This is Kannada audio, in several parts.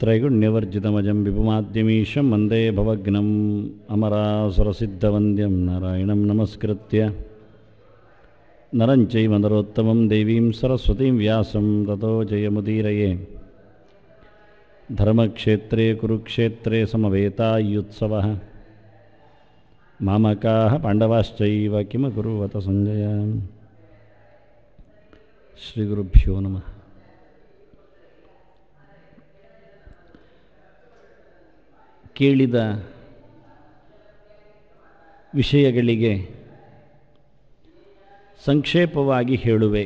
त्रैगुण्यवर्जितमजं विभुमाद्यमीशं वन्दे भवघ्नम् अमरासुरसिद्धवन्द्यं नारायणं नमस्कृत्य नरं चैव नरोत्तमं देवीं सरस्वतीं व्यासं ततो जयमुदीरये धर्मक्षेत्रे कुरुक्षेत्रे समवेतायुत्सवः मामकाः पाण्डवाश्चैव किमकुर्वत सञ्जया श्रीगुरुभ्यो नमः ಕೇಳಿದ ವಿಷಯಗಳಿಗೆ ಸಂಕ್ಷೇಪವಾಗಿ ಹೇಳುವೆ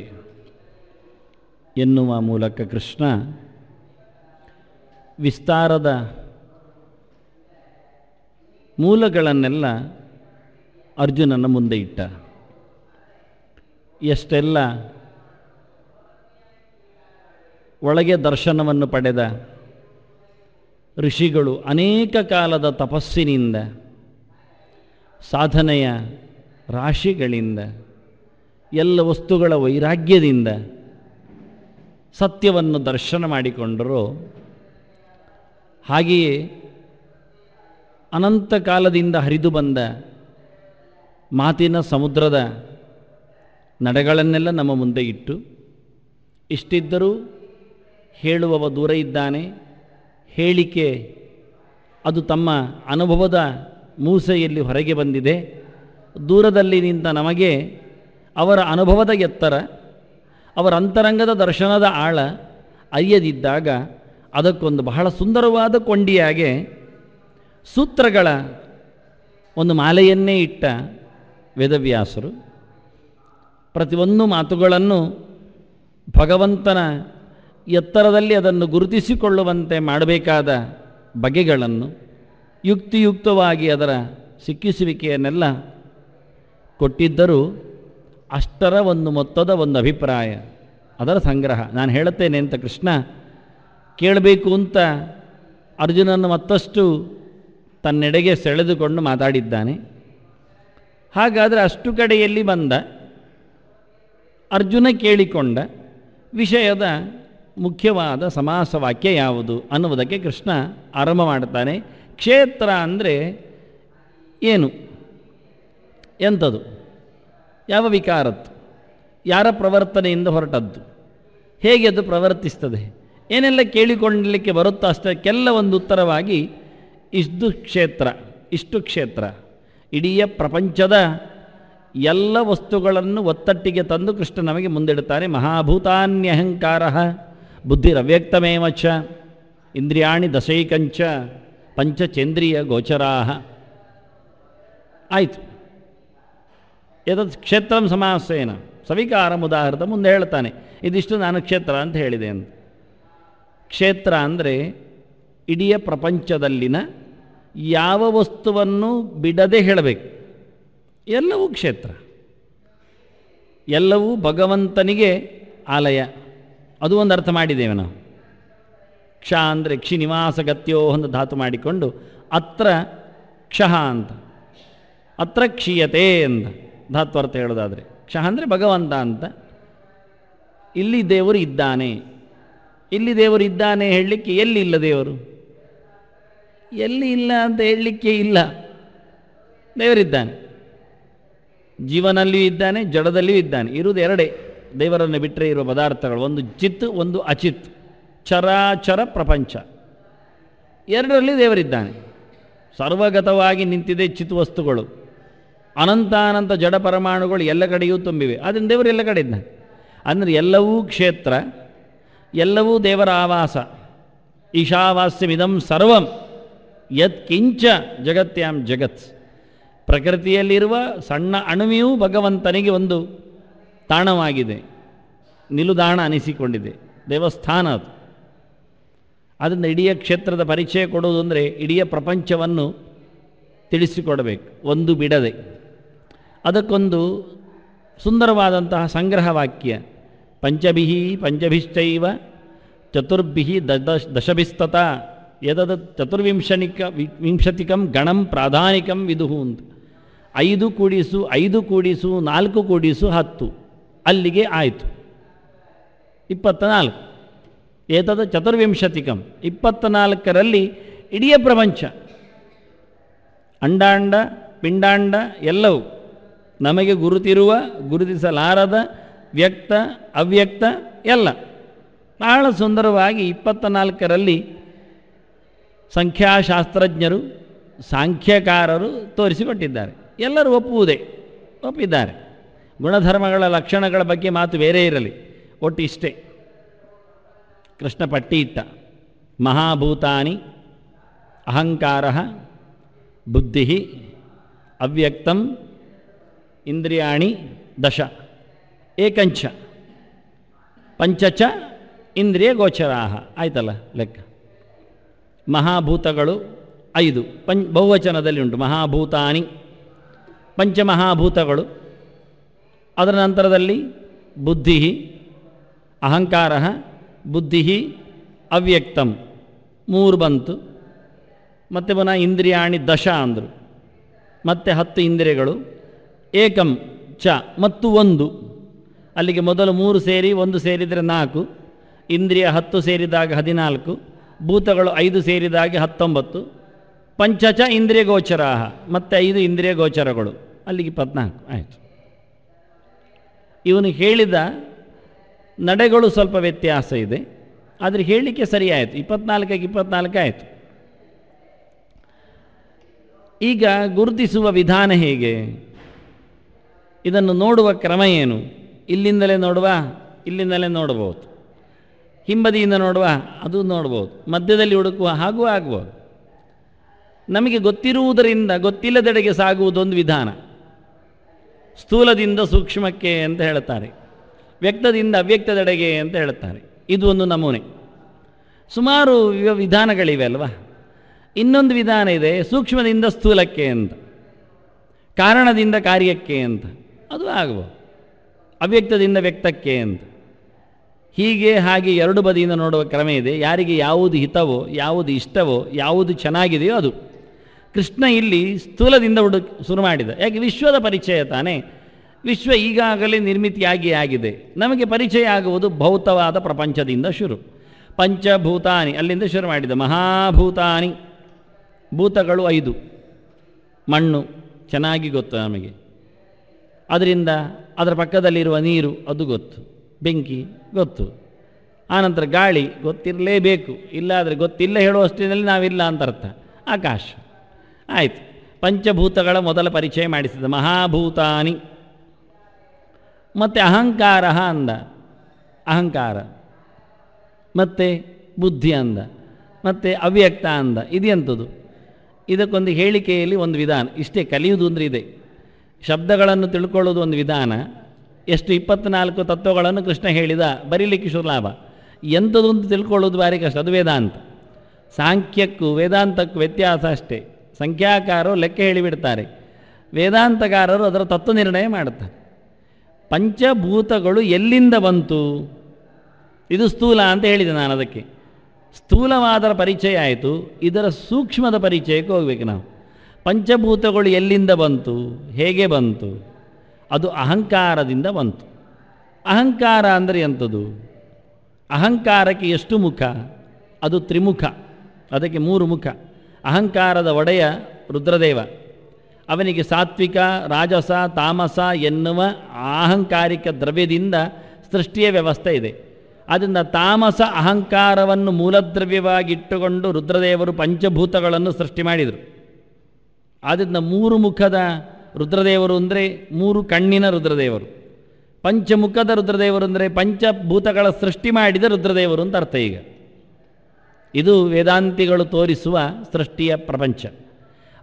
ಎನ್ನುವ ಮೂಲಕ ಕೃಷ್ಣ ವಿಸ್ತಾರದ ಮೂಲಗಳನ್ನೆಲ್ಲ ಅರ್ಜುನನ ಮುಂದೆ ಇಟ್ಟ ಎಷ್ಟೆಲ್ಲ ಒಳಗೆ ದರ್ಶನವನ್ನು ಪಡೆದ ಋಷಿಗಳು ಅನೇಕ ಕಾಲದ ತಪಸ್ಸಿನಿಂದ ಸಾಧನೆಯ ರಾಶಿಗಳಿಂದ ಎಲ್ಲ ವಸ್ತುಗಳ ವೈರಾಗ್ಯದಿಂದ ಸತ್ಯವನ್ನು ದರ್ಶನ ಮಾಡಿಕೊಂಡರು ಹಾಗೆಯೇ ಅನಂತ ಕಾಲದಿಂದ ಹರಿದು ಬಂದ ಮಾತಿನ ಸಮುದ್ರದ ನಡೆಗಳನ್ನೆಲ್ಲ ನಮ್ಮ ಮುಂದೆ ಇಟ್ಟು ಇಷ್ಟಿದ್ದರೂ ಹೇಳುವವ ದೂರ ಇದ್ದಾನೆ ಹೇಳಿಕೆ ಅದು ತಮ್ಮ ಅನುಭವದ ಮೂಸೆಯಲ್ಲಿ ಹೊರಗೆ ಬಂದಿದೆ ದೂರದಲ್ಲಿ ನಿಂತ ನಮಗೆ ಅವರ ಅನುಭವದ ಎತ್ತರ ಅವರ ಅಂತರಂಗದ ದರ್ಶನದ ಆಳ ಅರಿಯದಿದ್ದಾಗ ಅದಕ್ಕೊಂದು ಬಹಳ ಸುಂದರವಾದ ಕೊಂಡಿಯಾಗೆ ಸೂತ್ರಗಳ ಒಂದು ಮಾಲೆಯನ್ನೇ ಇಟ್ಟ ವೇದವ್ಯಾಸರು ಪ್ರತಿಯೊಂದು ಮಾತುಗಳನ್ನು ಭಗವಂತನ ಎತ್ತರದಲ್ಲಿ ಅದನ್ನು ಗುರುತಿಸಿಕೊಳ್ಳುವಂತೆ ಮಾಡಬೇಕಾದ ಬಗೆಗಳನ್ನು ಯುಕ್ತಿಯುಕ್ತವಾಗಿ ಅದರ ಸಿಕ್ಕಿಸುವಿಕೆಯನ್ನೆಲ್ಲ ಕೊಟ್ಟಿದ್ದರೂ ಅಷ್ಟರ ಒಂದು ಮೊತ್ತದ ಒಂದು ಅಭಿಪ್ರಾಯ ಅದರ ಸಂಗ್ರಹ ನಾನು ಹೇಳುತ್ತೇನೆ ಅಂತ ಕೃಷ್ಣ ಕೇಳಬೇಕು ಅಂತ ಅರ್ಜುನನ್ನು ಮತ್ತಷ್ಟು ತನ್ನೆಡೆಗೆ ಸೆಳೆದುಕೊಂಡು ಮಾತಾಡಿದ್ದಾನೆ ಹಾಗಾದರೆ ಅಷ್ಟು ಕಡೆಯಲ್ಲಿ ಬಂದ ಅರ್ಜುನ ಕೇಳಿಕೊಂಡ ವಿಷಯದ ಮುಖ್ಯವಾದ ಸಮಾಸ ವಾಕ್ಯ ಯಾವುದು ಅನ್ನುವುದಕ್ಕೆ ಕೃಷ್ಣ ಆರಂಭ ಮಾಡ್ತಾನೆ ಕ್ಷೇತ್ರ ಅಂದರೆ ಏನು ಎಂಥದು ಯಾವ ವಿಕಾರದ್ದು ಯಾರ ಪ್ರವರ್ತನೆಯಿಂದ ಹೊರಟದ್ದು ಹೇಗೆ ಅದು ಪ್ರವರ್ತಿಸ್ತದೆ ಏನೆಲ್ಲ ಕೇಳಿಕೊಳ್ಳಲಿಕ್ಕೆ ಬರುತ್ತಾ ಅಷ್ಟಕ್ಕೆಲ್ಲ ಒಂದು ಉತ್ತರವಾಗಿ ಇಷ್ಟು ಕ್ಷೇತ್ರ ಇಷ್ಟು ಕ್ಷೇತ್ರ ಇಡೀ ಪ್ರಪಂಚದ ಎಲ್ಲ ವಸ್ತುಗಳನ್ನು ಒತ್ತಟ್ಟಿಗೆ ತಂದು ಕೃಷ್ಣ ನಮಗೆ ಮುಂದಿಡುತ್ತಾನೆ ಮಹಾಭೂತಾನ್ಯಹಂಕಾರ ಬುದ್ಧಿರವ್ಯಕ್ತಮೇವಚ ಚ ಇಂದ್ರಿಯಾಣಿ ದಶೈಕಂಚ ಪಂಚಚೇಂದ್ರಿಯ ಗೋಚರಾ ಆಯಿತು ಯದತ್ ಕ್ಷೇತ್ರಂ ಸಮಾಸೇನ ಉದಾಹರಣೆ ಮುಂದೆ ಹೇಳ್ತಾನೆ ಇದಿಷ್ಟು ನಾನು ಕ್ಷೇತ್ರ ಅಂತ ಹೇಳಿದೆ ಅಂತ ಕ್ಷೇತ್ರ ಅಂದರೆ ಇಡೀ ಪ್ರಪಂಚದಲ್ಲಿನ ಯಾವ ವಸ್ತುವನ್ನು ಬಿಡದೆ ಹೇಳಬೇಕು ಎಲ್ಲವೂ ಕ್ಷೇತ್ರ ಎಲ್ಲವೂ ಭಗವಂತನಿಗೆ ಆಲಯ ಅದು ಒಂದು ಅರ್ಥ ಮಾಡಿದ್ದೇವೆ ನಾವು ಕ್ಷ ಅಂದರೆ ಕ್ಷಿ ಗತ್ಯೋ ಒಂದು ಧಾತು ಮಾಡಿಕೊಂಡು ಅತ್ರ ಕ್ಷ ಅಂತ ಅತ್ರ ಕ್ಷೀಯತೆ ಅಂತ ಧಾತ್ವರ್ಥ ಹೇಳೋದಾದರೆ ಕ್ಷ ಅಂದರೆ ಭಗವಂತ ಅಂತ ಇಲ್ಲಿ ದೇವರು ಇದ್ದಾನೆ ಇಲ್ಲಿ ದೇವರು ಇದ್ದಾನೆ ಹೇಳಲಿಕ್ಕೆ ಎಲ್ಲಿ ಇಲ್ಲ ದೇವರು ಎಲ್ಲಿ ಇಲ್ಲ ಅಂತ ಹೇಳಲಿಕ್ಕೆ ಇಲ್ಲ ದೇವರಿದ್ದಾನೆ ಜೀವನಲ್ಲಿಯೂ ಇದ್ದಾನೆ ಜಡದಲ್ಲಿಯೂ ಇದ್ದಾನೆ ಇರುವುದು ಎರಡೇ ದೇವರನ್ನು ಬಿಟ್ಟರೆ ಇರುವ ಪದಾರ್ಥಗಳು ಒಂದು ಚಿತ್ ಒಂದು ಅಚಿತ್ ಚರಾಚರ ಪ್ರಪಂಚ ಎರಡರಲ್ಲಿ ದೇವರಿದ್ದಾನೆ ಸರ್ವಗತವಾಗಿ ನಿಂತಿದೆ ಚಿತ್ ವಸ್ತುಗಳು ಅನಂತಾನಂತ ಜಡ ಪರಮಾಣುಗಳು ಎಲ್ಲ ಕಡೆಯೂ ತುಂಬಿವೆ ಅದನ್ನು ದೇವರು ಎಲ್ಲ ಕಡೆ ಇದ್ದಾನೆ ಅಂದರೆ ಎಲ್ಲವೂ ಕ್ಷೇತ್ರ ಎಲ್ಲವೂ ದೇವರ ಆವಾಸ ಈಶಾವಾಸ್ಯಮಿದಂ ಸರ್ವಂ ಯತ್ಕಿಂಚ ಜಗತ್ಯಾಂ ಜಗತ್ ಪ್ರಕೃತಿಯಲ್ಲಿರುವ ಸಣ್ಣ ಅಣುವಿಯೂ ಭಗವಂತನಿಗೆ ಒಂದು ತಾಣವಾಗಿದೆ ನಿಲುದಾಣ ಅನಿಸಿಕೊಂಡಿದೆ ದೇವಸ್ಥಾನ ಅದು ಅದನ್ನು ಇಡೀ ಕ್ಷೇತ್ರದ ಪರಿಚಯ ಕೊಡೋದು ಅಂದರೆ ಇಡೀ ಪ್ರಪಂಚವನ್ನು ತಿಳಿಸಿಕೊಡಬೇಕು ಒಂದು ಬಿಡದೆ ಅದಕ್ಕೊಂದು ಸುಂದರವಾದಂತಹ ಸಂಗ್ರಹವಾಕ್ಯ ಪಂಚಭಿ ಪಂಚಭಿಶ್ಚೈವ ಚತುರ್ಭಿ ದಶ ದಶಭಿಸ್ತತ ಎದದ ಚತುರ್ವಿಂಶನಿಕ ವಿಂಶತಿಕಂ ಗಣಂ ಪ್ರಾಧಾನಿಕಂ ವಿದುಹು ಅಂತ ಐದು ಕೂಡಿಸು ಐದು ಕೂಡಿಸು ನಾಲ್ಕು ಕೂಡಿಸು ಹತ್ತು ಅಲ್ಲಿಗೆ ಆಯಿತು ನಾಲ್ಕು ಏತದ ಚತುರ್ವಿಂಶತಿಕಂ ನಾಲ್ಕರಲ್ಲಿ ಇಡೀ ಪ್ರಪಂಚ ಅಂಡಾಂಡ ಪಿಂಡಾಂಡ ಎಲ್ಲವೂ ನಮಗೆ ಗುರುತಿರುವ ಗುರುತಿಸಲಾರದ ವ್ಯಕ್ತ ಅವ್ಯಕ್ತ ಎಲ್ಲ ಬಹಳ ಸುಂದರವಾಗಿ ನಾಲ್ಕರಲ್ಲಿ ಸಂಖ್ಯಾಶಾಸ್ತ್ರಜ್ಞರು ಸಾಂಖ್ಯಕಾರರು ತೋರಿಸಿಕೊಟ್ಟಿದ್ದಾರೆ ಎಲ್ಲರೂ ಒಪ್ಪುವುದೇ ಒಪ್ಪಿದ್ದಾರೆ ಗುಣಧರ್ಮಗಳ ಲಕ್ಷಣಗಳ ಬಗ್ಗೆ ಮಾತು ಬೇರೆ ಇರಲಿ ಒಟ್ಟು ಇಷ್ಟೇ ಕೃಷ್ಣ ಪಟ್ಟಿ ಇಟ್ಟ ಮಹಾಭೂತಾನಿ ಅಹಂಕಾರ ಬುದ್ಧಿ ಅವ್ಯಕ್ತಂ ಇಂದ್ರಿಯಾಣಿ ದಶ ಏಕಂಚ ಪಂಚಚ ಇಂದ್ರಿಯ ಗೋಚರಾಹ ಆಯ್ತಲ್ಲ ಲೆಕ್ಕ ಮಹಾಭೂತಗಳು ಐದು ಪಂ ಬಹುವಚನದಲ್ಲಿ ಉಂಟು ಮಹಾಭೂತಾನಿ ಪಂಚಮಹಾಭೂತಗಳು ಅದರ ನಂತರದಲ್ಲಿ ಬುದ್ಧಿ ಅಹಂಕಾರ ಬುದ್ಧಿ ಅವ್ಯಕ್ತಂ ಮೂರು ಬಂತು ಮತ್ತು ಪುನಃ ಇಂದ್ರಿಯಾಣಿ ದಶ ಅಂದರು ಮತ್ತೆ ಹತ್ತು ಇಂದ್ರಿಯಗಳು ಏಕಂ ಚ ಮತ್ತು ಒಂದು ಅಲ್ಲಿಗೆ ಮೊದಲು ಮೂರು ಸೇರಿ ಒಂದು ಸೇರಿದರೆ ನಾಲ್ಕು ಇಂದ್ರಿಯ ಹತ್ತು ಸೇರಿದಾಗ ಹದಿನಾಲ್ಕು ಭೂತಗಳು ಐದು ಸೇರಿದಾಗ ಹತ್ತೊಂಬತ್ತು ಪಂಚಚ ಇಂದ್ರಿಯ ಗೋಚರ ಮತ್ತು ಐದು ಇಂದ್ರಿಯ ಗೋಚರಗಳು ಅಲ್ಲಿಗೆ ಇಪ್ಪತ್ನಾಲ್ಕು ಆಯಿತು ಇವನು ಹೇಳಿದ ನಡೆಗಳು ಸ್ವಲ್ಪ ವ್ಯತ್ಯಾಸ ಇದೆ ಆದರೆ ಹೇಳಿಕೆ ಸರಿಯಾಯಿತು ಇಪ್ಪತ್ನಾಲ್ಕಕ್ಕೆ ಇಪ್ಪತ್ನಾಲ್ಕು ಆಯಿತು ಈಗ ಗುರುತಿಸುವ ವಿಧಾನ ಹೇಗೆ ಇದನ್ನು ನೋಡುವ ಕ್ರಮ ಏನು ಇಲ್ಲಿಂದಲೇ ನೋಡುವ ಇಲ್ಲಿಂದಲೇ ನೋಡಬಹುದು ಹಿಂಬದಿಯಿಂದ ನೋಡುವ ಅದು ನೋಡ್ಬೋದು ಮಧ್ಯದಲ್ಲಿ ಹುಡುಕುವ ಹಾಗೂ ಆಗ್ಬೋದು ನಮಗೆ ಗೊತ್ತಿರುವುದರಿಂದ ಗೊತ್ತಿಲ್ಲದೆಡೆಗೆ ಸಾಗುವುದೊಂದು ವಿಧಾನ ಸ್ಥೂಲದಿಂದ ಸೂಕ್ಷ್ಮಕ್ಕೆ ಅಂತ ಹೇಳ್ತಾರೆ ವ್ಯಕ್ತದಿಂದ ಅವ್ಯಕ್ತದೆಡೆಗೆ ಅಂತ ಹೇಳ್ತಾರೆ ಇದು ಒಂದು ನಮೂನೆ ಸುಮಾರು ವಿಧಾನಗಳಿವೆ ಅಲ್ವಾ ಇನ್ನೊಂದು ವಿಧಾನ ಇದೆ ಸೂಕ್ಷ್ಮದಿಂದ ಸ್ಥೂಲಕ್ಕೆ ಅಂತ ಕಾರಣದಿಂದ ಕಾರ್ಯಕ್ಕೆ ಅಂತ ಅದು ಆಗಬಹುದು ಅವ್ಯಕ್ತದಿಂದ ವ್ಯಕ್ತಕ್ಕೆ ಅಂತ ಹೀಗೆ ಹಾಗೆ ಎರಡು ಬದಿಯಿಂದ ನೋಡುವ ಕ್ರಮ ಇದೆ ಯಾರಿಗೆ ಯಾವುದು ಹಿತವೋ ಯಾವುದು ಇಷ್ಟವೋ ಯಾವುದು ಚೆನ್ನಾಗಿದೆಯೋ ಅದು ಕೃಷ್ಣ ಇಲ್ಲಿ ಸ್ಥೂಲದಿಂದ ಹುಡು ಶುರು ಮಾಡಿದ ಯಾಕೆ ವಿಶ್ವದ ಪರಿಚಯ ತಾನೇ ವಿಶ್ವ ಈಗಾಗಲೇ ನಿರ್ಮಿತಿಯಾಗಿ ಆಗಿದೆ ನಮಗೆ ಪರಿಚಯ ಆಗುವುದು ಭೌತವಾದ ಪ್ರಪಂಚದಿಂದ ಶುರು ಪಂಚಭೂತಾನಿ ಅಲ್ಲಿಂದ ಶುರು ಮಾಡಿದ ಮಹಾಭೂತಾನಿ ಭೂತಗಳು ಐದು ಮಣ್ಣು ಚೆನ್ನಾಗಿ ಗೊತ್ತು ನಮಗೆ ಅದರಿಂದ ಅದರ ಪಕ್ಕದಲ್ಲಿರುವ ನೀರು ಅದು ಗೊತ್ತು ಬೆಂಕಿ ಗೊತ್ತು ಆನಂತರ ಗಾಳಿ ಗೊತ್ತಿರಲೇಬೇಕು ಇಲ್ಲಾದರೆ ಗೊತ್ತಿಲ್ಲ ಹೇಳುವಷ್ಟಿನಲ್ಲಿ ನಾವಿಲ್ಲ ಅಂತ ಅರ್ಥ ಆಕಾಶ ಆಯಿತು ಪಂಚಭೂತಗಳ ಮೊದಲ ಪರಿಚಯ ಮಾಡಿಸಿದ ಮಹಾಭೂತಾನಿ ಮತ್ತು ಅಹಂಕಾರ ಅಂದ ಅಹಂಕಾರ ಮತ್ತು ಬುದ್ಧಿ ಅಂದ ಮತ್ತು ಅವ್ಯಕ್ತ ಅಂದ ಇದೆಯಂಥದ್ದು ಇದಕ್ಕೊಂದು ಹೇಳಿಕೆಯಲ್ಲಿ ಒಂದು ವಿಧಾನ ಇಷ್ಟೇ ಕಲಿಯುವುದು ಅಂದರೆ ಇದೆ ಶಬ್ದಗಳನ್ನು ತಿಳ್ಕೊಳ್ಳೋದು ಒಂದು ವಿಧಾನ ಎಷ್ಟು ಇಪ್ಪತ್ತ್ನಾಲ್ಕು ತತ್ವಗಳನ್ನು ಕೃಷ್ಣ ಹೇಳಿದ ಬರೀಲಿಕ್ಕೆ ಲಾಭ ಎಂಥದ್ದು ಅಂತ ತಿಳ್ಕೊಳ್ಳೋದು ಬಾರಿ ಕಷ್ಟ ಅದು ವೇದಾಂತ ಸಾಂಖ್ಯಕ್ಕೂ ವೇದಾಂತಕ್ಕೂ ವ್ಯತ್ಯಾಸ ಅಷ್ಟೇ ಸಂಖ್ಯಾಕಾರರು ಲೆಕ್ಕ ಹೇಳಿಬಿಡ್ತಾರೆ ವೇದಾಂತಗಾರರು ಅದರ ತತ್ವ ನಿರ್ಣಯ ಮಾಡುತ್ತಾರೆ ಪಂಚಭೂತಗಳು ಎಲ್ಲಿಂದ ಬಂತು ಇದು ಸ್ಥೂಲ ಅಂತ ಹೇಳಿದೆ ನಾನು ಅದಕ್ಕೆ ಸ್ಥೂಲವಾದರ ಪರಿಚಯ ಆಯಿತು ಇದರ ಸೂಕ್ಷ್ಮದ ಪರಿಚಯಕ್ಕೆ ಹೋಗ್ಬೇಕು ನಾವು ಪಂಚಭೂತಗಳು ಎಲ್ಲಿಂದ ಬಂತು ಹೇಗೆ ಬಂತು ಅದು ಅಹಂಕಾರದಿಂದ ಬಂತು ಅಹಂಕಾರ ಅಂದರೆ ಎಂಥದ್ದು ಅಹಂಕಾರಕ್ಕೆ ಎಷ್ಟು ಮುಖ ಅದು ತ್ರಿಮುಖ ಅದಕ್ಕೆ ಮೂರು ಮುಖ ಅಹಂಕಾರದ ಒಡೆಯ ರುದ್ರದೇವ ಅವನಿಗೆ ಸಾತ್ವಿಕ ರಾಜಸ ತಾಮಸ ಎನ್ನುವ ಅಹಂಕಾರಿಕ ದ್ರವ್ಯದಿಂದ ಸೃಷ್ಟಿಯ ವ್ಯವಸ್ಥೆ ಇದೆ ಆದ್ದರಿಂದ ತಾಮಸ ಅಹಂಕಾರವನ್ನು ಮೂಲದ್ರವ್ಯವಾಗಿಟ್ಟುಕೊಂಡು ರುದ್ರದೇವರು ಪಂಚಭೂತಗಳನ್ನು ಸೃಷ್ಟಿ ಮಾಡಿದರು ಆದ್ದರಿಂದ ಮೂರು ಮುಖದ ರುದ್ರದೇವರು ಅಂದರೆ ಮೂರು ಕಣ್ಣಿನ ರುದ್ರದೇವರು ಪಂಚಮುಖದ ರುದ್ರದೇವರು ಅಂದರೆ ಪಂಚಭೂತಗಳ ಸೃಷ್ಟಿ ಮಾಡಿದ ರುದ್ರದೇವರು ಅಂತ ಅರ್ಥ ಈಗ ಇದು ವೇದಾಂತಿಗಳು ತೋರಿಸುವ ಸೃಷ್ಟಿಯ ಪ್ರಪಂಚ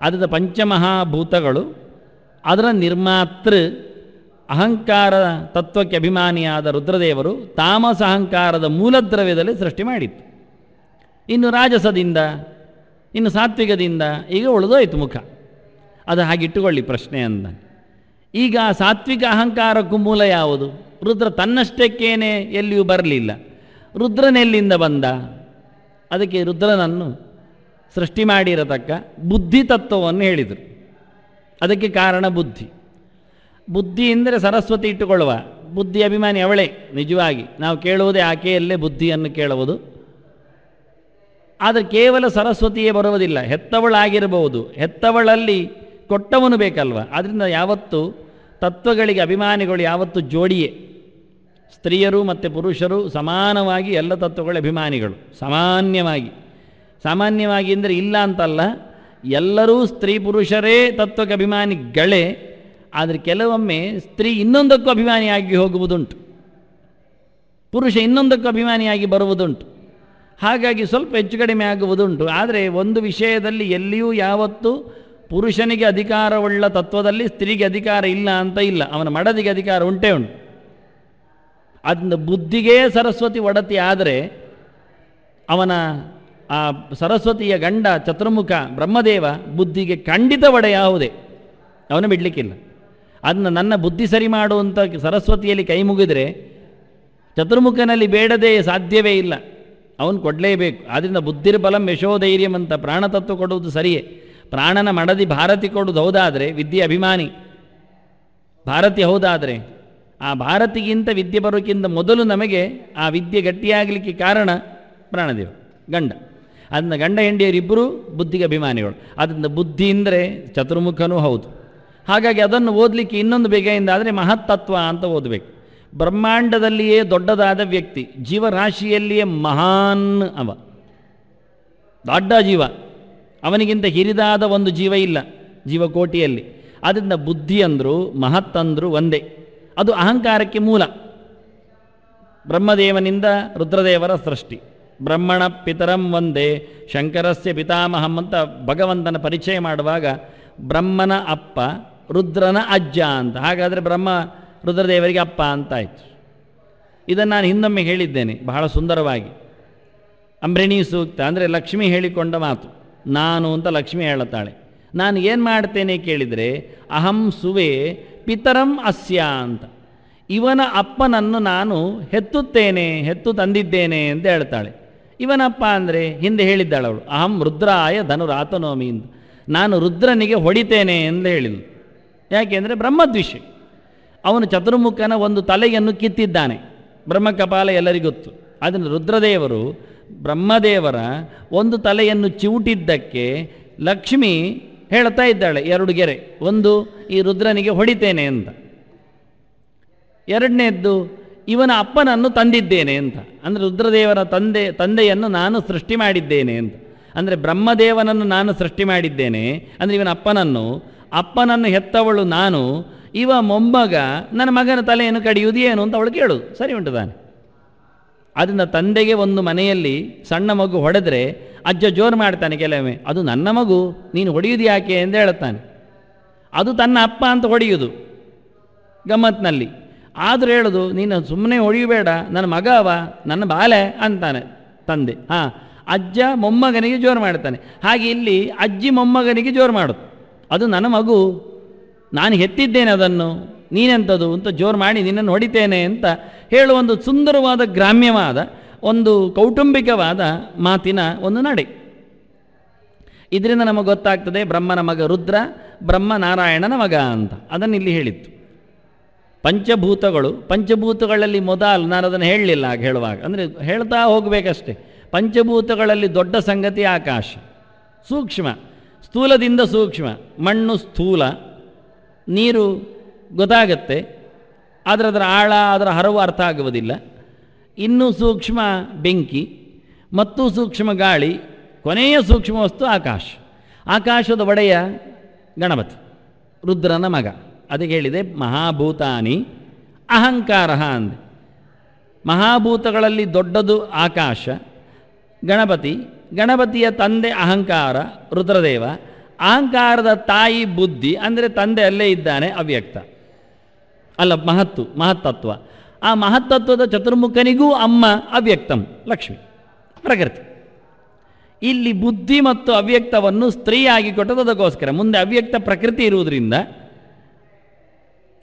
ಅದರ ಪಂಚಮಹಾಭೂತಗಳು ಅದರ ನಿರ್ಮಾತೃ ಅಹಂಕಾರ ತತ್ವಕ್ಕೆ ಅಭಿಮಾನಿಯಾದ ರುದ್ರದೇವರು ತಾಮಸ ಅಹಂಕಾರದ ಮೂಲದ್ರವ್ಯದಲ್ಲಿ ಸೃಷ್ಟಿ ಮಾಡಿತ್ತು ಇನ್ನು ರಾಜಸದಿಂದ ಇನ್ನು ಸಾತ್ವಿಕದಿಂದ ಈಗ ಉಳಿದೋಯ್ತು ಮುಖ ಅದು ಹಾಗಿಟ್ಟುಕೊಳ್ಳಿ ಪ್ರಶ್ನೆ ಅಂದ ಈಗ ಸಾತ್ವಿಕ ಅಹಂಕಾರಕ್ಕೂ ಮೂಲ ಯಾವುದು ರುದ್ರ ತನ್ನಷ್ಟಕ್ಕೇನೆ ಎಲ್ಲಿಯೂ ಬರಲಿಲ್ಲ ರುದ್ರನೆಲ್ಲಿಂದ ಬಂದ ಅದಕ್ಕೆ ರುದ್ರನನ್ನು ಸೃಷ್ಟಿ ಮಾಡಿರತಕ್ಕ ಬುದ್ಧಿ ತತ್ವವನ್ನು ಹೇಳಿದರು ಅದಕ್ಕೆ ಕಾರಣ ಬುದ್ಧಿ ಬುದ್ಧಿ ಅಂದರೆ ಸರಸ್ವತಿ ಇಟ್ಟುಕೊಳ್ಳುವ ಬುದ್ಧಿ ಅಭಿಮಾನಿ ಅವಳೇ ನಿಜವಾಗಿ ನಾವು ಕೇಳುವುದೇ ಆಕೆಯಲ್ಲೇ ಬುದ್ಧಿಯನ್ನು ಕೇಳುವುದು ಆದರೆ ಕೇವಲ ಸರಸ್ವತಿಯೇ ಬರುವುದಿಲ್ಲ ಹೆತ್ತವಳಾಗಿರಬಹುದು ಹೆತ್ತವಳಲ್ಲಿ ಕೊಟ್ಟವನು ಬೇಕಲ್ವ ಆದ್ದರಿಂದ ಯಾವತ್ತು ತತ್ವಗಳಿಗೆ ಅಭಿಮಾನಿಗಳು ಯಾವತ್ತು ಜೋಡಿಯೇ ಸ್ತ್ರೀಯರು ಮತ್ತು ಪುರುಷರು ಸಮಾನವಾಗಿ ಎಲ್ಲ ತತ್ವಗಳ ಅಭಿಮಾನಿಗಳು ಸಾಮಾನ್ಯವಾಗಿ ಸಾಮಾನ್ಯವಾಗಿ ಅಂದರೆ ಇಲ್ಲ ಅಂತಲ್ಲ ಎಲ್ಲರೂ ಸ್ತ್ರೀ ಪುರುಷರೇ ತತ್ವಕ್ಕೆ ಅಭಿಮಾನಿಗಳೇ ಆದರೆ ಕೆಲವೊಮ್ಮೆ ಸ್ತ್ರೀ ಇನ್ನೊಂದಕ್ಕೂ ಅಭಿಮಾನಿಯಾಗಿ ಹೋಗುವುದುಂಟು ಪುರುಷ ಇನ್ನೊಂದಕ್ಕೂ ಅಭಿಮಾನಿಯಾಗಿ ಬರುವುದುಂಟು ಹಾಗಾಗಿ ಸ್ವಲ್ಪ ಹೆಚ್ಚು ಕಡಿಮೆ ಆಗುವುದುಂಟು ಆದರೆ ಒಂದು ವಿಷಯದಲ್ಲಿ ಎಲ್ಲಿಯೂ ಯಾವತ್ತೂ ಪುರುಷನಿಗೆ ಅಧಿಕಾರವುಳ್ಳ ತತ್ವದಲ್ಲಿ ಸ್ತ್ರೀಗೆ ಅಧಿಕಾರ ಇಲ್ಲ ಅಂತ ಇಲ್ಲ ಅವನ ಮಡದಿಗೆ ಅಧಿಕಾರ ಉಂಟೇ ಉಂಟು ಅದನ್ನ ಬುದ್ಧಿಗೆ ಸರಸ್ವತಿ ಒಡತಿ ಆದರೆ ಅವನ ಆ ಸರಸ್ವತಿಯ ಗಂಡ ಚತುರ್ಮುಖ ಬ್ರಹ್ಮದೇವ ಬುದ್ಧಿಗೆ ಖಂಡಿತ ಒಡೆ ಯಾವುದೇ ಅವನು ಬಿಡಲಿಕ್ಕಿಲ್ಲ ಅದನ್ನು ನನ್ನ ಬುದ್ಧಿ ಸರಿ ಮಾಡುವಂಥ ಸರಸ್ವತಿಯಲ್ಲಿ ಕೈ ಮುಗಿದರೆ ಚತುರ್ಮುಖನಲ್ಲಿ ಬೇಡದೇ ಸಾಧ್ಯವೇ ಇಲ್ಲ ಅವನು ಕೊಡಲೇಬೇಕು ಆದ್ದರಿಂದ ಬುದ್ಧಿರ್ಬಲಂ ಯಶೋಧೈರ್ಯಂ ಅಂತ ಪ್ರಾಣತತ್ವ ಕೊಡುವುದು ಸರಿಯೇ ಪ್ರಾಣನ ಮಡದಿ ಭಾರತಿ ಕೊಡುವುದು ಹೌದಾದರೆ ವಿದ್ಯೆ ಅಭಿಮಾನಿ ಭಾರತಿ ಹೌದಾದರೆ ಆ ಭಾರತಿಗಿಂತ ವಿದ್ಯೆ ಬರೋಕ್ಕಿಂತ ಮೊದಲು ನಮಗೆ ಆ ವಿದ್ಯೆ ಗಟ್ಟಿಯಾಗಲಿಕ್ಕೆ ಕಾರಣ ಪ್ರಾಣದೇವ ಗಂಡ ಅದನ್ನ ಗಂಡ ಹೆಂಡಿಯರಿಬ್ಬರೂ ಬುದ್ಧಿಗೆ ಅಭಿಮಾನಿಗಳು ಅದರಿಂದ ಬುದ್ಧಿ ಅಂದರೆ ಚತುರ್ಮುಖನೂ ಹೌದು ಹಾಗಾಗಿ ಅದನ್ನು ಓದಲಿಕ್ಕೆ ಇನ್ನೊಂದು ಬೇಗೆಯಿಂದ ಆದರೆ ಮಹತ್ತತ್ವ ಅಂತ ಓದಬೇಕು ಬ್ರಹ್ಮಾಂಡದಲ್ಲಿಯೇ ದೊಡ್ಡದಾದ ವ್ಯಕ್ತಿ ಜೀವರಾಶಿಯಲ್ಲಿಯೇ ಮಹಾನ್ ಅವ ದೊಡ್ಡ ಜೀವ ಅವನಿಗಿಂತ ಹಿರಿದಾದ ಒಂದು ಜೀವ ಇಲ್ಲ ಜೀವಕೋಟಿಯಲ್ಲಿ ಅದರಿಂದ ಬುದ್ಧಿ ಅಂದರು ಮಹತ್ತಂದರು ಒಂದೇ ಅದು ಅಹಂಕಾರಕ್ಕೆ ಮೂಲ ಬ್ರಹ್ಮದೇವನಿಂದ ರುದ್ರದೇವರ ಸೃಷ್ಟಿ ಬ್ರಹ್ಮಣ ಪಿತರಂ ಒಂದೇ ಶಂಕರಸ್ಯ ಪಿತಾಮಹಂ ಅಂತ ಭಗವಂತನ ಪರಿಚಯ ಮಾಡುವಾಗ ಬ್ರಹ್ಮನ ಅಪ್ಪ ರುದ್ರನ ಅಜ್ಜ ಅಂತ ಹಾಗಾದರೆ ಬ್ರಹ್ಮ ರುದ್ರದೇವರಿಗೆ ಅಪ್ಪ ಅಂತಾಯಿತು ಇದನ್ನು ನಾನು ಹಿಂದೊಮ್ಮೆ ಹೇಳಿದ್ದೇನೆ ಬಹಳ ಸುಂದರವಾಗಿ ಅಂಬ್ರಿಣಿ ಸೂಕ್ತ ಅಂದರೆ ಲಕ್ಷ್ಮಿ ಹೇಳಿಕೊಂಡ ಮಾತು ನಾನು ಅಂತ ಲಕ್ಷ್ಮಿ ಹೇಳುತ್ತಾಳೆ ನಾನು ಏನು ಮಾಡ್ತೇನೆ ಕೇಳಿದರೆ ಅಹಂ ಸುವೆ ಪಿತರಂ ಅಸ್ಯ ಅಂತ ಇವನ ಅಪ್ಪನನ್ನು ನಾನು ಹೆತ್ತುತ್ತೇನೆ ಹೆತ್ತು ತಂದಿದ್ದೇನೆ ಅಂತ ಹೇಳ್ತಾಳೆ ಇವನಪ್ಪ ಅಂದರೆ ಹಿಂದೆ ಹೇಳಿದ್ದಾಳೆ ಅವಳು ಅಹಂ ರುದ್ರಾಯ ಧನುರಾತನೋಮಿ ಎಂದು ನಾನು ರುದ್ರನಿಗೆ ಹೊಡಿತೇನೆ ಎಂದು ಹೇಳಿದ್ಲು ಯಾಕೆಂದರೆ ಬ್ರಹ್ಮದ್ವಿಷಿ ಅವನು ಚತುರ್ಮುಖನ ಒಂದು ತಲೆಯನ್ನು ಕಿತ್ತಿದ್ದಾನೆ ಬ್ರಹ್ಮಕಪಾಲ ಎಲ್ಲರಿಗೊತ್ತು ಅದನ್ನು ರುದ್ರದೇವರು ಬ್ರಹ್ಮದೇವರ ಒಂದು ತಲೆಯನ್ನು ಚಿವುಟಿದ್ದಕ್ಕೆ ಲಕ್ಷ್ಮಿ ಹೇಳ್ತಾ ಇದ್ದಾಳೆ ಎರಡು ಗೆರೆ ಒಂದು ಈ ರುದ್ರನಿಗೆ ಹೊಡಿತೇನೆ ಅಂತ ಎರಡನೇದ್ದು ಇವನ ಅಪ್ಪನನ್ನು ತಂದಿದ್ದೇನೆ ಅಂತ ಅಂದರೆ ರುದ್ರದೇವರ ತಂದೆ ತಂದೆಯನ್ನು ನಾನು ಸೃಷ್ಟಿ ಮಾಡಿದ್ದೇನೆ ಅಂತ ಅಂದರೆ ಬ್ರಹ್ಮದೇವನನ್ನು ನಾನು ಸೃಷ್ಟಿ ಮಾಡಿದ್ದೇನೆ ಅಂದರೆ ಇವನ ಅಪ್ಪನನ್ನು ಅಪ್ಪನನ್ನು ಹೆತ್ತವಳು ನಾನು ಇವ ಮೊಮ್ಮಗ ನನ್ನ ಮಗನ ತಲೆಯನ್ನು ಕಡಿಯುವುದು ಏನು ಅಂತ ಅವಳು ಕೇಳು ಸರಿ ಉಂಟು ತಾನೆ ಅದನ್ನು ತಂದೆಗೆ ಒಂದು ಮನೆಯಲ್ಲಿ ಸಣ್ಣ ಮಗು ಹೊಡೆದ್ರೆ ಅಜ್ಜ ಜೋರು ಮಾಡ್ತಾನೆ ಕೆಲವೊಮ್ಮೆ ಅದು ನನ್ನ ಮಗು ನೀನು ಹೊಡೆಯುವುದು ಯಾಕೆ ಎಂದು ಹೇಳುತ್ತಾನೆ ಅದು ತನ್ನ ಅಪ್ಪ ಅಂತ ಹೊಡೆಯುವುದು ಗಮ್ಮತ್ನಲ್ಲಿ ಆದರೂ ಹೇಳೋದು ನೀನು ಸುಮ್ಮನೆ ಹೊಡೆಯಬೇಡ ನನ್ನ ಮಗ ಅವ ನನ್ನ ಬಾಲೆ ಅಂತಾನೆ ತಂದೆ ಹಾಂ ಅಜ್ಜ ಮೊಮ್ಮಗನಿಗೆ ಜೋರು ಮಾಡ್ತಾನೆ ಹಾಗೆ ಇಲ್ಲಿ ಅಜ್ಜಿ ಮೊಮ್ಮಗನಿಗೆ ಜೋರು ಮಾಡೋದು ಅದು ನನ್ನ ಮಗು ನಾನು ಹೆತ್ತಿದ್ದೇನೆ ಅದನ್ನು ನೀನೆಂಥದು ಅಂತ ಜೋರು ಮಾಡಿ ನಿನ್ನನ್ನು ಹೊಡಿತೇನೆ ಅಂತ ಹೇಳುವ ಒಂದು ಸುಂದರವಾದ ಗ್ರಾಮ್ಯವಾದ ಒಂದು ಕೌಟುಂಬಿಕವಾದ ಮಾತಿನ ಒಂದು ನಡೆ ಇದರಿಂದ ನಮಗೆ ಗೊತ್ತಾಗ್ತದೆ ಬ್ರಹ್ಮನ ಮಗ ರುದ್ರ ಬ್ರಹ್ಮ ನಾರಾಯಣನ ಮಗ ಅಂತ ಅದನ್ನು ಇಲ್ಲಿ ಹೇಳಿತ್ತು ಪಂಚಭೂತಗಳು ಪಂಚಭೂತಗಳಲ್ಲಿ ಮೊದಲು ನಾನು ಅದನ್ನು ಹೇಳಲಿಲ್ಲ ಆಗ ಹೇಳುವಾಗ ಅಂದರೆ ಹೇಳ್ತಾ ಹೋಗಬೇಕಷ್ಟೆ ಪಂಚಭೂತಗಳಲ್ಲಿ ದೊಡ್ಡ ಸಂಗತಿ ಆಕಾಶ ಸೂಕ್ಷ್ಮ ಸ್ಥೂಲದಿಂದ ಸೂಕ್ಷ್ಮ ಮಣ್ಣು ಸ್ಥೂಲ ನೀರು ಗೊತ್ತಾಗತ್ತೆ ಆದರೆ ಅದರ ಆಳ ಅದರ ಹರವು ಅರ್ಥ ಆಗುವುದಿಲ್ಲ ಇನ್ನೂ ಸೂಕ್ಷ್ಮ ಬೆಂಕಿ ಮತ್ತು ಸೂಕ್ಷ್ಮ ಗಾಳಿ ಕೊನೆಯ ಸೂಕ್ಷ್ಮ ವಸ್ತು ಆಕಾಶ ಆಕಾಶದ ಒಡೆಯ ಗಣಪತಿ ರುದ್ರನ ಮಗ ಅದಕ್ಕೆ ಹೇಳಿದೆ ಮಹಾಭೂತಾನಿ ಅಹಂಕಾರ ಅಂದೆ ಮಹಾಭೂತಗಳಲ್ಲಿ ದೊಡ್ಡದು ಆಕಾಶ ಗಣಪತಿ ಗಣಪತಿಯ ತಂದೆ ಅಹಂಕಾರ ರುದ್ರದೇವ ಅಹಂಕಾರದ ತಾಯಿ ಬುದ್ಧಿ ಅಂದರೆ ತಂದೆ ಅಲ್ಲೇ ಇದ್ದಾನೆ ಅವ್ಯಕ್ತ ಅಲ್ಲ ಮಹತ್ತು ಮಹತ್ತತ್ವ ಆ ಮಹತ್ತತ್ವದ ಚತುರ್ಮುಖನಿಗೂ ಅಮ್ಮ ಅವ್ಯಕ್ತಂ ಲಕ್ಷ್ಮಿ ಪ್ರಕೃತಿ ಇಲ್ಲಿ ಬುದ್ಧಿ ಮತ್ತು ಅವ್ಯಕ್ತವನ್ನು ಸ್ತ್ರೀಯಾಗಿ ಕೊಟ್ಟದಕ್ಕೋಸ್ಕರ ಮುಂದೆ ಅವ್ಯಕ್ತ ಪ್ರಕೃತಿ ಇರುವುದರಿಂದ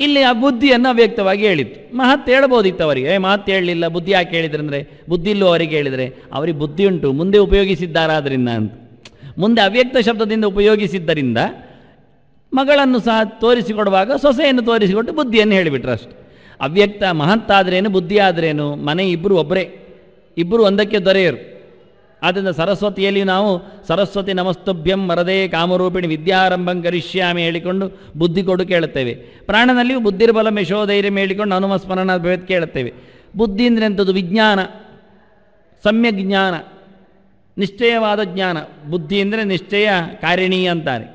ಇಲ್ಲಿ ಆ ಬುದ್ಧಿಯನ್ನು ಅವ್ಯಕ್ತವಾಗಿ ಹೇಳಿತ್ತು ಮಹತ್ ಹೇಳ್ಬೋದಿತ್ತು ಅವರಿಗೆ ಮಹತ್ ಹೇಳಲಿಲ್ಲ ಬುದ್ಧಿ ಯಾಕೆ ಹೇಳಿದ್ರೆ ಅಂದರೆ ಬುದ್ಧಿ ಅವರಿಗೆ ಹೇಳಿದರೆ ಅವರಿಗೆ ಬುದ್ಧಿ ಉಂಟು ಮುಂದೆ ಉಪಯೋಗಿಸಿದ್ದಾರಾದ್ರಿಂದ ಅಂತ ಮುಂದೆ ಅವ್ಯಕ್ತ ಶಬ್ದದಿಂದ ಉಪಯೋಗಿಸಿದ್ದರಿಂದ ಮಗಳನ್ನು ಸಹ ತೋರಿಸಿಕೊಡುವಾಗ ಸೊಸೆಯನ್ನು ತೋರಿಸಿಕೊಟ್ಟು ಬುದ್ಧಿಯನ್ನು ಹೇಳಿಬಿಟ್ರೆ ಅವ್ಯಕ್ತ ಮಹತ್ತಾದ್ರೇನು ಬುದ್ಧಿ ಆದ್ರೇನು ಮನೆ ಇಬ್ಬರು ಒಬ್ಬರೇ ಇಬ್ಬರು ಒಂದಕ್ಕೆ ದೊರೆಯರು ಆದ್ದರಿಂದ ಸರಸ್ವತಿಯಲ್ಲಿ ನಾವು ಸರಸ್ವತಿ ನಮಸ್ತುಭ್ಯಂ ಮರದೇ ಕಾಮರೂಪಿಣಿ ವಿದ್ಯಾರಂಭಂ ಕರಿಷ್ಯಾಮಿ ಹೇಳಿಕೊಂಡು ಬುದ್ಧಿ ಕೊಡು ಕೇಳುತ್ತೇವೆ ಪ್ರಾಣನಲ್ಲಿಯೂ ಬುದ್ಧಿರ್ಬಲ ಯಶೋಧೈರ್ಯ ಹೇಳಿಕೊಂಡು ಸ್ಮರಣ ಭೇದ ಕೇಳುತ್ತೇವೆ ಬುದ್ಧಿ ಅಂದರೆ ಎಂಥದ್ದು ವಿಜ್ಞಾನ ಸಮ್ಯಕ್ ಜ್ಞಾನ ನಿಶ್ಚಯವಾದ ಜ್ಞಾನ ಬುದ್ಧಿ ಅಂದರೆ ನಿಶ್ಚಯ ಕಾರಿಣಿ ಅಂತಾರೆ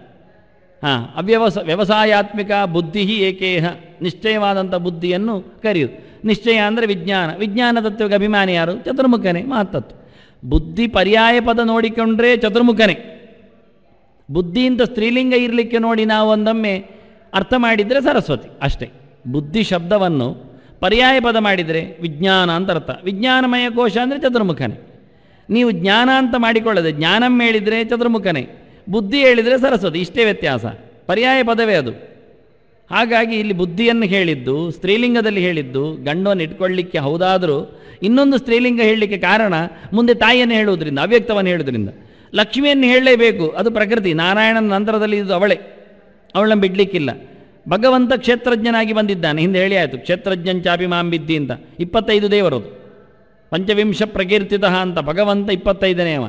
ಹಾಂ ಅವ್ಯವಸ ವ್ಯವಸಾಯಾತ್ಮಿಕ ಬುದ್ಧಿ ಏಕೇಹ ನಿಶ್ಚಯವಾದಂಥ ಬುದ್ಧಿಯನ್ನು ಕರೆಯುವುದು ನಿಶ್ಚಯ ಅಂದರೆ ವಿಜ್ಞಾನ ವಿಜ್ಞಾನ ತತ್ವಕ್ಕೆ ಅಭಿಮಾನಿ ಯಾರು ಚತುರ್ಮುಖನೇ ಮಹತ್ತತ್ವ ಬುದ್ಧಿ ಪರ್ಯಾಯ ಪದ ನೋಡಿಕೊಂಡ್ರೆ ಚತುರ್ಮುಖನೇ ಬುದ್ಧಿ ಸ್ತ್ರೀಲಿಂಗ ಇರಲಿಕ್ಕೆ ನೋಡಿ ನಾವು ಒಂದೊಮ್ಮೆ ಅರ್ಥ ಮಾಡಿದರೆ ಸರಸ್ವತಿ ಅಷ್ಟೇ ಬುದ್ಧಿ ಶಬ್ದವನ್ನು ಪರ್ಯಾಯ ಪದ ಮಾಡಿದರೆ ವಿಜ್ಞಾನ ಅಂತ ಅರ್ಥ ವಿಜ್ಞಾನಮಯ ಕೋಶ ಅಂದರೆ ಚತುರ್ಮುಖನೇ ನೀವು ಜ್ಞಾನ ಅಂತ ಮಾಡಿಕೊಳ್ಳದೆ ಜ್ಞಾನಂ ಹೇಳಿದರೆ ಚತುರ್ಮುಖನೇ ಬುದ್ಧಿ ಹೇಳಿದರೆ ಸರಸ್ವತಿ ಇಷ್ಟೇ ವ್ಯತ್ಯಾಸ ಪರ್ಯಾಯ ಪದವೇ ಅದು ಹಾಗಾಗಿ ಇಲ್ಲಿ ಬುದ್ಧಿಯನ್ನು ಹೇಳಿದ್ದು ಸ್ತ್ರೀಲಿಂಗದಲ್ಲಿ ಹೇಳಿದ್ದು ಗಂಡವನ್ನು ಇಟ್ಕೊಳ್ಳಿಕ್ಕೆ ಹೌದಾದರೂ ಇನ್ನೊಂದು ಸ್ತ್ರೀಲಿಂಗ ಹೇಳಲಿಕ್ಕೆ ಕಾರಣ ಮುಂದೆ ತಾಯಿಯನ್ನು ಹೇಳುವುದರಿಂದ ಅವ್ಯಕ್ತವನ್ನು ಹೇಳುವುದರಿಂದ ಲಕ್ಷ್ಮಿಯನ್ನು ಹೇಳಲೇಬೇಕು ಅದು ಪ್ರಕೃತಿ ನಾರಾಯಣನ ನಂತರದಲ್ಲಿ ಇದು ಅವಳೆ ಅವಳನ್ನು ಬಿಡಲಿಕ್ಕಿಲ್ಲ ಭಗವಂತ ಕ್ಷೇತ್ರಜ್ಞನಾಗಿ ಬಂದಿದ್ದಾನೆ ಹಿಂದೆ ಹೇಳಿ ಆಯಿತು ಕ್ಷೇತ್ರಜ್ಞನ್ ಚಾಪಿ ಮಾಂಬಿದ್ದಿ ಅಂತ ಇಪ್ಪತ್ತೈದು ದೇವರದು ಪಂಚವಿಂಶ ಪ್ರಕೀರ್ತಿತ ಅಂತ ಭಗವಂತ ಇಪ್ಪತ್ತೈದನೇ ಅವ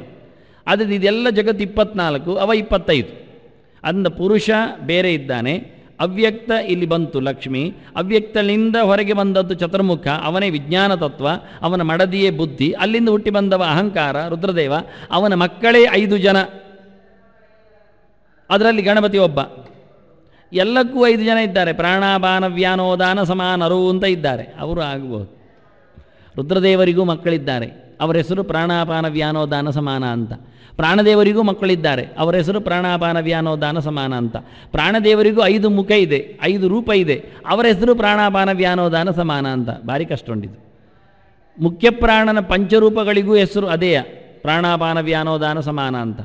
ಆದರೆ ಇದೆಲ್ಲ ಜಗತ್ತು ಇಪ್ಪತ್ನಾಲ್ಕು ಅವ ಇಪ್ಪತ್ತೈದು ಅಂದ ಪುರುಷ ಬೇರೆ ಇದ್ದಾನೆ ಅವ್ಯಕ್ತ ಇಲ್ಲಿ ಬಂತು ಲಕ್ಷ್ಮಿ ಅವ್ಯಕ್ತಲಿಂದ ಹೊರಗೆ ಬಂದದ್ದು ಚತುರ್ಮುಖ ಅವನೇ ವಿಜ್ಞಾನ ತತ್ವ ಅವನ ಮಡದಿಯೇ ಬುದ್ಧಿ ಅಲ್ಲಿಂದ ಹುಟ್ಟಿ ಬಂದವ ಅಹಂಕಾರ ರುದ್ರದೇವ ಅವನ ಮಕ್ಕಳೇ ಐದು ಜನ ಅದರಲ್ಲಿ ಗಣಪತಿ ಒಬ್ಬ ಎಲ್ಲಕ್ಕೂ ಐದು ಜನ ಇದ್ದಾರೆ ಪ್ರಾಣಾಪಾನ ವ್ಯಾನೋದಾನ ಸಮಾನರು ಅಂತ ಇದ್ದಾರೆ ಅವರು ಆಗಬಹುದು ರುದ್ರದೇವರಿಗೂ ಮಕ್ಕಳಿದ್ದಾರೆ ಅವರ ಹೆಸರು ಪ್ರಾಣಾಪಾನ ವ್ಯಾನೋದಾನ ಸಮಾನ ಅಂತ ಪ್ರಾಣದೇವರಿಗೂ ಮಕ್ಕಳಿದ್ದಾರೆ ಅವರ ಹೆಸರು ಪ್ರಾಣಾಪಾನ ವ್ಯಾನೋ ದಾನ ಸಮಾನ ಅಂತ ಪ್ರಾಣದೇವರಿಗೂ ಐದು ಮುಖ ಇದೆ ಐದು ರೂಪ ಇದೆ ಅವರ ಹೆಸರು ಪ್ರಾಣಾಪಾನ ವ್ಯಾನೋ ದಾನ ಸಮಾನ ಅಂತ ಭಾರಿ ಕಷ್ಟ ಉಂಟಿತು ಮುಖ್ಯ ಪ್ರಾಣನ ಪಂಚರೂಪಗಳಿಗೂ ಹೆಸರು ಅದೇಯ ಪ್ರಾಣಾಪಾನ ವ್ಯಾನೋ ದಾನ ಸಮಾನ ಅಂತ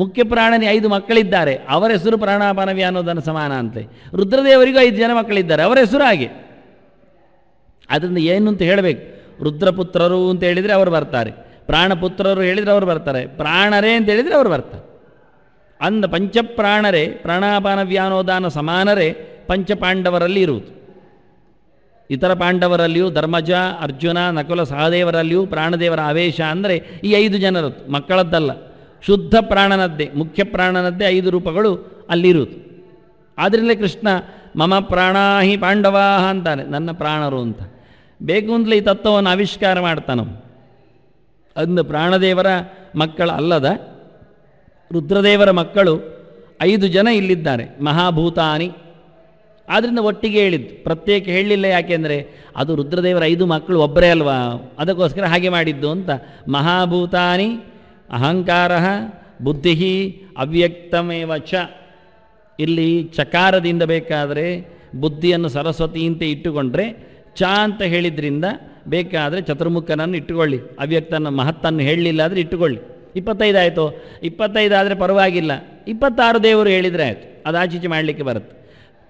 ಮುಖ್ಯ ಪ್ರಾಣನಿ ಐದು ಮಕ್ಕಳಿದ್ದಾರೆ ಅವರ ಹೆಸರು ಪ್ರಾಣಾಪಾನ ವ್ಯಾನೋ ದಾನ ಸಮಾನ ಅಂತೆ ರುದ್ರದೇವರಿಗೂ ಐದು ಜನ ಮಕ್ಕಳಿದ್ದಾರೆ ಅವರ ಹೆಸರು ಹಾಗೆ ಅದರಿಂದ ಏನು ಅಂತ ಹೇಳಬೇಕು ರುದ್ರಪುತ್ರರು ಅಂತ ಹೇಳಿದರೆ ಅವರು ಬರ್ತಾರೆ ಪ್ರಾಣಪುತ್ರರು ಹೇಳಿದರೆ ಅವರು ಬರ್ತಾರೆ ಪ್ರಾಣರೇ ಅಂತ ಹೇಳಿದರೆ ಅವರು ಬರ್ತಾರೆ ಅಂದ ಪಂಚಪ್ರಾಣರೇ ಪ್ರಾಣಾಪಾನ ವ್ಯಾನೋದಾನ ಸಮಾನರೇ ಪಂಚಪಾಂಡವರಲ್ಲಿ ಇರುವುದು ಇತರ ಪಾಂಡವರಲ್ಲಿಯೂ ಧರ್ಮಜ ಅರ್ಜುನ ನಕುಲ ಸಹದೇವರಲ್ಲಿಯೂ ಪ್ರಾಣದೇವರ ಆವೇಶ ಅಂದರೆ ಈ ಐದು ಜನರದ್ದು ಮಕ್ಕಳದ್ದಲ್ಲ ಶುದ್ಧ ಪ್ರಾಣನದ್ದೇ ಮುಖ್ಯ ಪ್ರಾಣನದ್ದೇ ಐದು ರೂಪಗಳು ಅಲ್ಲಿರುವುದು ಆದ್ದರಿಂದಲೇ ಕೃಷ್ಣ ಮಮ ಪ್ರಾಣಾಹಿ ಪಾಂಡವಾಹ ಅಂತಾನೆ ನನ್ನ ಪ್ರಾಣರು ಅಂತ ಬೇಕು ಅಂತಲೇ ಈ ತತ್ವವನ್ನು ಆವಿಷ್ಕಾರ ಮಾಡ್ತಾನವನು ಅಂದು ಪ್ರಾಣದೇವರ ಮಕ್ಕಳ ಅಲ್ಲದ ರುದ್ರದೇವರ ಮಕ್ಕಳು ಐದು ಜನ ಇಲ್ಲಿದ್ದಾರೆ ಮಹಾಭೂತಾನಿ ಆದ್ದರಿಂದ ಒಟ್ಟಿಗೆ ಹೇಳಿದ್ದು ಪ್ರತ್ಯೇಕ ಹೇಳಲಿಲ್ಲ ಯಾಕೆಂದರೆ ಅದು ರುದ್ರದೇವರ ಐದು ಮಕ್ಕಳು ಒಬ್ಬರೇ ಅಲ್ವಾ ಅದಕ್ಕೋಸ್ಕರ ಹಾಗೆ ಮಾಡಿದ್ದು ಅಂತ ಮಹಾಭೂತಾನಿ ಅಹಂಕಾರ ಬುದ್ಧಿ ಅವ್ಯಕ್ತಮೇವ ಚ ಇಲ್ಲಿ ಚಕಾರದಿಂದ ಬೇಕಾದರೆ ಬುದ್ಧಿಯನ್ನು ಸರಸ್ವತಿ ಅಂತ ಇಟ್ಟುಕೊಂಡ್ರೆ ಚ ಅಂತ ಹೇಳಿದ್ರಿಂದ ಬೇಕಾದರೆ ಚತುರ್ಮುಖನನ್ನು ಇಟ್ಟುಕೊಳ್ಳಿ ಅವ್ಯಕ್ತನ ಮಹತ್ತನ್ನು ಹೇಳಲಿಲ್ಲ ಆದರೆ ಇಟ್ಟುಕೊಳ್ಳಿ ಇಪ್ಪತ್ತೈದು ಆಯಿತು ಇಪ್ಪತ್ತೈದು ಆದರೆ ಪರವಾಗಿಲ್ಲ ಇಪ್ಪತ್ತಾರು ದೇವರು ಹೇಳಿದರೆ ಆಯಿತು ಅದು ಆಚೀಚೆ ಮಾಡಲಿಕ್ಕೆ ಬರುತ್ತೆ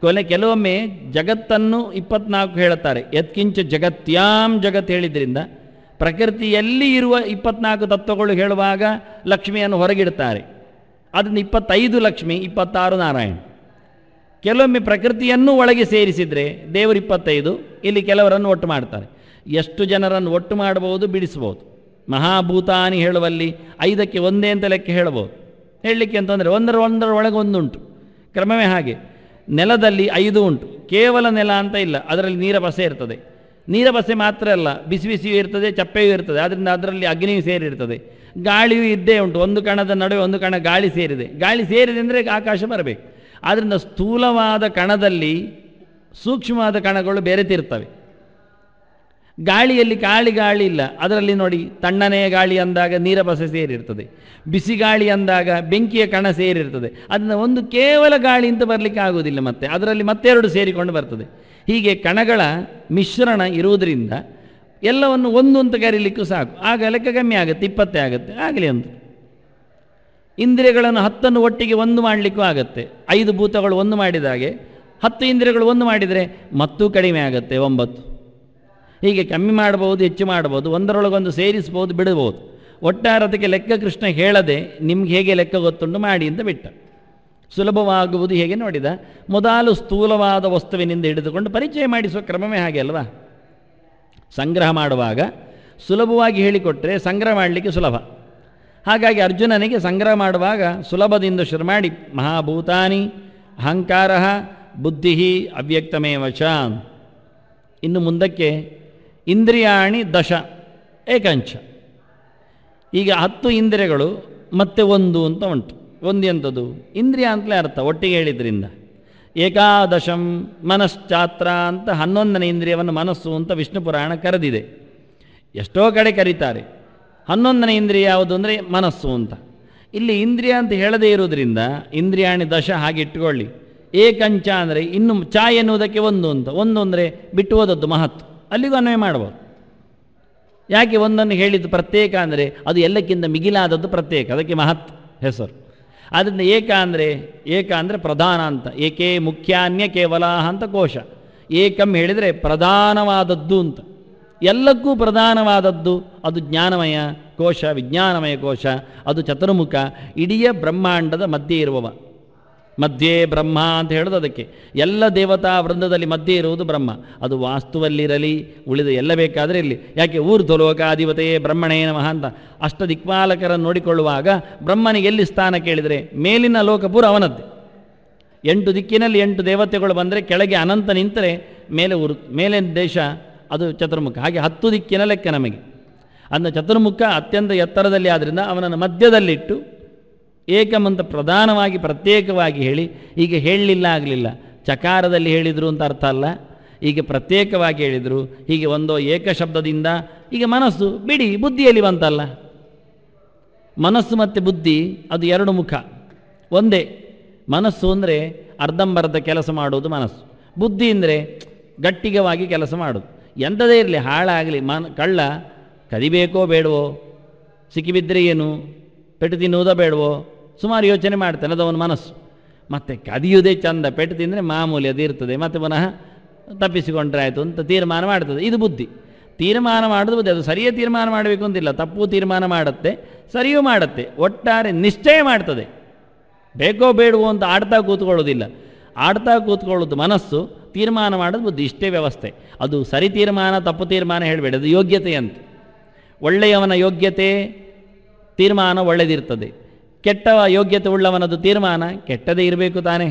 ಕೊನೆ ಕೆಲವೊಮ್ಮೆ ಜಗತ್ತನ್ನು ಇಪ್ಪತ್ನಾಲ್ಕು ಹೇಳುತ್ತಾರೆ ಯತ್ಕಿಂಚ ಜಗತ್ಯಾಂ ಜಗತ್ ಹೇಳಿದ್ರಿಂದ ಪ್ರಕೃತಿಯಲ್ಲಿ ಇರುವ ಇಪ್ಪತ್ನಾಲ್ಕು ತತ್ವಗಳು ಹೇಳುವಾಗ ಲಕ್ಷ್ಮಿಯನ್ನು ಹೊರಗಿಡ್ತಾರೆ ಅದನ್ನು ಇಪ್ಪತ್ತೈದು ಲಕ್ಷ್ಮಿ ಇಪ್ಪತ್ತಾರು ನಾರಾಯಣ ಕೆಲವೊಮ್ಮೆ ಪ್ರಕೃತಿಯನ್ನು ಒಳಗೆ ಸೇರಿಸಿದರೆ ದೇವರು ಇಪ್ಪತ್ತೈದು ಇಲ್ಲಿ ಕೆಲವರನ್ನು ಒಟ್ಟು ಮಾಡ್ತಾರೆ ಎಷ್ಟು ಜನರನ್ನು ಒಟ್ಟು ಮಾಡಬಹುದು ಬಿಡಿಸ್ಬೋದು ಮಹಾಭೂತಾನಿ ಹೇಳುವಲ್ಲಿ ಐದಕ್ಕೆ ಒಂದೇ ಅಂತ ಲೆಕ್ಕ ಹೇಳಬಹುದು ಹೇಳಲಿಕ್ಕೆ ಅಂತಂದರೆ ಒಂದರ ಒಂದರ ಒಳಗೆ ಒಂದುಂಟು ಕ್ರಮವೇ ಹಾಗೆ ನೆಲದಲ್ಲಿ ಐದು ಉಂಟು ಕೇವಲ ನೆಲ ಅಂತ ಇಲ್ಲ ಅದರಲ್ಲಿ ನೀರ ಬಸೆ ಇರ್ತದೆ ಬಸೆ ಮಾತ್ರ ಅಲ್ಲ ಬಿಸಿ ಬಿಸಿಯೂ ಇರ್ತದೆ ಚಪ್ಪೆಯೂ ಇರ್ತದೆ ಅದರಿಂದ ಅದರಲ್ಲಿ ಅಗ್ನಿಯೂ ಸೇರಿರ್ತದೆ ಗಾಳಿಯೂ ಇದ್ದೇ ಉಂಟು ಒಂದು ಕಣದ ನಡುವೆ ಒಂದು ಕಣ ಗಾಳಿ ಸೇರಿದೆ ಗಾಳಿ ಸೇರಿದೆ ಅಂದರೆ ಆಕಾಶ ಬರಬೇಕು ಆದ್ದರಿಂದ ಸ್ಥೂಲವಾದ ಕಣದಲ್ಲಿ ಸೂಕ್ಷ್ಮವಾದ ಕಣಗಳು ಬೆರೆತಿರ್ತವೆ ಗಾಳಿಯಲ್ಲಿ ಗಾಳಿ ಗಾಳಿ ಇಲ್ಲ ಅದರಲ್ಲಿ ನೋಡಿ ತಣ್ಣನೆಯ ಗಾಳಿ ಅಂದಾಗ ನೀರಬಸ ಸೇರಿರ್ತದೆ ಬಿಸಿ ಗಾಳಿ ಅಂದಾಗ ಬೆಂಕಿಯ ಕಣ ಸೇರಿರ್ತದೆ ಅದನ್ನು ಒಂದು ಕೇವಲ ಗಾಳಿ ಅಂತ ಬರಲಿಕ್ಕೆ ಆಗುವುದಿಲ್ಲ ಮತ್ತೆ ಅದರಲ್ಲಿ ಮತ್ತೆರಡು ಸೇರಿಕೊಂಡು ಬರ್ತದೆ ಹೀಗೆ ಕಣಗಳ ಮಿಶ್ರಣ ಇರುವುದರಿಂದ ಎಲ್ಲವನ್ನು ಒಂದು ಅಂತ ಕರೀಲಿಕ್ಕೂ ಸಾಕು ಆಗ ಲೆಕ್ಕ ಕಮ್ಮಿ ಆಗುತ್ತೆ ಇಪ್ಪತ್ತೇ ಆಗುತ್ತೆ ಆಗಲಿ ಅಂತ ಇಂದ್ರಿಯಗಳನ್ನು ಹತ್ತನ್ನು ಒಟ್ಟಿಗೆ ಒಂದು ಮಾಡಲಿಕ್ಕೂ ಆಗುತ್ತೆ ಐದು ಭೂತಗಳು ಒಂದು ಮಾಡಿದಾಗೆ ಹತ್ತು ಇಂದ್ರಿಯಗಳು ಒಂದು ಮಾಡಿದರೆ ಮತ್ತೂ ಕಡಿಮೆ ಆಗುತ್ತೆ ಒಂಬತ್ತು ಹೀಗೆ ಕಮ್ಮಿ ಮಾಡ್ಬೋದು ಹೆಚ್ಚು ಮಾಡ್ಬೋದು ಒಂದರೊಳಗೊಂದು ಸೇರಿಸ್ಬೋದು ಬಿಡಬಹುದು ಒಟ್ಟಾರದಕ್ಕೆ ಲೆಕ್ಕ ಕೃಷ್ಣ ಹೇಳದೆ ನಿಮ್ಗೆ ಹೇಗೆ ಲೆಕ್ಕ ಗೊತ್ತುಂಡು ಮಾಡಿ ಅಂತ ಬಿಟ್ಟ ಸುಲಭವಾಗುವುದು ಹೇಗೆ ನೋಡಿದ ಮೊದಲು ಸ್ಥೂಲವಾದ ವಸ್ತುವಿನಿಂದ ಹಿಡಿದುಕೊಂಡು ಪರಿಚಯ ಮಾಡಿಸುವ ಕ್ರಮವೇ ಹಾಗೆ ಅಲ್ವಾ ಸಂಗ್ರಹ ಮಾಡುವಾಗ ಸುಲಭವಾಗಿ ಹೇಳಿಕೊಟ್ಟರೆ ಸಂಗ್ರಹ ಮಾಡಲಿಕ್ಕೆ ಸುಲಭ ಹಾಗಾಗಿ ಅರ್ಜುನನಿಗೆ ಸಂಗ್ರಹ ಮಾಡುವಾಗ ಸುಲಭದಿಂದ ಶುರು ಮಾಡಿ ಮಹಾಭೂತಾನಿ ಅಹಂಕಾರ ಬುದ್ಧಿ ಅವ್ಯಕ್ತಮೇವಶ ಇನ್ನು ಮುಂದಕ್ಕೆ ಇಂದ್ರಿಯಾಣಿ ದಶ ಏಕಾಂಶ ಈಗ ಹತ್ತು ಇಂದ್ರಿಯಗಳು ಮತ್ತೆ ಒಂದು ಅಂತ ಉಂಟು ಒಂದು ಎಂಥದ್ದು ಇಂದ್ರಿಯ ಅಂತಲೇ ಅರ್ಥ ಒಟ್ಟಿಗೆ ಹೇಳಿದ್ರಿಂದ ಏಕಾದಶಂ ಮನಶ್ಚಾತ್ರ ಅಂತ ಹನ್ನೊಂದನೇ ಇಂದ್ರಿಯವನ್ನು ಮನಸ್ಸು ಅಂತ ವಿಷ್ಣು ಪುರಾಣ ಕರೆದಿದೆ ಎಷ್ಟೋ ಕಡೆ ಕರೀತಾರೆ ಹನ್ನೊಂದನೇ ಇಂದ್ರಿಯ ಯಾವುದು ಅಂದರೆ ಮನಸ್ಸು ಅಂತ ಇಲ್ಲಿ ಇಂದ್ರಿಯ ಅಂತ ಹೇಳದೇ ಇರುವುದರಿಂದ ಇಂದ್ರಿಯಾಣಿ ದಶ ಹಾಗೆ ಇಟ್ಕೊಳ್ಳಿ ಏಕಂಚ ಅಂದರೆ ಇನ್ನು ಚಾಯ್ ಎನ್ನುವುದಕ್ಕೆ ಒಂದು ಅಂತ ಒಂದು ಅಂದರೆ ಬಿಟ್ಟು ಹೋದದ್ದು ಮಹತ್ವ ಅಲ್ಲಿಗೂ ಅನ್ವಯ ಮಾಡ್ಬೋದು ಯಾಕೆ ಒಂದನ್ನು ಹೇಳಿದ್ದು ಪ್ರತ್ಯೇಕ ಅಂದರೆ ಅದು ಎಲ್ಲಕ್ಕಿಂತ ಮಿಗಿಲಾದದ್ದು ಪ್ರತ್ಯೇಕ ಅದಕ್ಕೆ ಮಹತ್ ಹೆಸರು ಆದ್ದರಿಂದ ಏಕ ಅಂದರೆ ಏಕ ಅಂದರೆ ಪ್ರಧಾನ ಅಂತ ಏಕೆ ಮುಖ್ಯಾನ್ಯ ಕೇವಲ ಅಂತ ಕೋಶ ಏಕಂ ಹೇಳಿದರೆ ಪ್ರಧಾನವಾದದ್ದು ಅಂತ ಎಲ್ಲಕ್ಕೂ ಪ್ರಧಾನವಾದದ್ದು ಅದು ಜ್ಞಾನಮಯ ಕೋಶ ವಿಜ್ಞಾನಮಯ ಕೋಶ ಅದು ಚತುರ್ಮುಖ ಇಡೀ ಬ್ರಹ್ಮಾಂಡದ ಮಧ್ಯೆ ಇರುವವ ಮಧ್ಯೆ ಬ್ರಹ್ಮ ಅಂತ ಹೇಳೋದು ಅದಕ್ಕೆ ಎಲ್ಲ ದೇವತಾ ವೃಂದದಲ್ಲಿ ಮಧ್ಯೆ ಇರುವುದು ಬ್ರಹ್ಮ ಅದು ವಾಸ್ತುವಲ್ಲಿರಲಿ ಉಳಿದ ಎಲ್ಲ ಬೇಕಾದರೆ ಇಲ್ಲಿ ಯಾಕೆ ಊರ್ಧ್ವಲೋಕಾಧಿಪತೆಯೇ ಬ್ರಹ್ಮಣೇ ನಮಃ ಅಂತ ಅಷ್ಟ ದಿಕ್ಪಾಲಕರನ್ನು ನೋಡಿಕೊಳ್ಳುವಾಗ ಬ್ರಹ್ಮನಿಗೆ ಎಲ್ಲಿ ಸ್ಥಾನ ಕೇಳಿದರೆ ಮೇಲಿನ ಲೋಕಪುರ ಅವನದ್ದು ಎಂಟು ದಿಕ್ಕಿನಲ್ಲಿ ಎಂಟು ದೇವತೆಗಳು ಬಂದರೆ ಕೆಳಗೆ ಅನಂತ ನಿಂತರೆ ಮೇಲೆ ಉರು ಮೇಲೆ ದೇಶ ಅದು ಚತುರ್ಮುಖ ಹಾಗೆ ಹತ್ತು ದಿಕ್ಕಿನ ಲೆಕ್ಕ ನಮಗೆ ಅಂದ ಚತುರ್ಮುಖ ಅತ್ಯಂತ ಎತ್ತರದಲ್ಲಿ ಆದ್ದರಿಂದ ಅವನನ್ನು ಮಧ್ಯದಲ್ಲಿಟ್ಟು ಏಕಮಂತ ಪ್ರಧಾನವಾಗಿ ಪ್ರತ್ಯೇಕವಾಗಿ ಹೇಳಿ ಈಗ ಹೇಳಲಿಲ್ಲ ಆಗಲಿಲ್ಲ ಚಕಾರದಲ್ಲಿ ಹೇಳಿದರು ಅಂತ ಅರ್ಥ ಅಲ್ಲ ಈಗ ಪ್ರತ್ಯೇಕವಾಗಿ ಹೇಳಿದರು ಹೀಗೆ ಒಂದೋ ಏಕ ಶಬ್ದದಿಂದ ಈಗ ಮನಸ್ಸು ಬಿಡಿ ಬುದ್ಧಿಯಲ್ಲಿ ಬಂತಲ್ಲ ಮನಸ್ಸು ಮತ್ತು ಬುದ್ಧಿ ಅದು ಎರಡು ಮುಖ ಒಂದೇ ಮನಸ್ಸು ಅಂದರೆ ಅರ್ಧಂಬರ್ಧ ಕೆಲಸ ಮಾಡುವುದು ಮನಸ್ಸು ಬುದ್ಧಿ ಅಂದರೆ ಗಟ್ಟಿಗವಾಗಿ ಕೆಲಸ ಮಾಡೋದು ಎಂಥದೇ ಇರಲಿ ಹಾಳಾಗಲಿ ಮನ ಕಳ್ಳ ಕದಿಬೇಕೋ ಬೇಡವೋ ಸಿಕ್ಕಿಬಿದ್ದರೆ ಏನು ಪೆಟ್ಟು ತಿನ್ನುವುದೋ ಬೇಡವೋ ಸುಮಾರು ಯೋಚನೆ ಮಾಡ್ತಾನೆ ಅವನ ಮನಸ್ಸು ಮತ್ತೆ ಕದಿಯುವುದೇ ಚಂದ ಪೆಟ್ಟು ತಿಂದರೆ ಮಾಮೂಲಿ ಇರ್ತದೆ ಮತ್ತೆ ಪುನಃ ತಪ್ಪಿಸಿಕೊಂಡ್ರೆ ಆಯಿತು ಅಂತ ತೀರ್ಮಾನ ಮಾಡ್ತದೆ ಇದು ಬುದ್ಧಿ ತೀರ್ಮಾನ ಮಾಡೋದು ಬುದ್ಧಿ ಅದು ಸರಿಯೇ ತೀರ್ಮಾನ ಮಾಡಬೇಕು ಅಂತಿಲ್ಲ ತಪ್ಪು ತೀರ್ಮಾನ ಮಾಡುತ್ತೆ ಸರಿಯೂ ಮಾಡುತ್ತೆ ಒಟ್ಟಾರೆ ನಿಶ್ಚಯ ಮಾಡ್ತದೆ ಬೇಕೋ ಬೇಡವೋ ಅಂತ ಆಡ್ತಾ ಕೂತ್ಕೊಳ್ಳೋದಿಲ್ಲ ಆಡ್ತಾ ಕೂತ್ಕೊಳ್ಳೋದು ಮನಸ್ಸು ತೀರ್ಮಾನ ಮಾಡೋದು ಬುದ್ಧಿ ಇಷ್ಟೇ ವ್ಯವಸ್ಥೆ ಅದು ಸರಿ ತೀರ್ಮಾನ ತಪ್ಪು ತೀರ್ಮಾನ ಹೇಳಬೇಡ ಅದು ಯೋಗ್ಯತೆ ಅಂತ ಒಳ್ಳೆಯವನ ಯೋಗ್ಯತೆ ತೀರ್ಮಾನ ಒಳ್ಳೆದಿರ್ತದೆ ಕೆಟ್ಟ ಯೋಗ್ಯತೆ ಉಳ್ಳವನದು ತೀರ್ಮಾನ ಕೆಟ್ಟದೇ ಇರಬೇಕು ತಾನೇ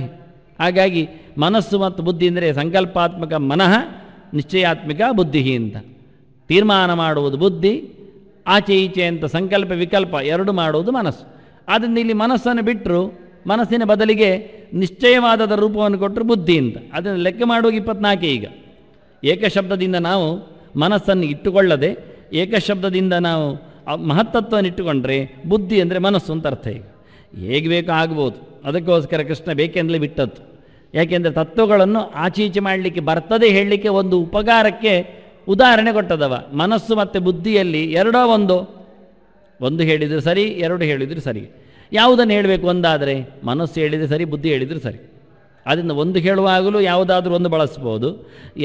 ಹಾಗಾಗಿ ಮನಸ್ಸು ಮತ್ತು ಬುದ್ಧಿ ಅಂದರೆ ಸಂಕಲ್ಪಾತ್ಮಕ ಮನಃ ನಿಶ್ಚಯಾತ್ಮಕ ಬುದ್ಧಿ ಅಂತ ತೀರ್ಮಾನ ಮಾಡುವುದು ಬುದ್ಧಿ ಆಚೆ ಈಚೆ ಅಂತ ಸಂಕಲ್ಪ ವಿಕಲ್ಪ ಎರಡು ಮಾಡುವುದು ಮನಸ್ಸು ಆದ್ದರಿಂದ ಇಲ್ಲಿ ಮನಸ್ಸನ್ನು ಬಿಟ್ಟರು ಮನಸ್ಸಿನ ಬದಲಿಗೆ ನಿಶ್ಚಯವಾದದ ರೂಪವನ್ನು ಕೊಟ್ಟರು ಬುದ್ಧಿ ಅಂತ ಅದನ್ನು ಲೆಕ್ಕ ಮಾಡುವಾಗ ಇಪ್ಪತ್ನಾಲ್ಕು ಈಗ ಏಕಶಬ್ದದಿಂದ ನಾವು ಮನಸ್ಸನ್ನು ಇಟ್ಟುಕೊಳ್ಳದೆ ಏಕಶಬ್ದದಿಂದ ನಾವು ಮಹತ್ತತ್ವವನ್ನು ಬುದ್ಧಿ ಅಂದರೆ ಮನಸ್ಸು ಅಂತ ಅರ್ಥ ಈಗ ಹೇಗೆ ಬೇಕೋ ಆಗ್ಬೋದು ಅದಕ್ಕೋಸ್ಕರ ಕೃಷ್ಣ ಬೇಕೆಂದಲೇ ಬಿಟ್ಟದ್ದು ಯಾಕೆಂದರೆ ತತ್ವಗಳನ್ನು ಆಚೀಚೆ ಮಾಡಲಿಕ್ಕೆ ಬರ್ತದೆ ಹೇಳಲಿಕ್ಕೆ ಒಂದು ಉಪಕಾರಕ್ಕೆ ಉದಾಹರಣೆ ಕೊಟ್ಟದವ ಮನಸ್ಸು ಮತ್ತು ಬುದ್ಧಿಯಲ್ಲಿ ಎರಡೋ ಒಂದು ಒಂದು ಹೇಳಿದರೆ ಸರಿ ಎರಡು ಹೇಳಿದರೆ ಸರಿ ಯಾವುದನ್ನು ಹೇಳಬೇಕು ಒಂದಾದರೆ ಮನಸ್ಸು ಹೇಳಿದರೆ ಸರಿ ಬುದ್ಧಿ ಹೇಳಿದರೆ ಸರಿ ಅದನ್ನು ಒಂದು ಹೇಳುವಾಗಲೂ ಯಾವುದಾದ್ರೂ ಒಂದು ಬಳಸ್ಬೋದು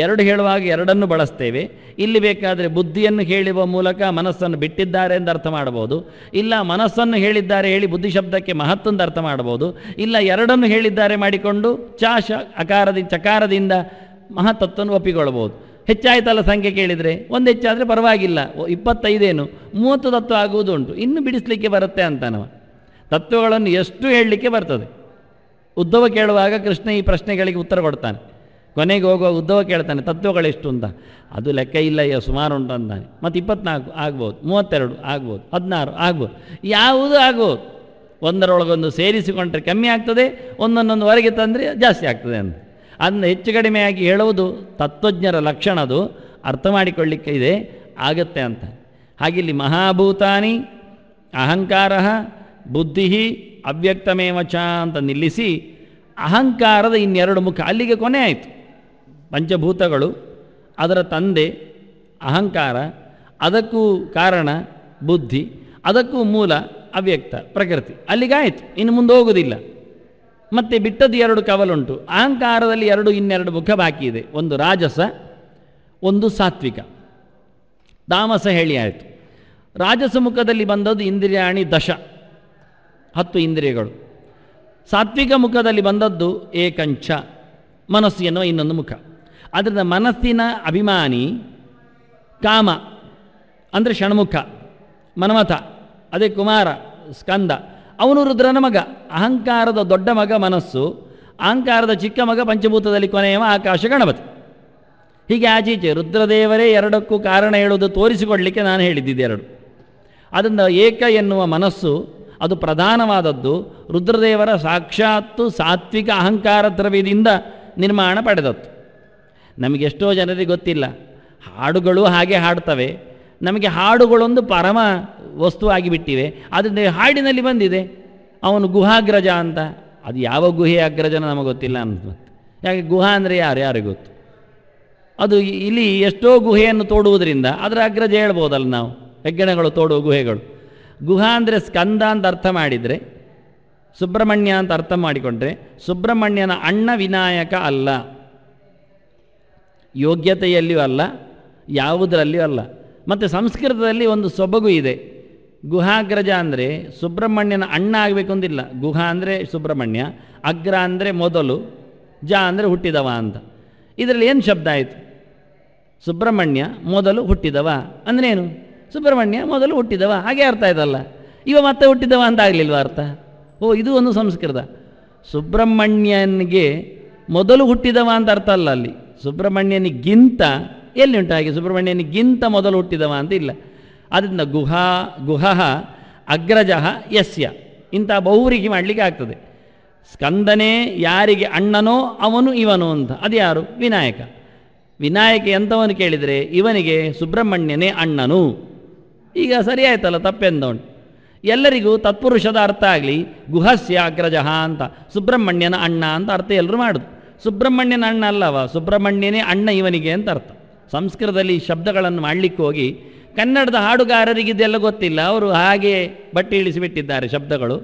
ಎರಡು ಹೇಳುವಾಗ ಎರಡನ್ನು ಬಳಸ್ತೇವೆ ಇಲ್ಲಿ ಬೇಕಾದರೆ ಬುದ್ಧಿಯನ್ನು ಹೇಳುವ ಮೂಲಕ ಮನಸ್ಸನ್ನು ಬಿಟ್ಟಿದ್ದಾರೆ ಎಂದು ಅರ್ಥ ಮಾಡ್ಬೋದು ಇಲ್ಲ ಮನಸ್ಸನ್ನು ಹೇಳಿದ್ದಾರೆ ಹೇಳಿ ಬುದ್ಧಿ ಶಬ್ದಕ್ಕೆ ಮಹತ್ತೊಂದು ಅರ್ಥ ಮಾಡ್ಬೋದು ಇಲ್ಲ ಎರಡನ್ನು ಹೇಳಿದ್ದಾರೆ ಮಾಡಿಕೊಂಡು ಚಾಶ ಅಕಾರದ ಚಕಾರದಿಂದ ಮಹತ್ತತ್ವವನ್ನು ಒಪ್ಪಿಕೊಳ್ಬೋದು ಹೆಚ್ಚಾಯ್ತಲ್ಲ ಸಂಖ್ಯೆ ಕೇಳಿದರೆ ಒಂದು ಹೆಚ್ಚಾದರೆ ಪರವಾಗಿಲ್ಲ ಇಪ್ಪತ್ತೈದೇನು ಮೂವತ್ತು ತತ್ವ ಆಗುವುದುಂಟು ಇನ್ನು ಬಿಡಿಸ್ಲಿಕ್ಕೆ ಬರುತ್ತೆ ಅಂತ ನಾವು ತತ್ವಗಳನ್ನು ಎಷ್ಟು ಹೇಳಲಿಕ್ಕೆ ಬರ್ತದೆ ಉದ್ಧವ ಕೇಳುವಾಗ ಕೃಷ್ಣ ಈ ಪ್ರಶ್ನೆಗಳಿಗೆ ಉತ್ತರ ಕೊಡ್ತಾನೆ ಕೊನೆಗೆ ಹೋಗುವ ಉದ್ದವ ಕೇಳ್ತಾನೆ ತತ್ವಗಳೆಷ್ಟು ಅಂತ ಅದು ಲೆಕ್ಕ ಇಲ್ಲ ಸುಮಾರು ಉಂಟು ಅಂತಾನೆ ಮತ್ತು ಇಪ್ಪತ್ನಾಲ್ಕು ಆಗ್ಬೋದು ಮೂವತ್ತೆರಡು ಆಗ್ಬೋದು ಹದಿನಾರು ಆಗ್ಬೋದು ಯಾವುದು ಆಗ್ಬೋದು ಒಂದರೊಳಗೊಂದು ಸೇರಿಸಿಕೊಂಡ್ರೆ ಕಮ್ಮಿ ಆಗ್ತದೆ ಒಂದೊಂದೊಂದು ಹೊರಗೆ ತಂದರೆ ಜಾಸ್ತಿ ಆಗ್ತದೆ ಅಂತ ಅದನ್ನು ಹೆಚ್ಚು ಕಡಿಮೆಯಾಗಿ ಹೇಳುವುದು ತತ್ವಜ್ಞರ ಲಕ್ಷಣ ಅದು ಅರ್ಥ ಮಾಡಿಕೊಳ್ಳಿಕ್ಕೆ ಇದೆ ಆಗತ್ತೆ ಅಂತ ಇಲ್ಲಿ ಮಹಾಭೂತಾನಿ ಅಹಂಕಾರ ಬುದ್ಧಿ ಅವ್ಯಕ್ತಮೇವಚ ಅಂತ ನಿಲ್ಲಿಸಿ ಅಹಂಕಾರದ ಇನ್ನೆರಡು ಮುಖ ಅಲ್ಲಿಗೆ ಕೊನೆ ಆಯಿತು ಪಂಚಭೂತಗಳು ಅದರ ತಂದೆ ಅಹಂಕಾರ ಅದಕ್ಕೂ ಕಾರಣ ಬುದ್ಧಿ ಅದಕ್ಕೂ ಮೂಲ ಅವ್ಯಕ್ತ ಪ್ರಕೃತಿ ಅಲ್ಲಿಗಾಯಿತು ಇನ್ನು ಮುಂದೆ ಹೋಗುವುದಿಲ್ಲ ಮತ್ತೆ ಬಿಟ್ಟದ್ದು ಎರಡು ಕವಲುಂಟು ಅಹಂಕಾರದಲ್ಲಿ ಎರಡು ಇನ್ನೆರಡು ಮುಖ ಬಾಕಿ ಇದೆ ಒಂದು ರಾಜಸ ಒಂದು ಸಾತ್ವಿಕ ತಾಮಸ ಹೇಳಿ ಆಯಿತು ರಾಜಸ ಮುಖದಲ್ಲಿ ಬಂದದ್ದು ಇಂದ್ರಿಯಾಣಿ ದಶ ಹತ್ತು ಇಂದ್ರಿಯಗಳು ಸಾತ್ವಿಕ ಮುಖದಲ್ಲಿ ಬಂದದ್ದು ಏಕಂಚ ಮನಸ್ಸು ಎನ್ನುವ ಇನ್ನೊಂದು ಮುಖ ಅದರಿಂದ ಮನಸ್ಸಿನ ಅಭಿಮಾನಿ ಕಾಮ ಅಂದರೆ ಷಣ್ಮುಖ ಮನ್ಮಥ ಅದೇ ಕುಮಾರ ಸ್ಕಂದ ಅವನು ರುದ್ರನ ಮಗ ಅಹಂಕಾರದ ದೊಡ್ಡ ಮಗ ಮನಸ್ಸು ಅಹಂಕಾರದ ಚಿಕ್ಕ ಮಗ ಪಂಚಭೂತದಲ್ಲಿ ಕೊನೆಯವ ಆಕಾಶ ಗಣಪತಿ ಹೀಗೆ ಆಚೀಚೆ ರುದ್ರದೇವರೇ ಎರಡಕ್ಕೂ ಕಾರಣ ಹೇಳುವುದು ತೋರಿಸಿಕೊಡಲಿಕ್ಕೆ ನಾನು ಹೇಳಿದ್ದಿದ್ದೆ ಎರಡು ಅದರಿಂದ ಏಕ ಎನ್ನುವ ಮನಸ್ಸು ಅದು ಪ್ರಧಾನವಾದದ್ದು ರುದ್ರದೇವರ ಸಾಕ್ಷಾತ್ತು ಸಾತ್ವಿಕ ಅಹಂಕಾರ ದ್ರವ್ಯದಿಂದ ನಿರ್ಮಾಣ ಪಡೆದದ್ದು ನಮಗೆಷ್ಟೋ ಜನರಿಗೆ ಗೊತ್ತಿಲ್ಲ ಹಾಡುಗಳು ಹಾಗೆ ಹಾಡ್ತವೆ ನಮಗೆ ಹಾಡುಗಳೊಂದು ಪರಮ ವಸ್ತುವಾಗಿ ಬಿಟ್ಟಿವೆ ಆದರೆ ಹಾಡಿನಲ್ಲಿ ಬಂದಿದೆ ಅವನು ಗುಹಾಗ್ರಜ ಅಂತ ಅದು ಯಾವ ಗುಹೆ ಅಗ್ರಜನ ನಮಗೆ ಗೊತ್ತಿಲ್ಲ ಅಂತ ಯಾಕೆ ಗುಹಾ ಅಂದರೆ ಯಾರು ಯಾರಿಗೆ ಗೊತ್ತು ಅದು ಇಲ್ಲಿ ಎಷ್ಟೋ ಗುಹೆಯನ್ನು ತೋಡುವುದರಿಂದ ಅದರ ಅಗ್ರಜ ಹೇಳ್ಬೋದಲ್ಲ ನಾವು ಹೆಗ್ಗಣಗಳು ತೋಡುವ ಗುಹೆಗಳು ಗುಹಾ ಅಂದರೆ ಸ್ಕಂದ ಅಂತ ಅರ್ಥ ಮಾಡಿದರೆ ಸುಬ್ರಹ್ಮಣ್ಯ ಅಂತ ಅರ್ಥ ಮಾಡಿಕೊಂಡ್ರೆ ಸುಬ್ರಹ್ಮಣ್ಯನ ಅಣ್ಣ ವಿನಾಯಕ ಅಲ್ಲ ಯೋಗ್ಯತೆಯಲ್ಲಿಯೂ ಅಲ್ಲ ಯಾವುದರಲ್ಲಿಯೂ ಅಲ್ಲ ಮತ್ತು ಸಂಸ್ಕೃತದಲ್ಲಿ ಒಂದು ಸೊಬಗು ಇದೆ ಗುಹಾಗ್ರಜ ಅಂದರೆ ಸುಬ್ರಹ್ಮಣ್ಯನ ಅಣ್ಣ ಆಗಬೇಕು ಅಂದಿಲ್ಲ ಗುಹಾ ಅಂದರೆ ಸುಬ್ರಹ್ಮಣ್ಯ ಅಗ್ರ ಅಂದರೆ ಮೊದಲು ಜ ಅಂದರೆ ಹುಟ್ಟಿದವ ಅಂತ ಇದರಲ್ಲಿ ಏನು ಶಬ್ದ ಆಯಿತು ಸುಬ್ರಹ್ಮಣ್ಯ ಮೊದಲು ಹುಟ್ಟಿದವ ಅಂದ್ರೇನು ಸುಬ್ರಹ್ಮಣ್ಯ ಮೊದಲು ಹುಟ್ಟಿದವ ಹಾಗೆ ಅರ್ಥ ಇದಲ್ಲ ಇವ ಮತ್ತೆ ಹುಟ್ಟಿದವ ಅಂತ ಆಗಲಿಲ್ವ ಅರ್ಥ ಓ ಇದು ಒಂದು ಸಂಸ್ಕೃತ ಸುಬ್ರಹ್ಮಣ್ಯನಿಗೆ ಮೊದಲು ಹುಟ್ಟಿದವ ಅಂತ ಅರ್ಥ ಅಲ್ಲ ಅಲ್ಲಿ ಸುಬ್ರಹ್ಮಣ್ಯನಿಗಿಂತ ಎಲ್ಲಿ ಉಂಟು ಹಾಗೆ ಸುಬ್ರಹ್ಮಣ್ಯನಿಗಿಂತ ಮೊದಲು ಹುಟ್ಟಿದವ ಅಂತ ಇಲ್ಲ ಆದ್ದರಿಂದ ಗುಹಾ ಗುಹ ಅಗ್ರಜ ಯಸ್ಯ ಇಂಥ ಬೌರಿಗೆ ಮಾಡಲಿಕ್ಕೆ ಆಗ್ತದೆ ಸ್ಕಂದನೇ ಯಾರಿಗೆ ಅಣ್ಣನೋ ಅವನು ಇವನು ಅಂತ ಅದು ಯಾರು ವಿನಾಯಕ ವಿನಾಯಕ ಎಂಥವನು ಕೇಳಿದರೆ ಇವನಿಗೆ ಸುಬ್ರಹ್ಮಣ್ಯನೇ ಅಣ್ಣನು ಈಗ ಸರಿ ಆಯ್ತಲ್ಲ ಉಂಟು ಎಲ್ಲರಿಗೂ ತತ್ಪುರುಷದ ಅರ್ಥ ಆಗಲಿ ಗುಹಸ್ಯ ಅಗ್ರಜಃ ಅಂತ ಸುಬ್ರಹ್ಮಣ್ಯನ ಅಣ್ಣ ಅಂತ ಅರ್ಥ ಎಲ್ಲರೂ ಮಾಡುದು ಸುಬ್ರಹ್ಮಣ್ಯನ ಅಣ್ಣ ಅಲ್ಲವ ಸುಬ್ರಹ್ಮಣ್ಯನೇ ಅಣ್ಣ ಇವನಿಗೆ ಅಂತ ಅರ್ಥ ಸಂಸ್ಕೃತದಲ್ಲಿ ಶಬ್ದಗಳನ್ನು ಮಾಡಲಿಕ್ಕೆ ಹೋಗಿ ಕನ್ನಡದ ಹಾಡುಗಾರರಿಗೆ ಇದೆಲ್ಲ ಗೊತ್ತಿಲ್ಲ ಅವರು ಹಾಗೆ ಬಟ್ಟೆ ಇಳಿಸಿಬಿಟ್ಟಿದ್ದಾರೆ ಶಬ್ದಗಳು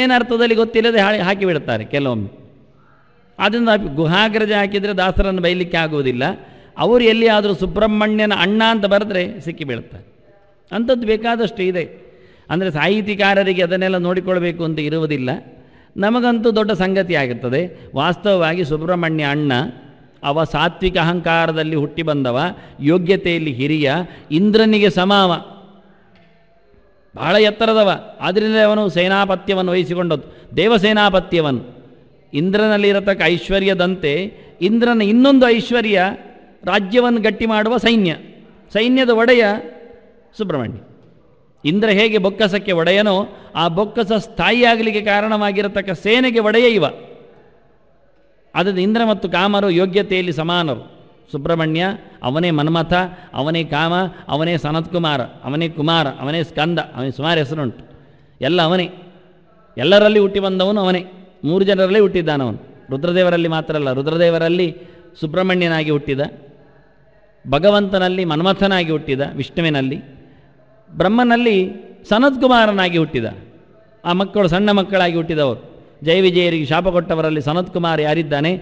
ಏನರ್ಥದಲ್ಲಿ ಗೊತ್ತಿಲ್ಲದೆ ಹಾಳಿ ಹಾಕಿಬಿಡ್ತಾರೆ ಕೆಲವೊಮ್ಮೆ ಅದನ್ನು ಗುಹಾಗ್ರಜ ಹಾಕಿದರೆ ದಾಸರನ್ನು ಬೈಲಿಕ್ಕೆ ಆಗುವುದಿಲ್ಲ ಅವರು ಎಲ್ಲಿಯಾದರೂ ಸುಬ್ರಹ್ಮಣ್ಯನ ಅಣ್ಣ ಅಂತ ಬರೆದ್ರೆ ಸಿಕ್ಕಿಬೀಳುತ್ತೆ ಅಂಥದ್ದು ಬೇಕಾದಷ್ಟು ಇದೆ ಅಂದರೆ ಸಾಹಿತಿಕಾರರಿಗೆ ಅದನ್ನೆಲ್ಲ ನೋಡಿಕೊಳ್ಬೇಕು ಅಂತ ಇರುವುದಿಲ್ಲ ನಮಗಂತೂ ದೊಡ್ಡ ಸಂಗತಿ ಆಗುತ್ತದೆ ವಾಸ್ತವವಾಗಿ ಸುಬ್ರಹ್ಮಣ್ಯ ಅಣ್ಣ ಅವ ಸಾತ್ವಿಕ ಅಹಂಕಾರದಲ್ಲಿ ಹುಟ್ಟಿ ಬಂದವ ಯೋಗ್ಯತೆಯಲ್ಲಿ ಹಿರಿಯ ಇಂದ್ರನಿಗೆ ಸಮಾವ ಬಹಳ ಎತ್ತರದವ ಆದ್ದರಿಂದ ಅವನು ಸೇನಾಪತ್ಯವನ್ನು ವಹಿಸಿಕೊಂಡದ್ದು ದೇವಸೇನಾಪತ್ಯವನ್ನು ಇಂದ್ರನಲ್ಲಿರತಕ್ಕ ಐಶ್ವರ್ಯದಂತೆ ಇಂದ್ರನ ಇನ್ನೊಂದು ಐಶ್ವರ್ಯ ರಾಜ್ಯವನ್ನು ಗಟ್ಟಿ ಮಾಡುವ ಸೈನ್ಯ ಸೈನ್ಯದ ಒಡೆಯ ಸುಬ್ರಹ್ಮಣ್ಯ ಇಂದ್ರ ಹೇಗೆ ಬೊಕ್ಕಸಕ್ಕೆ ಒಡೆಯನೋ ಆ ಬೊಕ್ಕಸ ಸ್ಥಾಯಿಯಾಗಲಿಕ್ಕೆ ಕಾರಣವಾಗಿರತಕ್ಕ ಸೇನೆಗೆ ಒಡೆಯ ಇವ ಆದ್ದರಿಂದ ಇಂದ್ರ ಮತ್ತು ಕಾಮರು ಯೋಗ್ಯತೆಯಲ್ಲಿ ಸಮಾನರು ಸುಬ್ರಹ್ಮಣ್ಯ ಅವನೇ ಮನ್ಮಥ ಅವನೇ ಕಾಮ ಅವನೇ ಕುಮಾರ ಅವನೇ ಕುಮಾರ ಅವನೇ ಸ್ಕಂದ ಅವನೇ ಸುಮಾರು ಹೆಸರುಂಟು ಎಲ್ಲ ಅವನೇ ಎಲ್ಲರಲ್ಲಿ ಹುಟ್ಟಿ ಬಂದವನು ಅವನೇ ಮೂರು ಜನರಲ್ಲೇ ಹುಟ್ಟಿದ್ದಾನವನು ರುದ್ರದೇವರಲ್ಲಿ ಮಾತ್ರ ಅಲ್ಲ ರುದ್ರದೇವರಲ್ಲಿ ಸುಬ್ರಹ್ಮಣ್ಯನಾಗಿ ಹುಟ್ಟಿದ ಭಗವಂತನಲ್ಲಿ ಮನ್ಮಥನಾಗಿ ಹುಟ್ಟಿದ ವಿಷ್ಣುವಿನಲ್ಲಿ ಬ್ರಹ್ಮನಲ್ಲಿ ಕುಮಾರನಾಗಿ ಹುಟ್ಟಿದ ಆ ಮಕ್ಕಳು ಸಣ್ಣ ಮಕ್ಕಳಾಗಿ ಹುಟ್ಟಿದವರು ವಿಜಯರಿಗೆ ಶಾಪ ಕೊಟ್ಟವರಲ್ಲಿ ಕುಮಾರ್ ಯಾರಿದ್ದಾನೆ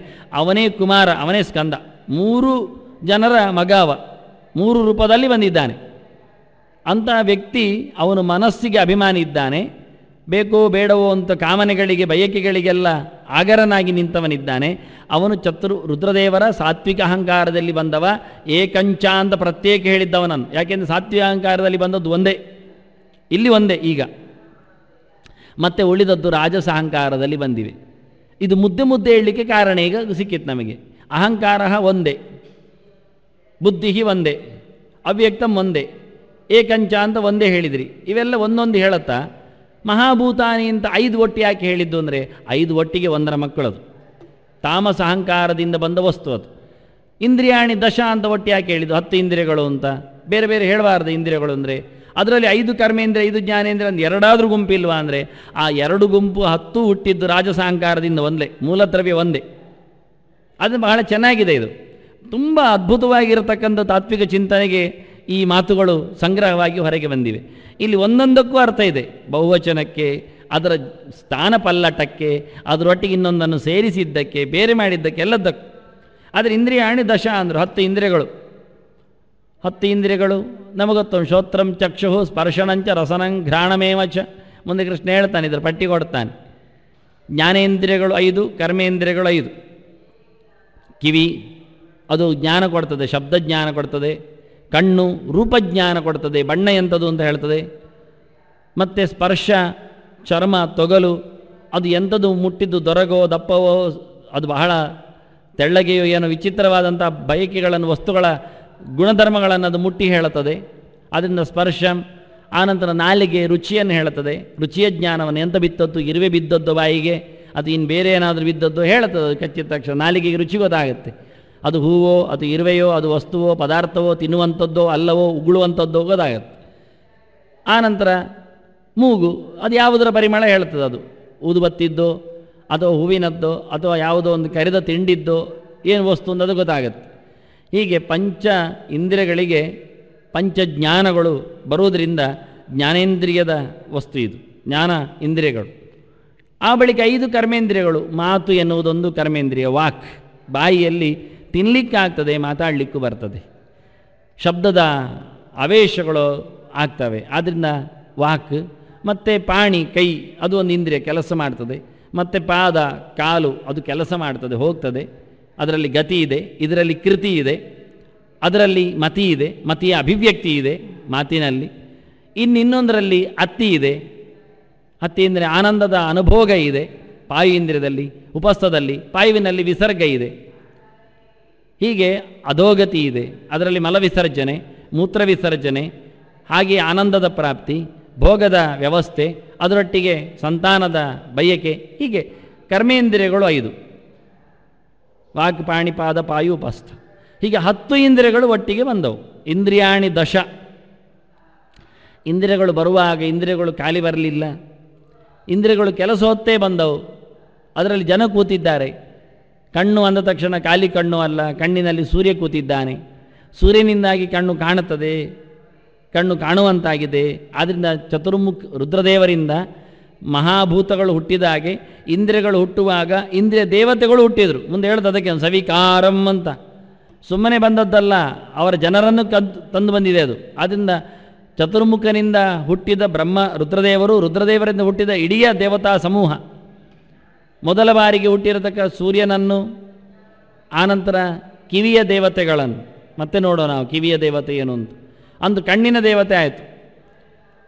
ಅವನೇ ಕುಮಾರ ಅವನೇ ಸ್ಕಂದ ಮೂರು ಜನರ ಮಗಾವ ಮೂರು ರೂಪದಲ್ಲಿ ಬಂದಿದ್ದಾನೆ ಅಂತಹ ವ್ಯಕ್ತಿ ಅವನು ಮನಸ್ಸಿಗೆ ಅಭಿಮಾನಿ ಇದ್ದಾನೆ ಬೇಕೋ ಬೇಡವೋ ಅಂತ ಕಾಮನೆಗಳಿಗೆ ಬಯಕೆಗಳಿಗೆಲ್ಲ ಆಗರನಾಗಿ ನಿಂತವನಿದ್ದಾನೆ ಅವನು ಚತುರು ರುದ್ರದೇವರ ಸಾತ್ವಿಕ ಅಹಂಕಾರದಲ್ಲಿ ಬಂದವ ಏಕಂಚ ಅಂತ ಪ್ರತ್ಯೇಕ ಹೇಳಿದ್ದವನನ್ನು ಯಾಕೆಂದರೆ ಸಾತ್ವಿಕ ಅಹಂಕಾರದಲ್ಲಿ ಬಂದದ್ದು ಒಂದೇ ಇಲ್ಲಿ ಒಂದೇ ಈಗ ಮತ್ತೆ ಉಳಿದದ್ದು ರಾಜಸ ಅಹಂಕಾರದಲ್ಲಿ ಬಂದಿವೆ ಇದು ಮುದ್ದೆ ಮುದ್ದೆ ಹೇಳಲಿಕ್ಕೆ ಕಾರಣ ಈಗ ಸಿಕ್ಕಿತ್ತು ನಮಗೆ ಅಹಂಕಾರ ಒಂದೇ ಬುದ್ಧಿ ಒಂದೇ ಅವ್ಯಕ್ತಂ ಒಂದೇ ಏಕಂಚ ಅಂತ ಒಂದೇ ಹೇಳಿದಿರಿ ಇವೆಲ್ಲ ಒಂದೊಂದು ಹೇಳುತ್ತಾ ಮಹಾಭೂತಾನಿ ಅಂತ ಐದು ಒಟ್ಟಿ ಯಾಕೆ ಹೇಳಿದ್ದು ಅಂದರೆ ಐದು ಒಟ್ಟಿಗೆ ಒಂದರ ಮಕ್ಕಳದು ತಾಮಸ ಅಹಂಕಾರದಿಂದ ಬಂದ ವಸ್ತು ಅದು ಇಂದ್ರಿಯಾಣಿ ದಶ ಅಂತ ಒಟ್ಟಿ ಯಾಕೆ ಹೇಳಿದ್ದು ಹತ್ತು ಇಂದ್ರಿಯಗಳು ಅಂತ ಬೇರೆ ಬೇರೆ ಹೇಳಬಾರ್ದು ಇಂದ್ರಿಯಗಳು ಅಂದರೆ ಅದರಲ್ಲಿ ಐದು ಕರ್ಮೇಂದ್ರ ಐದು ಜ್ಞಾನೇಂದ್ರ ಒಂದು ಎರಡಾದರೂ ಇಲ್ವಾ ಅಂದರೆ ಆ ಎರಡು ಗುಂಪು ಹತ್ತು ಹುಟ್ಟಿದ್ದು ರಾಜಸಾಹಂಕಾರದಿಂದ ಒಂದೇ ಮೂಲದ್ರವ್ಯ ಒಂದೇ ಅದು ಬಹಳ ಚೆನ್ನಾಗಿದೆ ಇದು ತುಂಬ ಅದ್ಭುತವಾಗಿರತಕ್ಕಂಥ ತಾತ್ವಿಕ ಚಿಂತನೆಗೆ ಈ ಮಾತುಗಳು ಸಂಗ್ರಹವಾಗಿ ಹೊರಗೆ ಬಂದಿವೆ ಇಲ್ಲಿ ಒಂದೊಂದಕ್ಕೂ ಅರ್ಥ ಇದೆ ಬಹುವಚನಕ್ಕೆ ಅದರ ಸ್ಥಾನ ಪಲ್ಲಟಕ್ಕೆ ಅದರೊಟ್ಟಿಗೆ ಇನ್ನೊಂದನ್ನು ಸೇರಿಸಿದ್ದಕ್ಕೆ ಬೇರೆ ಮಾಡಿದ್ದಕ್ಕೆ ಎಲ್ಲದಕ್ಕೂ ಆದರೆ ಇಂದ್ರಿಯಾಣಿ ದಶ ಅಂದರು ಹತ್ತು ಇಂದ್ರಿಯಗಳು ಹತ್ತು ಇಂದ್ರಿಯಗಳು ನಮಗೊತ್ತು ಶ್ರೋತ್ರಂ ಚಕ್ಷುಹು ಸ್ಪರ್ಶನಂಚ ರಸನಂ ಚ ಮುಂದೆ ಕೃಷ್ಣ ಹೇಳ್ತಾನೆ ಇದರ ಪಟ್ಟಿ ಕೊಡ್ತಾನೆ ಜ್ಞಾನೇಂದ್ರಿಯಗಳು ಐದು ಕರ್ಮೇಂದ್ರಿಯಗಳು ಐದು ಕಿವಿ ಅದು ಜ್ಞಾನ ಕೊಡ್ತದೆ ಶಬ್ದ ಜ್ಞಾನ ಕೊಡ್ತದೆ ಕಣ್ಣು ರೂಪಜ್ಞಾನ ಕೊಡ್ತದೆ ಬಣ್ಣ ಎಂಥದ್ದು ಅಂತ ಹೇಳ್ತದೆ ಮತ್ತು ಸ್ಪರ್ಶ ಚರ್ಮ ತೊಗಲು ಅದು ಎಂಥದ್ದು ಮುಟ್ಟಿದ್ದು ದೊರಗೋ ದಪ್ಪವೋ ಅದು ಬಹಳ ತೆಳ್ಳಗೆಯೋ ಏನೋ ವಿಚಿತ್ರವಾದಂಥ ಬಯಕೆಗಳನ್ನು ವಸ್ತುಗಳ ಗುಣಧರ್ಮಗಳನ್ನು ಅದು ಮುಟ್ಟಿ ಹೇಳುತ್ತದೆ ಅದರಿಂದ ಸ್ಪರ್ಶ ಆನಂತರ ನಾಲಿಗೆ ರುಚಿಯನ್ನು ಹೇಳುತ್ತದೆ ರುಚಿಯ ಜ್ಞಾನವನ್ನು ಎಂಥ ಬಿತ್ತದ್ದು ಇರುವೆ ಬಿದ್ದದ್ದು ಬಾಯಿಗೆ ಅದು ಇನ್ನು ಬೇರೆ ಏನಾದರೂ ಬಿದ್ದದ್ದು ಹೇಳುತ್ತದೆ ಕಚ್ಚಿದ ತಕ್ಷಣ ನಾಲಿಗೆಗೆ ರುಚಿ ಗೊತ್ತಾಗುತ್ತೆ ಅದು ಹೂವೋ ಅದು ಇರುವೆಯೋ ಅದು ವಸ್ತುವೋ ಪದಾರ್ಥವೋ ತಿನ್ನುವಂಥದ್ದೋ ಅಲ್ಲವೋ ಉಗುಳುವಂಥದ್ದೋ ಗೊತ್ತಾಗತ್ತೆ ಆನಂತರ ಮೂಗು ಅದು ಯಾವುದರ ಪರಿಮಳ ಹೇಳ್ತದೆ ಅದು ಊದುಬತ್ತಿದ್ದೋ ಅಥವಾ ಹೂವಿನದ್ದೋ ಅಥವಾ ಯಾವುದೋ ಒಂದು ಕರಿದ ತಿಂಡಿದ್ದೋ ಏನು ವಸ್ತು ಅದು ಗೊತ್ತಾಗತ್ತೆ ಹೀಗೆ ಪಂಚ ಇಂದ್ರಿಯಗಳಿಗೆ ಪಂಚಜ್ಞಾನಗಳು ಬರುವುದರಿಂದ ಜ್ಞಾನೇಂದ್ರಿಯದ ವಸ್ತು ಇದು ಜ್ಞಾನ ಇಂದ್ರಿಯಗಳು ಆ ಬಳಿಕ ಐದು ಕರ್ಮೇಂದ್ರಿಯಗಳು ಮಾತು ಎನ್ನುವುದೊಂದು ಕರ್ಮೇಂದ್ರಿಯ ವಾಕ್ ಬಾಯಿಯಲ್ಲಿ ತಿನ್ನಲಿಕ್ಕಾಗ್ತದೆ ಮಾತಾಡಲಿಕ್ಕೂ ಬರ್ತದೆ ಶಬ್ದದ ಅವೇಶಗಳು ಆಗ್ತವೆ ಆದ್ದರಿಂದ ವಾಕ್ ಮತ್ತು ಪಾಣಿ ಕೈ ಅದು ಒಂದು ಇಂದ್ರಿಯ ಕೆಲಸ ಮಾಡ್ತದೆ ಮತ್ತು ಪಾದ ಕಾಲು ಅದು ಕೆಲಸ ಮಾಡ್ತದೆ ಹೋಗ್ತದೆ ಅದರಲ್ಲಿ ಗತಿ ಇದೆ ಇದರಲ್ಲಿ ಕೃತಿ ಇದೆ ಅದರಲ್ಲಿ ಮತಿ ಇದೆ ಮತಿಯ ಅಭಿವ್ಯಕ್ತಿ ಇದೆ ಮಾತಿನಲ್ಲಿ ಇನ್ನಿನ್ನೊಂದರಲ್ಲಿ ಅತ್ತಿ ಇದೆ ಅತ್ತಿ ಅಂದರೆ ಆನಂದದ ಅನುಭೋಗ ಇದೆ ಪಾಯು ಇಂದ್ರಿಯದಲ್ಲಿ ಉಪಸ್ಥದಲ್ಲಿ ಪಾಯುವಿನಲ್ಲಿ ವಿಸರ್ಗ ಇದೆ ಹೀಗೆ ಅಧೋಗತಿ ಇದೆ ಅದರಲ್ಲಿ ಮಲವಿಸರ್ಜನೆ ಮೂತ್ರ ವಿಸರ್ಜನೆ ಹಾಗೆ ಆನಂದದ ಪ್ರಾಪ್ತಿ ಭೋಗದ ವ್ಯವಸ್ಥೆ ಅದರೊಟ್ಟಿಗೆ ಸಂತಾನದ ಬಯಕೆ ಹೀಗೆ ಕರ್ಮೇಂದ್ರಿಯಗಳು ಐದು ವಾಕ್ ಪಾಣಿಪಾದ ಪಾಯುಪಸ್ಥ ಹೀಗೆ ಹತ್ತು ಇಂದ್ರಿಯಗಳು ಒಟ್ಟಿಗೆ ಬಂದವು ಇಂದ್ರಿಯಾಣಿ ದಶ ಇಂದ್ರಿಯಗಳು ಬರುವಾಗ ಇಂದ್ರಿಯಗಳು ಖಾಲಿ ಬರಲಿಲ್ಲ ಇಂದ್ರಿಯಗಳು ಹೊತ್ತೇ ಬಂದವು ಅದರಲ್ಲಿ ಜನ ಕೂತಿದ್ದಾರೆ ಕಣ್ಣು ಅಂದ ತಕ್ಷಣ ಖಾಲಿ ಕಣ್ಣು ಅಲ್ಲ ಕಣ್ಣಿನಲ್ಲಿ ಸೂರ್ಯ ಕೂತಿದ್ದಾನೆ ಸೂರ್ಯನಿಂದಾಗಿ ಕಣ್ಣು ಕಾಣುತ್ತದೆ ಕಣ್ಣು ಕಾಣುವಂತಾಗಿದೆ ಆದ್ದರಿಂದ ಚತುರ್ಮುಖ ರುದ್ರದೇವರಿಂದ ಮಹಾಭೂತಗಳು ಹುಟ್ಟಿದಾಗೆ ಇಂದ್ರಿಯಗಳು ಹುಟ್ಟುವಾಗ ಇಂದ್ರಿಯ ದೇವತೆಗಳು ಹುಟ್ಟಿದರು ಮುಂದೆ ಹೇಳ್ದು ಅದಕ್ಕೆ ಒಂದು ಸವಿಕಾರಂ ಅಂತ ಸುಮ್ಮನೆ ಬಂದದ್ದಲ್ಲ ಅವರ ಜನರನ್ನು ಕಂದು ತಂದು ಬಂದಿದೆ ಅದು ಆದ್ದರಿಂದ ಚತುರ್ಮುಖನಿಂದ ಹುಟ್ಟಿದ ಬ್ರಹ್ಮ ರುದ್ರದೇವರು ರುದ್ರದೇವರಿಂದ ಹುಟ್ಟಿದ ಇಡೀ ದೇವತಾ ಸಮೂಹ ಮೊದಲ ಬಾರಿಗೆ ಹುಟ್ಟಿರತಕ್ಕ ಸೂರ್ಯನನ್ನು ಆನಂತರ ಕಿವಿಯ ದೇವತೆಗಳನ್ನು ಮತ್ತೆ ನೋಡೋ ನಾವು ಕಿವಿಯ ದೇವತೆ ಏನು ಅಂತ ಅಂದು ಕಣ್ಣಿನ ದೇವತೆ ಆಯಿತು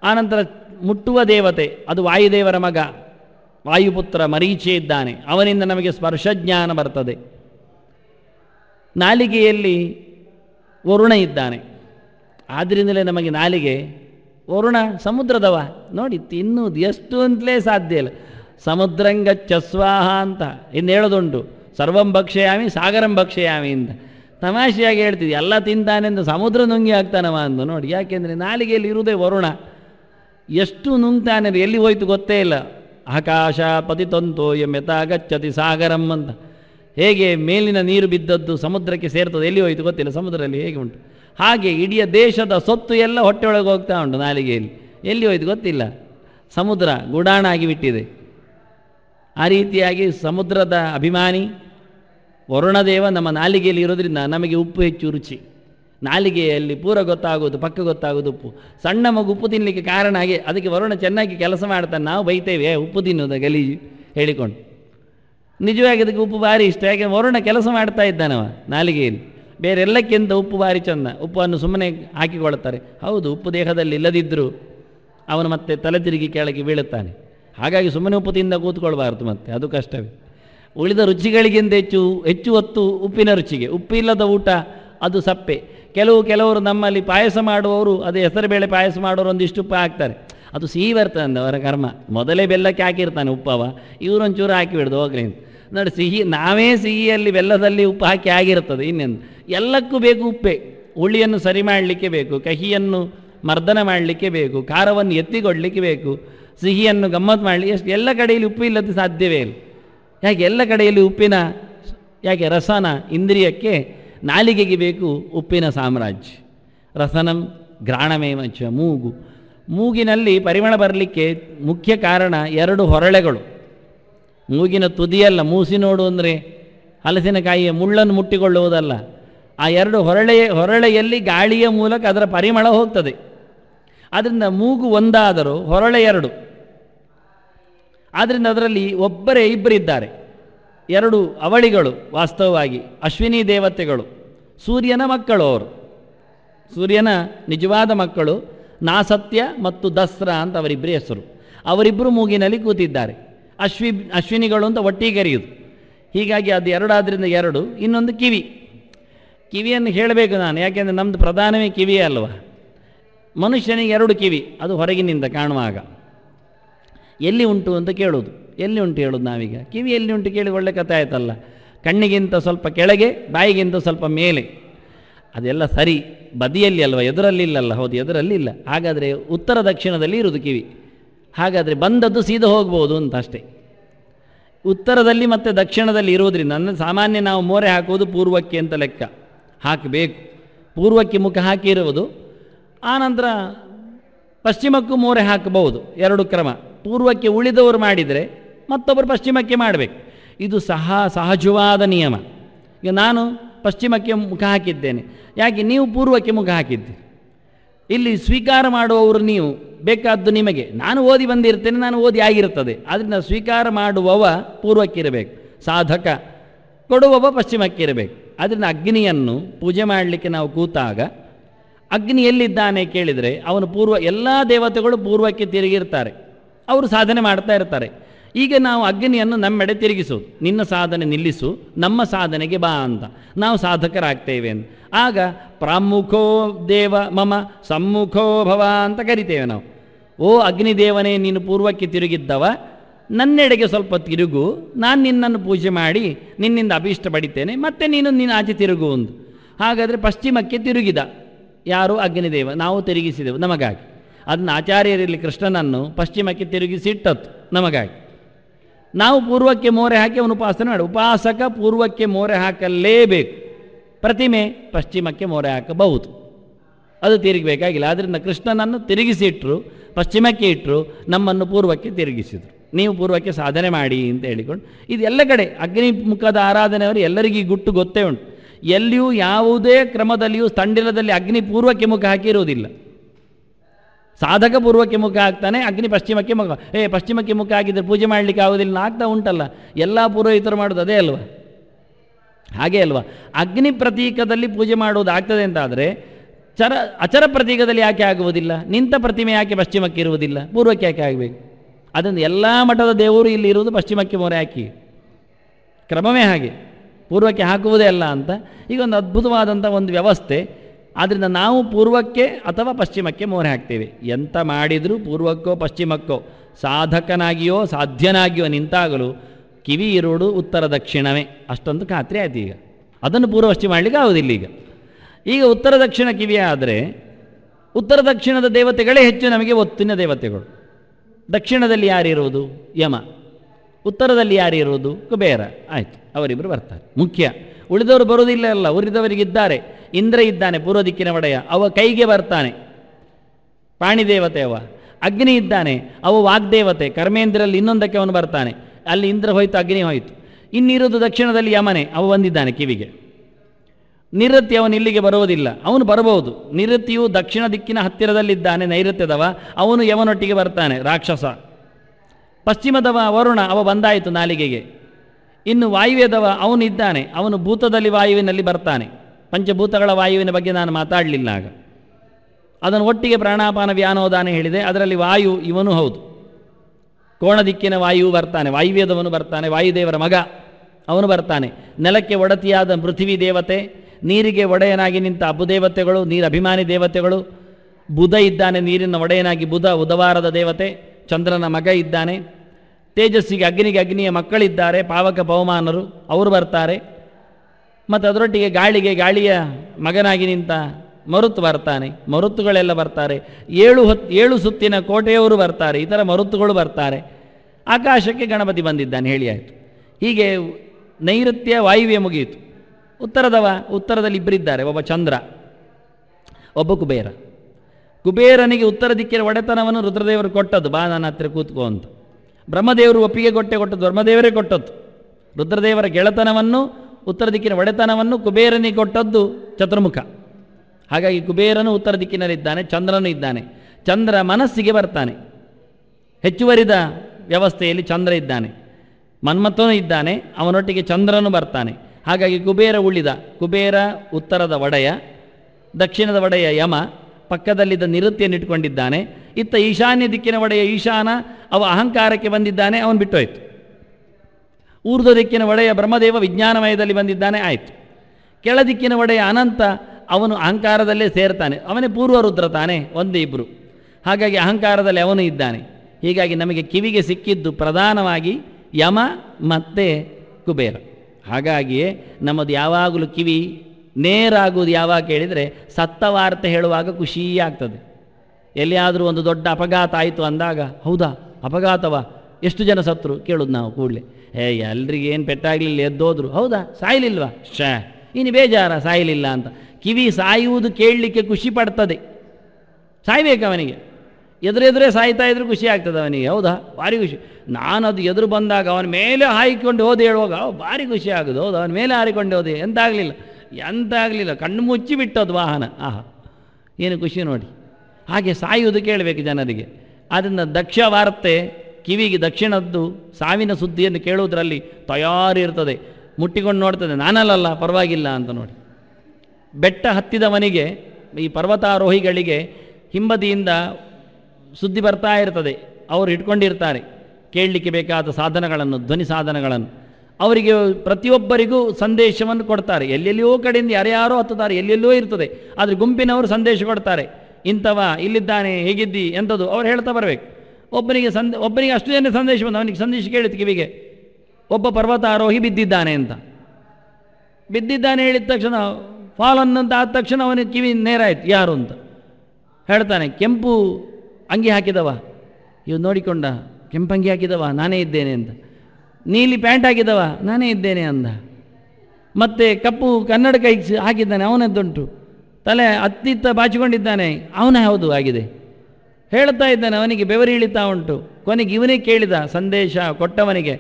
ಆನಂತರ ಮುಟ್ಟುವ ದೇವತೆ ಅದು ವಾಯುದೇವರ ಮಗ ವಾಯುಪುತ್ರ ಮರೀಚೆ ಇದ್ದಾನೆ ಅವನಿಂದ ನಮಗೆ ಸ್ಪರ್ಶ ಜ್ಞಾನ ಬರ್ತದೆ ನಾಲಿಗೆಯಲ್ಲಿ ವರುಣ ಇದ್ದಾನೆ ಆದ್ದರಿಂದಲೇ ನಮಗೆ ನಾಲಿಗೆ ವರುಣ ಸಮುದ್ರದವ ನೋಡಿ ತಿನ್ನುವುದು ಎಷ್ಟು ಅಂತಲೇ ಸಾಧ್ಯ ಇಲ್ಲ ಸಮುದ್ರಂಗಚ್ಚಸ್ವಾಹ ಅಂತ ಇನ್ನು ಹೇಳೋದುಂಟು ಸರ್ವಂ ಭಕ್ಷ್ಯಾಮಿ ಸಾಗರಂ ಭಕ್ಷ್ಯಾಮಿ ಅಂತ ತಮಾಷೆಯಾಗಿ ಹೇಳ್ತಿದ್ವಿ ಎಲ್ಲ ತಿಂತಾನೆಂದು ಸಮುದ್ರ ನುಂಗಿ ಆಗ್ತಾನವ ಅಂತ ನೋಡಿ ಯಾಕೆಂದರೆ ನಾಲಿಗೆಯಲ್ಲಿ ಇರುವುದೇ ವರುಣ ಎಷ್ಟು ನುಂಗ್ತಾನೆ ಎಲ್ಲಿ ಹೋಯ್ತು ಗೊತ್ತೇ ಇಲ್ಲ ಆಕಾಶ ಪತಿತಂತೋ ಮೆತ ಗಚ್ಚತಿ ಸಾಗರಂ ಅಂತ ಹೇಗೆ ಮೇಲಿನ ನೀರು ಬಿದ್ದದ್ದು ಸಮುದ್ರಕ್ಕೆ ಸೇರ್ತದೆ ಎಲ್ಲಿ ಹೋಯ್ತು ಗೊತ್ತಿಲ್ಲ ಸಮುದ್ರದಲ್ಲಿ ಹೇಗೆ ಉಂಟು ಹಾಗೆ ಇಡೀ ದೇಶದ ಸೊತ್ತು ಎಲ್ಲ ಹೊಟ್ಟೆಯೊಳಗೆ ಹೋಗ್ತಾ ಉಂಟು ನಾಲಿಗೆಯಲ್ಲಿ ಎಲ್ಲಿ ಹೋಯ್ತು ಗೊತ್ತಿಲ್ಲ ಸಮುದ್ರ ಗುಡಾಣ ಆಗಿಬಿಟ್ಟಿದೆ ಆ ರೀತಿಯಾಗಿ ಸಮುದ್ರದ ಅಭಿಮಾನಿ ವರುಣದೇವ ನಮ್ಮ ನಾಲಿಗೆಯಲ್ಲಿ ಇರೋದ್ರಿಂದ ನಮಗೆ ಉಪ್ಪು ಹೆಚ್ಚು ರುಚಿ ನಾಲಿಗೆಯಲ್ಲಿ ಪೂರ ಗೊತ್ತಾಗೋದು ಪಕ್ಕ ಗೊತ್ತಾಗೋದು ಉಪ್ಪು ಸಣ್ಣ ಮಗು ಉಪ್ಪು ತಿನ್ನಲಿಕ್ಕೆ ಕಾರಣ ಆಗಿ ಅದಕ್ಕೆ ವರುಣ ಚೆನ್ನಾಗಿ ಕೆಲಸ ಮಾಡ್ತಾನೆ ನಾವು ಬೈತೇವೆ ಉಪ್ಪು ತಿನ್ನೋದ ಗಲೀಜು ಹೇಳಿಕೊಂಡು ನಿಜವಾಗಿ ಅದಕ್ಕೆ ಉಪ್ಪು ಭಾರಿ ಇಷ್ಟ ಯಾಕೆ ವರುಣ ಕೆಲಸ ಮಾಡ್ತಾ ಇದ್ದಾನವ ನಾಲಿಗೆಯಲ್ಲಿ ಬೇರೆಲ್ಲಕ್ಕಿಂತ ಉಪ್ಪು ಭಾರಿ ಚೆಂದ ಉಪ್ಪನ್ನು ಸುಮ್ಮನೆ ಹಾಕಿಕೊಳ್ಳುತ್ತಾರೆ ಹೌದು ಉಪ್ಪು ದೇಹದಲ್ಲಿ ಇಲ್ಲದಿದ್ದರೂ ಅವನು ಮತ್ತೆ ತಲೆ ತಿರುಗಿ ಕೆಳಗೆ ಬೀಳುತ್ತಾನೆ ಹಾಗಾಗಿ ಸುಮ್ಮನೆ ಉಪ್ಪುತಿಯಿಂದ ಕೂತ್ಕೊಳ್ಬಾರ್ದು ಮತ್ತೆ ಅದು ಕಷ್ಟವೇ ಉಳಿದ ರುಚಿಗಳಿಗಿಂತ ಹೆಚ್ಚು ಹೆಚ್ಚು ಹೊತ್ತು ಉಪ್ಪಿನ ರುಚಿಗೆ ಉಪ್ಪಿಲ್ಲದ ಊಟ ಅದು ಸಪ್ಪೆ ಕೆಲವು ಕೆಲವರು ನಮ್ಮಲ್ಲಿ ಪಾಯಸ ಮಾಡುವವರು ಅದು ಹೆಸರು ಬೇಳೆ ಪಾಯಸ ಮಾಡೋರು ಒಂದಿಷ್ಟು ಉಪ್ಪು ಹಾಕ್ತಾರೆ ಅದು ಸಿಹಿ ಬರ್ತದೆ ಅವರ ಕರ್ಮ ಮೊದಲೇ ಬೆಲ್ಲಕ್ಕೆ ಹಾಕಿರ್ತಾನೆ ಉಪ್ಪವ ಇವರೊಂಚೂರು ಹಾಕಿ ಬಿಡ್ದು ಹೋಗ್ಲಿಂದ ನೋಡಿ ಸಿಹಿ ನಾವೇ ಸಿಹಿಯಲ್ಲಿ ಬೆಲ್ಲದಲ್ಲಿ ಉಪ್ಪು ಹಾಕಿ ಆಗಿರ್ತದೆ ಇನ್ನೇನು ಎಲ್ಲಕ್ಕೂ ಬೇಕು ಉಪ್ಪೆ ಹುಳಿಯನ್ನು ಸರಿ ಮಾಡಲಿಕ್ಕೆ ಬೇಕು ಕಹಿಯನ್ನು ಮರ್ದನ ಮಾಡಲಿಕ್ಕೆ ಬೇಕು ಖಾರವನ್ನು ಎತ್ತಿಕೊಡಲಿಕ್ಕೆ ಬೇಕು ಸಿಹಿಯನ್ನು ಗಮ್ಮತ್ತು ಮಾಡಲಿ ಎಷ್ಟು ಎಲ್ಲ ಕಡೆಯಲ್ಲಿ ಉಪ್ಪು ಇಲ್ಲದ ಸಾಧ್ಯವೇ ಇಲ್ಲ ಯಾಕೆ ಎಲ್ಲ ಕಡೆಯಲ್ಲಿ ಉಪ್ಪಿನ ಯಾಕೆ ರಸನ ಇಂದ್ರಿಯಕ್ಕೆ ನಾಲಿಗೆಗೆ ಬೇಕು ಉಪ್ಪಿನ ಸಾಮ್ರಾಜ್ಯ ರಸನಂ ಘ್ರಾಣಮೇಮಂಚ ಮೂಗು ಮೂಗಿನಲ್ಲಿ ಪರಿಮಳ ಬರಲಿಕ್ಕೆ ಮುಖ್ಯ ಕಾರಣ ಎರಡು ಹೊರಳೆಗಳು ಮೂಗಿನ ತುದಿಯಲ್ಲ ಮೂಸಿ ನೋಡು ಅಂದರೆ ಹಲಸಿನಕಾಯಿಯ ಮುಳ್ಳನ್ನು ಮುಟ್ಟಿಕೊಳ್ಳುವುದಲ್ಲ ಆ ಎರಡು ಹೊರಳೆಯ ಹೊರಳೆಯಲ್ಲಿ ಗಾಳಿಯ ಮೂಲಕ ಅದರ ಪರಿಮಳ ಹೋಗ್ತದೆ ಆದ್ದರಿಂದ ಮೂಗು ಒಂದಾದರೂ ಹೊರಳೆ ಎರಡು ಆದ್ದರಿಂದ ಅದರಲ್ಲಿ ಒಬ್ಬರೇ ಇಬ್ಬರಿದ್ದಾರೆ ಎರಡು ಅವಳಿಗಳು ವಾಸ್ತವವಾಗಿ ಅಶ್ವಿನಿ ದೇವತೆಗಳು ಸೂರ್ಯನ ಮಕ್ಕಳು ಅವರು ಸೂರ್ಯನ ನಿಜವಾದ ಮಕ್ಕಳು ನಾಸತ್ಯ ಮತ್ತು ದಸ್ರಾ ಅಂತ ಅವರಿಬ್ಬರೇ ಹೆಸರು ಅವರಿಬ್ಬರು ಮೂಗಿನಲ್ಲಿ ಕೂತಿದ್ದಾರೆ ಅಶ್ವಿ ಅಶ್ವಿನಿಗಳು ಅಂತ ಒಟ್ಟಿಗೆರೆಯುವುದು ಹೀಗಾಗಿ ಅದು ಎರಡಾದ್ರಿಂದ ಎರಡು ಇನ್ನೊಂದು ಕಿವಿ ಕಿವಿಯನ್ನು ಹೇಳಬೇಕು ನಾನು ಯಾಕೆಂದರೆ ನಮ್ಮದು ಪ್ರಧಾನವೇ ಕಿವಿಯೇ ಅಲ್ವಾ ಮನುಷ್ಯನಿಗೆ ಎರಡು ಕಿವಿ ಅದು ಹೊರಗಿನಿಂದ ಕಾಣುವಾಗ ಎಲ್ಲಿ ಉಂಟು ಅಂತ ಕೇಳೋದು ಎಲ್ಲಿ ಉಂಟು ಹೇಳೋದು ನಾವೀಗ ಕಿವಿ ಎಲ್ಲಿ ಉಂಟು ಕೇಳಿ ಒಳ್ಳೆ ಕಥೆ ಆಯ್ತಲ್ಲ ಕಣ್ಣಿಗಿಂತ ಸ್ವಲ್ಪ ಕೆಳಗೆ ಬಾಯಿಗಿಂತ ಸ್ವಲ್ಪ ಮೇಲೆ ಅದೆಲ್ಲ ಸರಿ ಬದಿಯಲ್ಲಿ ಅಲ್ವ ಎದುರಲ್ಲಿ ಇಲ್ಲಲ್ಲ ಹೌದು ಎದುರಲ್ಲಿ ಇಲ್ಲ ಹಾಗಾದರೆ ಉತ್ತರ ದಕ್ಷಿಣದಲ್ಲಿ ಇರುವುದು ಕಿವಿ ಹಾಗಾದರೆ ಬಂದದ್ದು ಸೀದಾ ಹೋಗ್ಬೋದು ಅಂತ ಅಷ್ಟೇ ಉತ್ತರದಲ್ಲಿ ಮತ್ತು ದಕ್ಷಿಣದಲ್ಲಿ ಇರುವುದರಿಂದ ಅಂದರೆ ಸಾಮಾನ್ಯ ನಾವು ಮೋರೆ ಹಾಕುವುದು ಪೂರ್ವಕ್ಕೆ ಅಂತ ಲೆಕ್ಕ ಹಾಕಬೇಕು ಪೂರ್ವಕ್ಕೆ ಮುಖ ಹಾಕಿರುವುದು ಆನಂತರ ಪಶ್ಚಿಮಕ್ಕೂ ಮೋರೆ ಹಾಕಬಹುದು ಎರಡು ಕ್ರಮ ಪೂರ್ವಕ್ಕೆ ಉಳಿದವರು ಮಾಡಿದರೆ ಮತ್ತೊಬ್ಬರು ಪಶ್ಚಿಮಕ್ಕೆ ಮಾಡಬೇಕು ಇದು ಸಹ ಸಹಜವಾದ ನಿಯಮ ಈಗ ನಾನು ಪಶ್ಚಿಮಕ್ಕೆ ಮುಖ ಹಾಕಿದ್ದೇನೆ ಯಾಕೆ ನೀವು ಪೂರ್ವಕ್ಕೆ ಮುಖ ಹಾಕಿದ್ದೀರಿ ಇಲ್ಲಿ ಸ್ವೀಕಾರ ಮಾಡುವವರು ನೀವು ಬೇಕಾದ್ದು ನಿಮಗೆ ನಾನು ಓದಿ ಬಂದಿರ್ತೇನೆ ನಾನು ಓದಿ ಆಗಿರ್ತದೆ ಆದ್ದರಿಂದ ಸ್ವೀಕಾರ ಮಾಡುವವ ಪೂರ್ವಕ್ಕಿರಬೇಕು ಸಾಧಕ ಕೊಡುವವ ಪಶ್ಚಿಮಕ್ಕೆ ಇರಬೇಕು ಆದ್ದರಿಂದ ಅಗ್ನಿಯನ್ನು ಪೂಜೆ ಮಾಡಲಿಕ್ಕೆ ನಾವು ಕೂತಾಗ ಅಗ್ನಿ ಎಲ್ಲಿದ್ದಾನೆ ಕೇಳಿದರೆ ಅವನು ಪೂರ್ವ ಎಲ್ಲ ದೇವತೆಗಳು ಪೂರ್ವಕ್ಕೆ ತಿರುಗಿರ್ತಾರೆ ಅವರು ಸಾಧನೆ ಮಾಡ್ತಾ ಇರ್ತಾರೆ ಈಗ ನಾವು ಅಗ್ನಿಯನ್ನು ನಮ್ಮೆಡೆ ತಿರುಗಿಸು ನಿನ್ನ ಸಾಧನೆ ನಿಲ್ಲಿಸು ನಮ್ಮ ಸಾಧನೆಗೆ ಬಾ ಅಂತ ನಾವು ಸಾಧಕರಾಗ್ತೇವೆ ಅಂತ ಆಗ ಪ್ರಾಮುಖೋ ದೇವ ಮಮ ಸಮ್ಮುಖೋ ಭವ ಅಂತ ಕರಿತೇವೆ ನಾವು ಓ ಅಗ್ನಿದೇವನೇ ನೀನು ಪೂರ್ವಕ್ಕೆ ತಿರುಗಿದ್ದವ ನನ್ನೆಡೆಗೆ ಸ್ವಲ್ಪ ತಿರುಗು ನಾನು ನಿನ್ನನ್ನು ಪೂಜೆ ಮಾಡಿ ನಿನ್ನಿಂದ ಅಭೀಷ್ಟ ಪಡಿತೇನೆ ಮತ್ತೆ ನೀನು ನೀನು ಆಚೆ ತಿರುಗು ಒಂದು ಹಾಗಾದರೆ ಪಶ್ಚಿಮಕ್ಕೆ ತಿರುಗಿದ ಯಾರು ಅಗ್ನಿದೇವ ನಾವು ತಿರುಗಿಸಿದೆವು ನಮಗಾಗಿ ಅದನ್ನು ಆಚಾರ್ಯರಲ್ಲಿ ಕೃಷ್ಣನನ್ನು ಪಶ್ಚಿಮಕ್ಕೆ ತಿರುಗಿಸಿಟ್ಟದ್ದು ನಮಗಾಗಿ ನಾವು ಪೂರ್ವಕ್ಕೆ ಮೋರೆ ಹಾಕಿ ಅವನು ಉಪಾಸನೆ ಮಾಡಿ ಉಪಾಸಕ ಪೂರ್ವಕ್ಕೆ ಮೋರೆ ಹಾಕಲೇಬೇಕು ಪ್ರತಿಮೆ ಪಶ್ಚಿಮಕ್ಕೆ ಮೋರೆ ಹಾಕಬಹುದು ಅದು ತಿರುಗಬೇಕಾಗಿಲ್ಲ ಆದ್ದರಿಂದ ಕೃಷ್ಣನನ್ನು ತಿರುಗಿಸಿಟ್ರು ಪಶ್ಚಿಮಕ್ಕೆ ಇಟ್ಟರು ನಮ್ಮನ್ನು ಪೂರ್ವಕ್ಕೆ ತಿರುಗಿಸಿದರು ನೀವು ಪೂರ್ವಕ್ಕೆ ಸಾಧನೆ ಮಾಡಿ ಅಂತ ಹೇಳಿಕೊಂಡು ಎಲ್ಲ ಕಡೆ ಅಗ್ನಿಮುಖದ ಆರಾಧನೆಯವರು ಎಲ್ಲರಿಗೂ ಗುಟ್ಟು ಗೊತ್ತೇ ಉಂಟು ಎಲ್ಲಿಯೂ ಯಾವುದೇ ಕ್ರಮದಲ್ಲಿಯೂ ತಂಡಿಲದಲ್ಲಿ ಅಗ್ನಿ ಪೂರ್ವಕ್ಕೆ ಮುಖ ಹಾಕಿರುವುದಿಲ್ಲ ಸಾಧಕ ಪೂರ್ವಕ್ಕೆ ಮುಖ ಆಗ್ತಾನೆ ಅಗ್ನಿ ಪಶ್ಚಿಮಕ್ಕೆ ಮುಖ ಏ ಪಶ್ಚಿಮಕ್ಕೆ ಮುಖ ಆಗಿದ್ದರೆ ಪೂಜೆ ಮಾಡಲಿಕ್ಕೆ ಆಗೋದಿಲ್ಲ ಆಗ್ತಾ ಉಂಟಲ್ಲ ಎಲ್ಲ ಪೂರ್ವಹಿತರು ಮಾಡೋದು ಅದೇ ಅಲ್ವಾ ಹಾಗೇ ಅಲ್ವಾ ಅಗ್ನಿ ಪ್ರತೀಕದಲ್ಲಿ ಪೂಜೆ ಮಾಡುವುದು ಆಗ್ತದೆ ಅಂತಾದರೆ ಚರ ಅಚರ ಪ್ರತೀಕದಲ್ಲಿ ಯಾಕೆ ಆಗುವುದಿಲ್ಲ ನಿಂತ ಪ್ರತಿಮೆ ಯಾಕೆ ಪಶ್ಚಿಮಕ್ಕೆ ಇರುವುದಿಲ್ಲ ಪೂರ್ವಕ್ಕೆ ಯಾಕೆ ಆಗಬೇಕು ಅದನ್ನು ಎಲ್ಲ ಮಠದ ದೇವರು ಇಲ್ಲಿ ಇರುವುದು ಪಶ್ಚಿಮಕ್ಕೆ ಮೊರೆ ಹಾಕಿ ಕ್ರಮವೇ ಹಾಗೆ ಪೂರ್ವಕ್ಕೆ ಹಾಕುವುದೇ ಅಲ್ಲ ಅಂತ ಈಗ ಒಂದು ಅದ್ಭುತವಾದಂಥ ಒಂದು ವ್ಯವಸ್ಥೆ ಆದ್ದರಿಂದ ನಾವು ಪೂರ್ವಕ್ಕೆ ಅಥವಾ ಪಶ್ಚಿಮಕ್ಕೆ ಮೋರೆ ಹಾಕ್ತೇವೆ ಎಂತ ಮಾಡಿದರೂ ಪೂರ್ವಕ್ಕೋ ಪಶ್ಚಿಮಕ್ಕೋ ಸಾಧಕನಾಗಿಯೋ ಸಾಧ್ಯನಾಗಿಯೋ ನಿಂತಾಗಲೂ ಕಿವಿ ಇರೋಡು ಉತ್ತರ ದಕ್ಷಿಣವೇ ಅಷ್ಟೊಂದು ಖಾತ್ರಿ ಆಯ್ತು ಈಗ ಅದನ್ನು ಪೂರ್ವ ಪಶ್ಚಿಮ ಮಾಡಲಿಕ್ಕೆ ಆಗೋದಿಲ್ಲ ಈಗ ಈಗ ಉತ್ತರ ದಕ್ಷಿಣ ಕಿವಿ ಆದರೆ ಉತ್ತರ ದಕ್ಷಿಣದ ದೇವತೆಗಳೇ ಹೆಚ್ಚು ನಮಗೆ ಒತ್ತಿನ ದೇವತೆಗಳು ದಕ್ಷಿಣದಲ್ಲಿ ಯಾರಿರುವುದು ಯಮ ಉತ್ತರದಲ್ಲಿ ಯಾರಿರುವುದು ಕುಬೇರ ಆಯಿತು ಅವರಿಬ್ಬರು ಬರ್ತಾರೆ ಮುಖ್ಯ ಉಳಿದವರು ಬರುವುದಿಲ್ಲ ಅಲ್ಲ ಉರಿದವರಿಗಿದ್ದಾರೆ ಇಂದ್ರ ಇದ್ದಾನೆ ಪೂರ್ವ ದಿಕ್ಕಿನ ಒಡೆಯ ಅವ ಕೈಗೆ ಬರ್ತಾನೆ ಪ್ರಾಣಿದೇವತೆ ಅವ ಅಗ್ನಿ ಇದ್ದಾನೆ ಅವ ವಾಗ್ದೇವತೆ ಕರ್ಮೇಂದ್ರಲ್ಲಿ ಇನ್ನೊಂದಕ್ಕೆ ಅವನು ಬರ್ತಾನೆ ಅಲ್ಲಿ ಇಂದ್ರ ಹೋಯ್ತು ಅಗ್ನಿ ಹೋಯ್ತು ಇನ್ನಿರೋದು ದಕ್ಷಿಣದಲ್ಲಿ ಯಮನೆ ಅವ ಬಂದಿದ್ದಾನೆ ಕಿವಿಗೆ ನಿವೃತ್ತಿ ಅವನು ಇಲ್ಲಿಗೆ ಬರುವುದಿಲ್ಲ ಅವನು ಬರಬಹುದು ನಿರತಿಯು ದಕ್ಷಿಣ ದಿಕ್ಕಿನ ಹತ್ತಿರದಲ್ಲಿದ್ದಾನೆ ನೈಋತ್ಯದವ ಅವನು ಯವನೊಟ್ಟಿಗೆ ಬರ್ತಾನೆ ರಾಕ್ಷಸ ಪಶ್ಚಿಮದವ ವರುಣ ಅವ ಬಂದಾಯಿತು ನಾಲಿಗೆಗೆ ಇನ್ನು ವಾಯುವ್ಯದವ ಅವನಿದ್ದಾನೆ ಅವನು ಭೂತದಲ್ಲಿ ವಾಯುವಿನಲ್ಲಿ ಬರ್ತಾನೆ ಪಂಚಭೂತಗಳ ವಾಯುವಿನ ಬಗ್ಗೆ ನಾನು ಮಾತಾಡಲಿಲ್ಲ ಆಗ ಅದನ್ನು ಒಟ್ಟಿಗೆ ಪ್ರಾಣಾಪಾನ ವ್ಯಾನೋದಾನ ಹೇಳಿದೆ ಅದರಲ್ಲಿ ವಾಯು ಇವನು ಹೌದು ಕೋಣ ದಿಕ್ಕಿನ ವಾಯು ಬರ್ತಾನೆ ವಾಯುವೇದವನು ಬರ್ತಾನೆ ವಾಯುದೇವರ ಮಗ ಅವನು ಬರ್ತಾನೆ ನೆಲಕ್ಕೆ ಒಡತಿಯಾದ ಪೃಥ್ವಿ ದೇವತೆ ನೀರಿಗೆ ಒಡೆಯನಾಗಿ ನಿಂತ ನೀರು ನೀರಭಿಮಾನಿ ದೇವತೆಗಳು ಬುಧ ಇದ್ದಾನೆ ನೀರಿನ ಒಡೆಯನಾಗಿ ಬುಧ ಉದವಾರದ ದೇವತೆ ಚಂದ್ರನ ಮಗ ಇದ್ದಾನೆ ತೇಜಸ್ಸಿಗೆ ಅಗ್ನಿಗೆ ಅಗ್ನಿಯ ಮಕ್ಕಳಿದ್ದಾರೆ ಪಾವಕ ಪವಮಾನರು ಅವರು ಬರ್ತಾರೆ ಮತ್ತು ಅದರೊಟ್ಟಿಗೆ ಗಾಳಿಗೆ ಗಾಳಿಯ ಮಗನಾಗಿ ನಿಂತ ಮರುತ್ ಬರ್ತಾನೆ ಮರುತ್ತುಗಳೆಲ್ಲ ಬರ್ತಾರೆ ಏಳು ಹೊತ್ ಏಳು ಸುತ್ತಿನ ಕೋಟೆಯವರು ಬರ್ತಾರೆ ಇತರ ಮರುತ್ತುಗಳು ಬರ್ತಾರೆ ಆಕಾಶಕ್ಕೆ ಗಣಪತಿ ಬಂದಿದ್ದಾನೆ ಹೇಳಿ ಆಯಿತು ಹೀಗೆ ನೈಋತ್ಯ ವಾಯುವ್ಯ ಮುಗಿಯಿತು ಉತ್ತರದವ ಉತ್ತರದಲ್ಲಿ ಇಬ್ಬರಿದ್ದಾರೆ ಒಬ್ಬ ಚಂದ್ರ ಒಬ್ಬ ಕುಬೇರ ಕುಬೇರನಿಗೆ ಉತ್ತರ ದಿಕ್ಕಿನ ಒಡೆತನವನ್ನು ರುದ್ರದೇವರು ಕೊಟ್ಟದ್ದು ಬಾ ನನ್ನ ಹತ್ತಿರ ಕೂತ್ಕೋ ಅಂತ ಬ್ರಹ್ಮದೇವರು ಒಪ್ಪಿಗೆ ಕೊಟ್ಟೆ ಕೊಟ್ಟದ್ದು ಬ್ರಹ್ಮದೇವರೇ ಕೊಟ್ಟದ್ದು ರುದ್ರದೇವರ ಗೆಳೆತನವನ್ನು ಉತ್ತರ ದಿಕ್ಕಿನ ಒಡೆತನವನ್ನು ಕುಬೇರನಿಗೆ ಕೊಟ್ಟದ್ದು ಚತುರ್ಮುಖ ಹಾಗಾಗಿ ಕುಬೇರನು ಉತ್ತರ ದಿಕ್ಕಿನಲ್ಲಿದ್ದಾನೆ ಚಂದ್ರನು ಇದ್ದಾನೆ ಚಂದ್ರ ಮನಸ್ಸಿಗೆ ಬರ್ತಾನೆ ಹೆಚ್ಚುವರಿದ ವ್ಯವಸ್ಥೆಯಲ್ಲಿ ಚಂದ್ರ ಇದ್ದಾನೆ ಮನ್ಮಥನು ಇದ್ದಾನೆ ಅವನೊಟ್ಟಿಗೆ ಚಂದ್ರನು ಬರ್ತಾನೆ ಹಾಗಾಗಿ ಕುಬೇರ ಉಳಿದ ಕುಬೇರ ಉತ್ತರದ ಒಡೆಯ ದಕ್ಷಿಣದ ಒಡೆಯ ಯಮ ಪಕ್ಕದಲ್ಲಿದ್ದ ನಿರುತ್ತಿಯನ್ನು ಇಟ್ಕೊಂಡಿದ್ದಾನೆ ಇತ್ತ ಈಶಾನ್ಯ ದಿಕ್ಕಿನ ಒಡೆಯ ಈಶಾನ ಅವ ಅಹಂಕಾರಕ್ಕೆ ಬಂದಿದ್ದಾನೆ ಅವನು ಬಿಟ್ಟೋಯ್ತು ಊರ್ಧ್ವ ದಿಕ್ಕಿನ ಒಡೆಯ ಬ್ರಹ್ಮದೇವ ವಿಜ್ಞಾನಮಯದಲ್ಲಿ ಬಂದಿದ್ದಾನೆ ಆಯಿತು ಕೆಳ ದಿಕ್ಕಿನ ಒಡೆಯ ಅನಂತ ಅವನು ಅಹಂಕಾರದಲ್ಲೇ ಸೇರ್ತಾನೆ ಅವನೇ ಪೂರ್ವರುದ್ರ ತಾನೆ ಒಂದೇ ಇಬ್ಬರು ಹಾಗಾಗಿ ಅಹಂಕಾರದಲ್ಲಿ ಅವನು ಇದ್ದಾನೆ ಹೀಗಾಗಿ ನಮಗೆ ಕಿವಿಗೆ ಸಿಕ್ಕಿದ್ದು ಪ್ರಧಾನವಾಗಿ ಯಮ ಮತ್ತೆ ಕುಬೇರ ಹಾಗಾಗಿಯೇ ನಮ್ಮದು ಯಾವಾಗಲೂ ಕಿವಿ ನೇರಾಗುವುದು ಯಾವಾಗ ಕೇಳಿದರೆ ಸತ್ತ ವಾರ್ತೆ ಹೇಳುವಾಗ ಖುಷಿಯಾಗ್ತದೆ ಎಲ್ಲಿಯಾದರೂ ಒಂದು ದೊಡ್ಡ ಅಪಘಾತ ಆಯಿತು ಅಂದಾಗ ಹೌದಾ ಅಪಘಾತವಾ ಎಷ್ಟು ಜನ ಸತ್ರು ಕೇಳೋದು ನಾವು ಕೂಡಲೇ ಏ ಎಲ್ರಿಗೆ ಏನು ಪೆಟ್ಟಾಗಲಿಲ್ಲ ಎದ್ದೋದ್ರು ಹೌದಾ ಸಾಯಲಿಲ್ವಾ ಶಾ ಇನ್ನು ಬೇಜಾರ ಸಾಯಲಿಲ್ಲ ಅಂತ ಕಿವಿ ಸಾಯುವುದು ಕೇಳಲಿಕ್ಕೆ ಖುಷಿ ಪಡ್ತದೆ ಸಾಯ್ಬೇಕು ಅವನಿಗೆ ಎದುರೆದುರೇ ಸಾಯ್ತಾ ಇದ್ರೆ ಖುಷಿ ಆಗ್ತದೆ ಅವನಿಗೆ ಹೌದಾ ಭಾರಿ ಖುಷಿ ನಾನು ಅದು ಎದುರು ಬಂದಾಗ ಅವನ ಮೇಲೆ ಹಾಯ್ಕೊಂಡು ಹೋದೆ ಹೇಳುವಾಗ ಭಾರಿ ಖುಷಿ ಆಗೋದು ಹೌದು ಅವನ ಮೇಲೆ ಹಾರಿಕೊಂಡು ಹೋದೆ ಎಂತಾಗಲಿಲ್ಲ ಎಂತಾಗಲಿಲ್ಲ ಕಣ್ಣು ಮುಚ್ಚಿ ಬಿಟ್ಟದ್ದು ವಾಹನ ಆಹಾ ಏನು ಖುಷಿ ನೋಡಿ ಹಾಗೆ ಸಾಯುವುದು ಕೇಳಬೇಕು ಜನರಿಗೆ ಆದ್ದರಿಂದ ದಕ್ಷ ವಾರ್ತೆ ಕಿವಿಗೆ ದಕ್ಷಿಣದ್ದು ಸಾವಿನ ಸುದ್ದಿಯನ್ನು ಕೇಳುವುದರಲ್ಲಿ ತಯಾರಿರ್ತದೆ ಮುಟ್ಟಿಕೊಂಡು ನೋಡ್ತದೆ ನಾನಲ್ಲಲ್ಲ ಪರವಾಗಿಲ್ಲ ಅಂತ ನೋಡಿ ಬೆಟ್ಟ ಹತ್ತಿದವನಿಗೆ ಈ ಪರ್ವತಾರೋಹಿಗಳಿಗೆ ಹಿಂಬದಿಯಿಂದ ಸುದ್ದಿ ಬರ್ತಾ ಇರ್ತದೆ ಅವರು ಇಟ್ಕೊಂಡಿರ್ತಾರೆ ಕೇಳಲಿಕ್ಕೆ ಬೇಕಾದ ಸಾಧನಗಳನ್ನು ಧ್ವನಿ ಸಾಧನಗಳನ್ನು ಅವರಿಗೆ ಪ್ರತಿಯೊಬ್ಬರಿಗೂ ಸಂದೇಶವನ್ನು ಕೊಡ್ತಾರೆ ಎಲ್ಲೆಲ್ಲಿಯೋ ಕಡೆಯಿಂದ ಯಾರ್ಯಾರೋ ಹತ್ತುತ್ತಾರೆ ಎಲ್ಲೆಲ್ಲೋ ಇರ್ತದೆ ಆದರೆ ಗುಂಪಿನವರು ಸಂದೇಶ ಕೊಡ್ತಾರೆ ಇಂಥವ ಇಲ್ಲಿದ್ದಾನೆ ಹೇಗಿದ್ದಿ ಎಂಥದ್ದು ಅವ್ರು ಹೇಳ್ತಾ ಬರಬೇಕು ಒಬ್ಬನಿಗೆ ಸಂದ ಒಬ್ಬನಿಗೆ ಅಷ್ಟು ಜನ ಸಂದೇಶ ಬಂದ ಅವನಿಗೆ ಸಂದೇಶ ಕೇಳಿತು ಕಿವಿಗೆ ಒಬ್ಬ ಪರ್ವತ ಆರೋಹಿ ಬಿದ್ದಿದ್ದಾನೆ ಅಂತ ಬಿದ್ದಿದ್ದಾನೆ ಹೇಳಿದ ತಕ್ಷಣ ಫಾಲನ್ ಅಂತ ಆದ ತಕ್ಷಣ ಅವನಿಗೆ ಕಿವಿ ಆಯ್ತು ಯಾರು ಅಂತ ಹೇಳ್ತಾನೆ ಕೆಂಪು ಅಂಗಿ ಹಾಕಿದವ ಇವ್ ನೋಡಿಕೊಂಡ ಕೆಂಪು ಅಂಗಿ ಹಾಕಿದವ ನಾನೇ ಇದ್ದೇನೆ ಅಂತ ನೀಲಿ ಪ್ಯಾಂಟ್ ಹಾಕಿದವ ನಾನೇ ಇದ್ದೇನೆ ಅಂದ ಮತ್ತೆ ಕಪ್ಪು ಕನ್ನಡ ಕೈ ಹಾಕಿದ್ದಾನೆ ಅವನದ್ದುಂಟು ತಲೆ ಅತ್ತಿತ್ತ ಬಾಚಿಕೊಂಡಿದ್ದಾನೆ ಅವನ ಹೌದು ಆಗಿದೆ ಹೇಳ್ತಾ ಇದ್ದಾನೆ ಅವನಿಗೆ ಬೆವರಿ ಇಳಿತಾ ಉಂಟು ಕೊನೆಗೆ ಇವನೇ ಕೇಳಿದ ಸಂದೇಶ ಕೊಟ್ಟವನಿಗೆ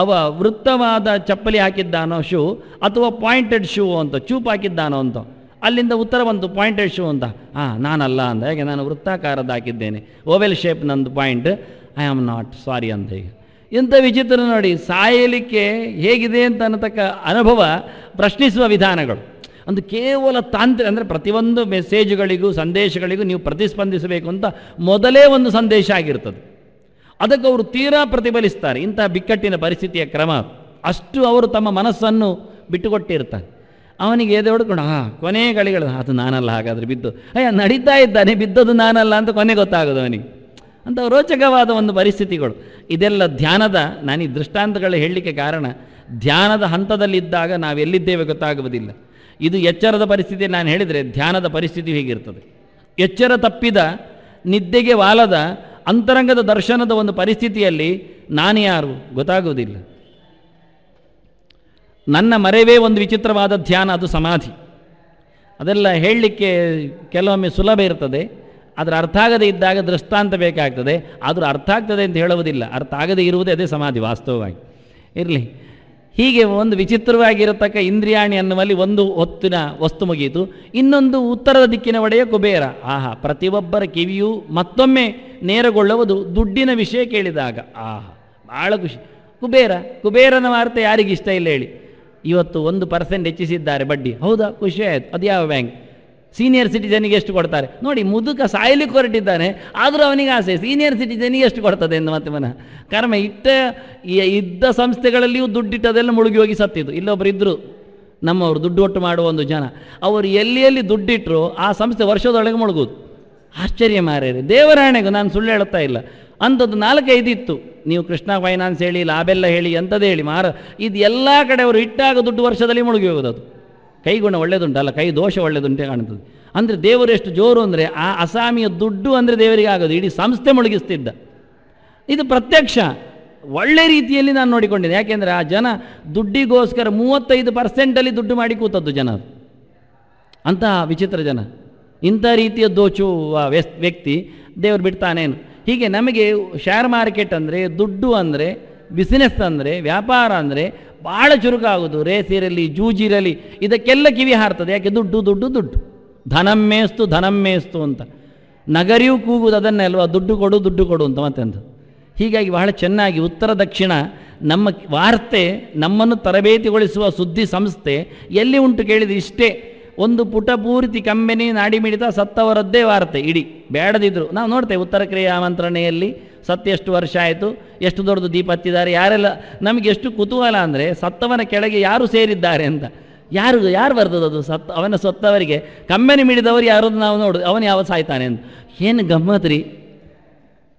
ಅವ ವೃತ್ತವಾದ ಚಪ್ಪಲಿ ಹಾಕಿದ್ದಾನೋ ಶೂ ಅಥವಾ ಪಾಯಿಂಟೆಡ್ ಶೂ ಅಂತ ಚೂಪ್ ಹಾಕಿದ್ದಾನೋ ಅಂತ ಅಲ್ಲಿಂದ ಉತ್ತರ ಬಂತು ಪಾಯಿಂಟೆಡ್ ಶೂ ಅಂತ ಹಾ ನಾನಲ್ಲ ಅಂದ ಹೇಗೆ ನಾನು ವೃತ್ತಾಕಾರದ ಹಾಕಿದ್ದೇನೆ ಓವೆಲ್ ಶೇಪ್ ನಂದು point I am not sorry ಅಂತ ಹೇಗೆ ಇಂಥ ವಿಚಿತ್ರ ನೋಡಿ ಸಾಯಲಿಕ್ಕೆ ಹೇಗಿದೆ ಅಂತ ಅನ್ನತಕ್ಕ ಅನುಭವ ಪ್ರಶ್ನಿಸುವ ವಿಧಾನಗಳು ಒಂದು ಕೇವಲ ತಾಂತ್ರಿಕ ಅಂದರೆ ಪ್ರತಿಯೊಂದು ಮೆಸೇಜ್ಗಳಿಗೂ ಸಂದೇಶಗಳಿಗೂ ನೀವು ಪ್ರತಿಸ್ಪಂದಿಸಬೇಕು ಅಂತ ಮೊದಲೇ ಒಂದು ಸಂದೇಶ ಆಗಿರ್ತದೆ ಅದಕ್ಕೆ ಅವರು ತೀರಾ ಪ್ರತಿಫಲಿಸ್ತಾರೆ ಇಂಥ ಬಿಕ್ಕಟ್ಟಿನ ಪರಿಸ್ಥಿತಿಯ ಕ್ರಮ ಅಷ್ಟು ಅವರು ತಮ್ಮ ಮನಸ್ಸನ್ನು ಬಿಟ್ಟುಕೊಟ್ಟಿರ್ತಾರೆ ಅವನಿಗೆ ಎದೆ ಹೊಡ್ಕೊಂಡು ಹಾ ಕೊನೆ ಗಳಿಗಳು ಅದು ನಾನಲ್ಲ ಹಾಗಾದರೆ ಬಿದ್ದು ಅಯ್ಯ ನಡೀತಾ ಇದ್ದಾನೆ ಬಿದ್ದದು ನಾನಲ್ಲ ಅಂತ ಕೊನೆ ಗೊತ್ತಾಗೋದು ಅವನಿಗೆ ಅಂತ ರೋಚಕವಾದ ಒಂದು ಪರಿಸ್ಥಿತಿಗಳು ಇದೆಲ್ಲ ಧ್ಯಾನದ ನಾನು ಈ ದೃಷ್ಟಾಂತಗಳು ಹೇಳಲಿಕ್ಕೆ ಕಾರಣ ಧ್ಯಾನದ ಹಂತದಲ್ಲಿದ್ದಾಗ ನಾವೆಲ್ಲಿದ್ದೇವೆ ಗೊತ್ತಾಗುವುದಿಲ್ಲ ಇದು ಎಚ್ಚರದ ಪರಿಸ್ಥಿತಿ ನಾನು ಹೇಳಿದರೆ ಧ್ಯಾನದ ಪರಿಸ್ಥಿತಿ ಹೇಗಿರ್ತದೆ ಎಚ್ಚರ ತಪ್ಪಿದ ನಿದ್ದೆಗೆ ವಾಲದ ಅಂತರಂಗದ ದರ್ಶನದ ಒಂದು ಪರಿಸ್ಥಿತಿಯಲ್ಲಿ ನಾನು ಯಾರು ಗೊತ್ತಾಗುವುದಿಲ್ಲ ನನ್ನ ಮರೆವೇ ಒಂದು ವಿಚಿತ್ರವಾದ ಧ್ಯಾನ ಅದು ಸಮಾಧಿ ಅದೆಲ್ಲ ಹೇಳಲಿಕ್ಕೆ ಕೆಲವೊಮ್ಮೆ ಸುಲಭ ಇರ್ತದೆ ಅದರ ಅರ್ಥ ಆಗದೆ ಇದ್ದಾಗ ದೃಷ್ಟಾಂತ ಬೇಕಾಗ್ತದೆ ಆದರೂ ಅರ್ಥ ಆಗ್ತದೆ ಅಂತ ಹೇಳುವುದಿಲ್ಲ ಅರ್ಥ ಆಗದೇ ಇರುವುದೇ ಅದೇ ಸಮಾಧಿ ವಾಸ್ತವವಾಗಿ ಇರಲಿ ಹೀಗೆ ಒಂದು ವಿಚಿತ್ರವಾಗಿರತಕ್ಕ ಇಂದ್ರಿಯಾಣಿ ಅನ್ನುವಲ್ಲಿ ಒಂದು ಹೊತ್ತಿನ ವಸ್ತು ಮುಗಿಯಿತು ಇನ್ನೊಂದು ಉತ್ತರದ ದಿಕ್ಕಿನ ಒಡೆಯ ಕುಬೇರ ಆಹಾ ಪ್ರತಿಯೊಬ್ಬರ ಕಿವಿಯು ಮತ್ತೊಮ್ಮೆ ನೇರಗೊಳ್ಳುವುದು ದುಡ್ಡಿನ ವಿಷಯ ಕೇಳಿದಾಗ ಆಹಾ ಬಹಳ ಖುಷಿ ಕುಬೇರ ಕುಬೇರನ ವಾರ್ತೆ ಯಾರಿಗಿಷ್ಟ ಇಲ್ಲ ಹೇಳಿ ಇವತ್ತು ಒಂದು ಪರ್ಸೆಂಟ್ ಹೆಚ್ಚಿಸಿದ್ದಾರೆ ಬಡ್ಡಿ ಹೌದಾ ಖುಷಿ ಆಯಿತು ಅದು ಯಾವ ಬ್ಯಾಂಕ್ ಸೀನಿಯರ್ ಸಿಟಿಜನ್ಗೆ ಎಷ್ಟು ಕೊಡ್ತಾರೆ ನೋಡಿ ಮುದುಕ ಸಾಯಲಿಕ್ಕೆ ಕೊರಟಿದ್ದಾನೆ ಆದರೂ ಅವನಿಗೆ ಆಸೆ ಸೀನಿಯರ್ ಸಿಟಿಜನ್ಗೆ ಎಷ್ಟು ಕೊಡ್ತದೆ ಎಂದು ಮತ್ತೆ ಮನ ಕರ್ಮ ಇಟ್ಟ ಇದ್ದ ಸಂಸ್ಥೆಗಳಲ್ಲಿಯೂ ದುಡ್ಡಿಟ್ಟದೆಲ್ಲ ಮುಳುಗಿ ಹೋಗಿ ಸತ್ತಿದ್ದು ಇಲ್ಲೊಬ್ರು ಇದ್ದರು ನಮ್ಮವರು ದುಡ್ಡು ಒಟ್ಟು ಮಾಡುವ ಒಂದು ಜನ ಅವರು ಎಲ್ಲಿ ಎಲ್ಲಿ ದುಡ್ಡಿಟ್ಟರು ಆ ಸಂಸ್ಥೆ ವರ್ಷದೊಳಗೆ ಮುಳುಗೋದು ಆಶ್ಚರ್ಯ ಮಾರೇರಿ ದೇವರಾಣೆಗೂ ನಾನು ಸುಳ್ಳು ಹೇಳುತ್ತಾ ಇಲ್ಲ ಅಂಥದ್ದು ನಾಲ್ಕೈದು ಇತ್ತು ನೀವು ಕೃಷ್ಣ ಫೈನಾನ್ಸ್ ಹೇಳಿ ಲಾಭೆಲ್ಲ ಹೇಳಿ ಅಂಥದ್ದು ಹೇಳಿ ಮಾರ ಇದು ಎಲ್ಲ ಕಡೆ ಅವರು ಇಟ್ಟಾಗ ದುಡ್ಡು ವರ್ಷದಲ್ಲಿ ಮುಳುಗಿ ಹೋಗೋದು ಅದು ಕೈಗುಣ ಒಳ್ಳೆಯದುಂಟಲ್ಲ ಕೈ ದೋಷ ಒಳ್ಳೆಯದುಂಟೆ ಕಾಣ್ತದೆ ಅಂದರೆ ದೇವರು ಎಷ್ಟು ಜೋರು ಅಂದರೆ ಆ ಅಸಾಮಿಯ ದುಡ್ಡು ಅಂದರೆ ದೇವರಿಗೆ ಆಗೋದು ಇಡೀ ಸಂಸ್ಥೆ ಮುಳುಗಿಸ್ತಿದ್ದ ಇದು ಪ್ರತ್ಯಕ್ಷ ಒಳ್ಳೆ ರೀತಿಯಲ್ಲಿ ನಾನು ನೋಡಿಕೊಂಡಿದ್ದೆ ಯಾಕೆಂದರೆ ಆ ಜನ ದುಡ್ಡಿಗೋಸ್ಕರ ಮೂವತ್ತೈದು ಪರ್ಸೆಂಟಲ್ಲಿ ದುಡ್ಡು ಮಾಡಿ ಕೂತದ್ದು ಜನ ಅಂತಹ ವಿಚಿತ್ರ ಜನ ಇಂಥ ರೀತಿಯ ದೋಚು ವ್ಯಕ್ತಿ ದೇವರು ಬಿಡ್ತಾನೇನು ಹೀಗೆ ನಮಗೆ ಶೇರ್ ಮಾರ್ಕೆಟ್ ಅಂದರೆ ದುಡ್ಡು ಅಂದರೆ ಬಿಸಿನೆಸ್ ಅಂದರೆ ವ್ಯಾಪಾರ ಅಂದರೆ ಭಾಳ ಚುರುಕಾಗೋದು ರೇಸಿರಲಿ ಜೂಜಿರಲಿ ಇದಕ್ಕೆಲ್ಲ ಕಿವಿ ಹಾರ್ತದೆ ಯಾಕೆ ದುಡ್ಡು ದುಡ್ಡು ದುಡ್ಡು ಧನಮ್ಮೇಸ್ತು ಧನಮ್ಮೇಸ್ತು ಅಂತ ನಗರಿಯೂ ಕೂಗುದು ಅದನ್ನೇ ಅಲ್ವಾ ದುಡ್ಡು ಕೊಡು ದುಡ್ಡು ಕೊಡು ಅಂತ ಮತ್ತೆ ಅಂತ ಹೀಗಾಗಿ ಬಹಳ ಚೆನ್ನಾಗಿ ಉತ್ತರ ದಕ್ಷಿಣ ನಮ್ಮ ವಾರ್ತೆ ನಮ್ಮನ್ನು ತರಬೇತಿಗೊಳಿಸುವ ಸುದ್ದಿ ಸಂಸ್ಥೆ ಎಲ್ಲಿ ಉಂಟು ಕೇಳಿದ ಇಷ್ಟೇ ಒಂದು ಪುಟ ಪೂರ್ತಿ ಕಂಬೆನಿ ನಾಡಿ ಮಿಡಿತ ಸತ್ತವರದ್ದೇ ವಾರ್ತೆ ಇಡೀ ಬೇಡದಿದ್ರು ನಾವು ನೋಡ್ತೇವೆ ಉತ್ತರ ಕ್ರಿಯಾ ಆಮಂತ್ರಣೆಯಲ್ಲಿ ಸತ್ತು ಎಷ್ಟು ವರ್ಷ ಆಯಿತು ಎಷ್ಟು ದೊಡ್ಡದು ದೀಪ ಹತ್ತಿದ್ದಾರೆ ಯಾರೆಲ್ಲ ನಮಗೆ ಎಷ್ಟು ಕುತೂಹಲ ಅಂದರೆ ಸತ್ತವನ ಕೆಳಗೆ ಯಾರು ಸೇರಿದ್ದಾರೆ ಅಂತ ಯಾರು ಯಾರು ಬರ್ತದದು ಸತ್ ಅವನ ಸತ್ತವರಿಗೆ ಕಂಬೆನಿ ಮಿಡಿದವರು ಯಾರು ನಾವು ನೋಡೋದು ಅವನು ಯಾವ ಸಾಯ್ತಾನೆ ಅಂತ ಏನು ಗಮ್ಮತ್ರಿ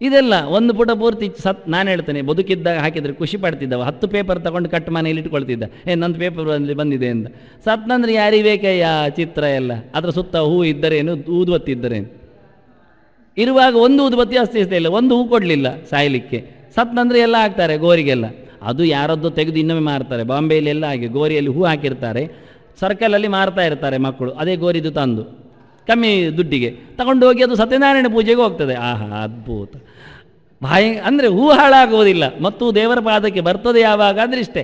ಇದೆಲ್ಲ ಒಂದು ಪುಟ ಪೂರ್ತಿ ಸತ್ ನಾನು ಹೇಳ್ತೇನೆ ಬದುಕಿದ್ದಾಗ ಹಾಕಿದರೆ ಖುಷಿ ಪಡ್ತಿದ್ದವ ಹತ್ತು ಪೇಪರ್ ತಗೊಂಡು ಕಟ್ ಮನೇಲಿ ಇಟ್ಕೊಳ್ತಿದ್ದ ಏ ನಂದು ಪೇಪರ್ ಅಲ್ಲಿ ಬಂದಿದೆ ಅಂತ ಸತ್ನಂದ್ರೆ ಯಾರಿಗೆ ಬೇಕಯ್ಯ ಚಿತ್ರ ಎಲ್ಲ ಅದರ ಸುತ್ತ ಹೂ ಇದ್ದರೇನು ಊದುವತ್ತಿದ್ದರೇನು ಇರುವಾಗ ಒಂದು ಉದ್ಬತ್ತಿ ಅಸ್ತಿಸ್ತಾ ಇಲ್ಲ ಒಂದು ಹೂ ಕೊಡಲಿಲ್ಲ ಸಾಯಲಿಕ್ಕೆ ಸತ್ನಂದ್ರೆ ಎಲ್ಲ ಹಾಕ್ತಾರೆ ಗೋರಿಗೆಲ್ಲ ಅದು ಯಾರದ್ದು ತೆಗೆದು ಇನ್ನೊಮ್ಮೆ ಮಾರ್ತಾರೆ ಬಾಂಬೆಯಲ್ಲಿ ಎಲ್ಲ ಹಾಗೆ ಗೋರಿಯಲ್ಲಿ ಹೂ ಹಾಕಿರ್ತಾರೆ ಸರ್ಕಲಲ್ಲಿ ಮಾರ್ತಾ ಇರ್ತಾರೆ ಮಕ್ಕಳು ಅದೇ ಗೋರಿದು ತಂದು ಕಮ್ಮಿ ದುಡ್ಡಿಗೆ ತಗೊಂಡು ಹೋಗಿ ಅದು ಸತ್ಯನಾರಾಯಣ ಪೂಜೆಗೆ ಹೋಗ್ತದೆ ಆಹಾ ಅದ್ಭುತ ಬಾಯಿ ಅಂದರೆ ಹೂ ಹಾಳಾಗುವುದಿಲ್ಲ ಮತ್ತು ದೇವರ ಪಾದಕ್ಕೆ ಬರ್ತದೆ ಯಾವಾಗ ಅಂದರೆ ಇಷ್ಟೇ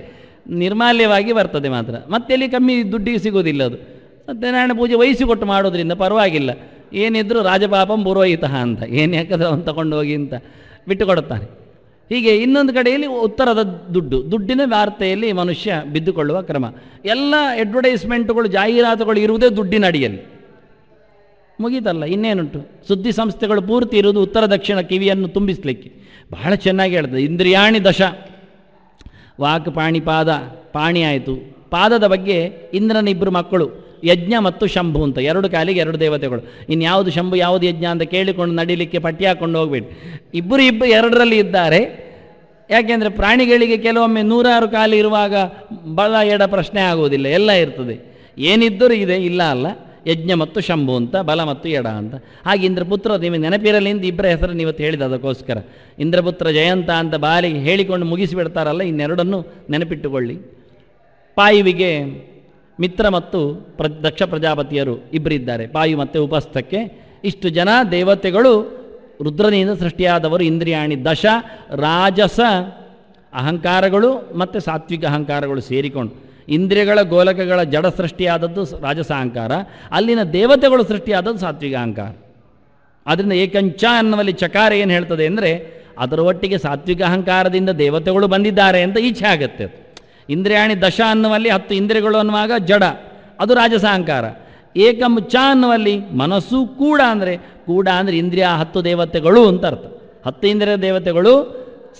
ನಿರ್ಮಾಲ್ಯವಾಗಿ ಬರ್ತದೆ ಮಾತ್ರ ಮತ್ತೆ ಅಲ್ಲಿ ಕಮ್ಮಿ ದುಡ್ಡಿಗೆ ಸಿಗೋದಿಲ್ಲ ಅದು ಸತ್ಯನಾರಾಯಣ ಪೂಜೆ ವಹಿಸಿಕೊಟ್ಟು ಮಾಡೋದ್ರಿಂದ ಪರವಾಗಿಲ್ಲ ಏನಿದ್ರು ರಾಜಪಾಪಂ ಪುರೋಹಿತ ಅಂತ ಏನು ಯಾಕಂದ್ರೆ ಅವನು ತಗೊಂಡು ಹೋಗಿ ಅಂತ ಬಿಟ್ಟು ಕೊಡುತ್ತಾನೆ ಹೀಗೆ ಇನ್ನೊಂದು ಕಡೆಯಲ್ಲಿ ಉತ್ತರದ ದುಡ್ಡು ದುಡ್ಡಿನ ವಾರ್ತೆಯಲ್ಲಿ ಮನುಷ್ಯ ಬಿದ್ದುಕೊಳ್ಳುವ ಕ್ರಮ ಎಲ್ಲ ಅಡ್ವರ್ಟೈಸ್ಮೆಂಟ್ಗಳು ಜಾಹೀರಾತುಗಳು ಇರುವುದೇ ದುಡ್ಡಿನ ಅಡಿಯಲ್ಲಿ ಮುಗೀತಲ್ಲ ಇನ್ನೇನುಂಟು ಸುದ್ದಿ ಸಂಸ್ಥೆಗಳು ಪೂರ್ತಿ ಇರುವುದು ಉತ್ತರ ದಕ್ಷಿಣ ಕಿವಿಯನ್ನು ತುಂಬಿಸ್ಲಿಕ್ಕೆ ಬಹಳ ಚೆನ್ನಾಗಿ ಹೇಳ್ತದೆ ಇಂದ್ರಿಯಾಣಿ ದಶ ವಾಕ್ ಪಾಣಿ ಪಾದ ಪಾಣಿ ಆಯಿತು ಪಾದದ ಬಗ್ಗೆ ಇಂದ್ರನ ಇಬ್ಬರು ಮಕ್ಕಳು ಯಜ್ಞ ಮತ್ತು ಶಂಭು ಅಂತ ಎರಡು ಕಾಲಿಗೆ ಎರಡು ದೇವತೆಗಳು ಇನ್ಯಾವುದು ಶಂಭು ಯಾವುದು ಯಜ್ಞ ಅಂತ ಕೇಳಿಕೊಂಡು ನಡಿಲಿಕ್ಕೆ ಪಟ್ಟಿ ಹಾಕ್ಕೊಂಡು ಹೋಗ್ಬೇಡಿ ಇಬ್ಬರು ಇಬ್ಬರು ಎರಡರಲ್ಲಿ ಇದ್ದಾರೆ ಯಾಕೆಂದರೆ ಪ್ರಾಣಿಗಳಿಗೆ ಕೆಲವೊಮ್ಮೆ ನೂರಾರು ಕಾಲಿ ಇರುವಾಗ ಬಲ ಎಡ ಪ್ರಶ್ನೆ ಆಗುವುದಿಲ್ಲ ಎಲ್ಲ ಇರ್ತದೆ ಏನಿದ್ದರೂ ಇದೆ ಇಲ್ಲ ಅಲ್ಲ ಯಜ್ಞ ಮತ್ತು ಶಂಭು ಅಂತ ಬಲ ಮತ್ತು ಎಡ ಅಂತ ಹಾಗೆ ಇಂದ್ರಪುತ್ರ ನಿಮಗೆ ನೆನಪಿರಲಿ ಇಂದ ಇಬ್ಬರ ಹೆಸರು ಇವತ್ತು ಹೇಳಿದ ಅದಕ್ಕೋಸ್ಕರ ಇಂದ್ರಪುತ್ರ ಜಯಂತ ಅಂತ ಬಾಲಿಗೆ ಹೇಳಿಕೊಂಡು ಮುಗಿಸಿಬಿಡ್ತಾರಲ್ಲ ಇನ್ನೆರಡನ್ನು ನೆನಪಿಟ್ಟುಕೊಳ್ಳಿ ಪಾಯುವಿಗೆ ಮಿತ್ರ ಮತ್ತು ಪ್ರ ದಕ್ಷ ಪ್ರಜಾಪತಿಯರು ಇಬ್ಬರಿದ್ದಾರೆ ಪಾಯು ಮತ್ತು ಉಪಸ್ಥಕ್ಕೆ ಇಷ್ಟು ಜನ ದೇವತೆಗಳು ರುದ್ರನಿಂದ ಸೃಷ್ಟಿಯಾದವರು ಇಂದ್ರಿಯಾಣಿ ದಶ ರಾಜಸ ಅಹಂಕಾರಗಳು ಮತ್ತು ಸಾತ್ವಿಕ ಅಹಂಕಾರಗಳು ಸೇರಿಕೊಂಡು ಇಂದ್ರಿಯಗಳ ಗೋಲಕಗಳ ಜಡ ಸೃಷ್ಟಿಯಾದದ್ದು ರಾಜಸ ಅಹಂಕಾರ ಅಲ್ಲಿನ ದೇವತೆಗಳು ಸೃಷ್ಟಿಯಾದದ್ದು ಸಾತ್ವಿಕ ಅಹಂಕಾರ ಅದರಿಂದ ಏಕಂಚ ಅನ್ನುವಲ್ಲಿ ಚಕಾರ ಏನು ಹೇಳ್ತದೆ ಅಂದರೆ ಅದರ ಒಟ್ಟಿಗೆ ಸಾತ್ವಿಕ ಅಹಂಕಾರದಿಂದ ದೇವತೆಗಳು ಬಂದಿದ್ದಾರೆ ಅಂತ ಈಚೆ ಆಗತ್ತೆ ಅದು ಇಂದ್ರಿಯಾಣಿ ದಶ ಅನ್ನುವಲ್ಲಿ ಹತ್ತು ಇಂದ್ರಿಯಗಳು ಅನ್ನುವಾಗ ಜಡ ಅದು ರಾಜಸ ಅಹಂಕಾರ ಏಕಮುಚ್ಚ ಅನ್ನುವಲ್ಲಿ ಮನಸ್ಸು ಕೂಡ ಅಂದರೆ ಕೂಡ ಅಂದರೆ ಇಂದ್ರಿಯ ಹತ್ತು ದೇವತೆಗಳು ಅಂತ ಅರ್ಥ ಹತ್ತು ಇಂದ್ರಿಯ ದೇವತೆಗಳು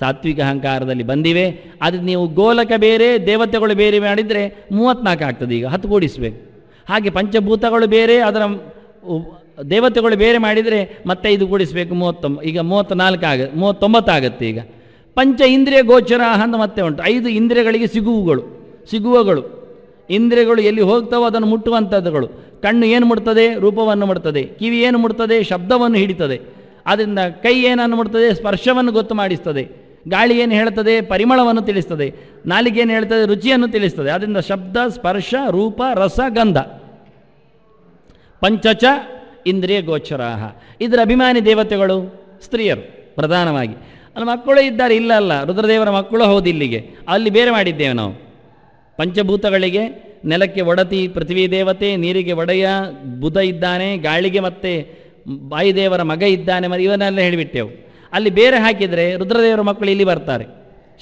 ಸಾತ್ವಿಕ ಅಹಂಕಾರದಲ್ಲಿ ಬಂದಿವೆ ಆದರೆ ನೀವು ಗೋಲಕ ಬೇರೆ ದೇವತೆಗಳು ಬೇರೆ ಮಾಡಿದರೆ ಮೂವತ್ತ್ನಾಲ್ಕು ಆಗ್ತದೆ ಈಗ ಹತ್ತು ಕೂಡಿಸಬೇಕು ಹಾಗೆ ಪಂಚಭೂತಗಳು ಬೇರೆ ಅದರ ದೇವತೆಗಳು ಬೇರೆ ಮಾಡಿದರೆ ಮತ್ತೆ ಇದು ಕೂಡಿಸಬೇಕು ಮೂವತ್ತೊಂಬ ಈಗ ಮೂವತ್ತ್ನಾಲ್ಕು ಆಗ ಮೂವತ್ತೊಂಬತ್ತು ಆಗುತ್ತೆ ಈಗ ಪಂಚ ಇಂದ್ರಿಯ ಗೋಚರಾಹ ಅಂತ ಮತ್ತೆ ಉಂಟು ಐದು ಇಂದ್ರಿಯಗಳಿಗೆ ಸಿಗುವುಗಳು ಸಿಗುವಗಳು ಇಂದ್ರಿಯಗಳು ಎಲ್ಲಿ ಹೋಗ್ತಾವೋ ಅದನ್ನು ಮುಟ್ಟುವಂಥದ್ದುಗಳು ಕಣ್ಣು ಏನು ಮುಡ್ತದೆ ರೂಪವನ್ನು ಮುಡ್ತದೆ ಕಿವಿ ಏನು ಮುಡ್ತದೆ ಶಬ್ದವನ್ನು ಹಿಡಿತದೆ ಅದರಿಂದ ಕೈ ಏನನ್ನು ಮುಡ್ತದೆ ಸ್ಪರ್ಶವನ್ನು ಗೊತ್ತು ಮಾಡಿಸ್ತದೆ ಗಾಳಿ ಏನು ಹೇಳ್ತದೆ ಪರಿಮಳವನ್ನು ತಿಳಿಸ್ತದೆ ನಾಲಿಗೆ ಏನು ಹೇಳ್ತದೆ ರುಚಿಯನ್ನು ತಿಳಿಸ್ತದೆ ಅದರಿಂದ ಶಬ್ದ ಸ್ಪರ್ಶ ರೂಪ ರಸ ಗಂಧ ಪಂಚಚ ಇಂದ್ರಿಯ ಗೋಚರಾಹ ಇದರ ಅಭಿಮಾನಿ ದೇವತೆಗಳು ಸ್ತ್ರೀಯರು ಪ್ರಧಾನವಾಗಿ ಅಲ್ಲಿ ಮಕ್ಕಳು ಇದ್ದಾರೆ ಇಲ್ಲ ಅಲ್ಲ ರುದ್ರದೇವರ ಮಕ್ಕಳು ಹೌದು ಇಲ್ಲಿಗೆ ಅಲ್ಲಿ ಬೇರೆ ಮಾಡಿದ್ದೇವೆ ನಾವು ಪಂಚಭೂತಗಳಿಗೆ ನೆಲಕ್ಕೆ ಒಡತಿ ಪೃಥ್ವಿ ದೇವತೆ ನೀರಿಗೆ ಒಡೆಯ ಬುಧ ಇದ್ದಾನೆ ಗಾಳಿಗೆ ಮತ್ತೆ ಬಾಯಿದೇವರ ಮಗ ಇದ್ದಾನೆ ಮತ್ತು ಇವನ್ನೆಲ್ಲ ಹೇಳಿಬಿಟ್ಟೆವು ಅಲ್ಲಿ ಬೇರೆ ಹಾಕಿದರೆ ರುದ್ರದೇವರ ಮಕ್ಕಳು ಇಲ್ಲಿ ಬರ್ತಾರೆ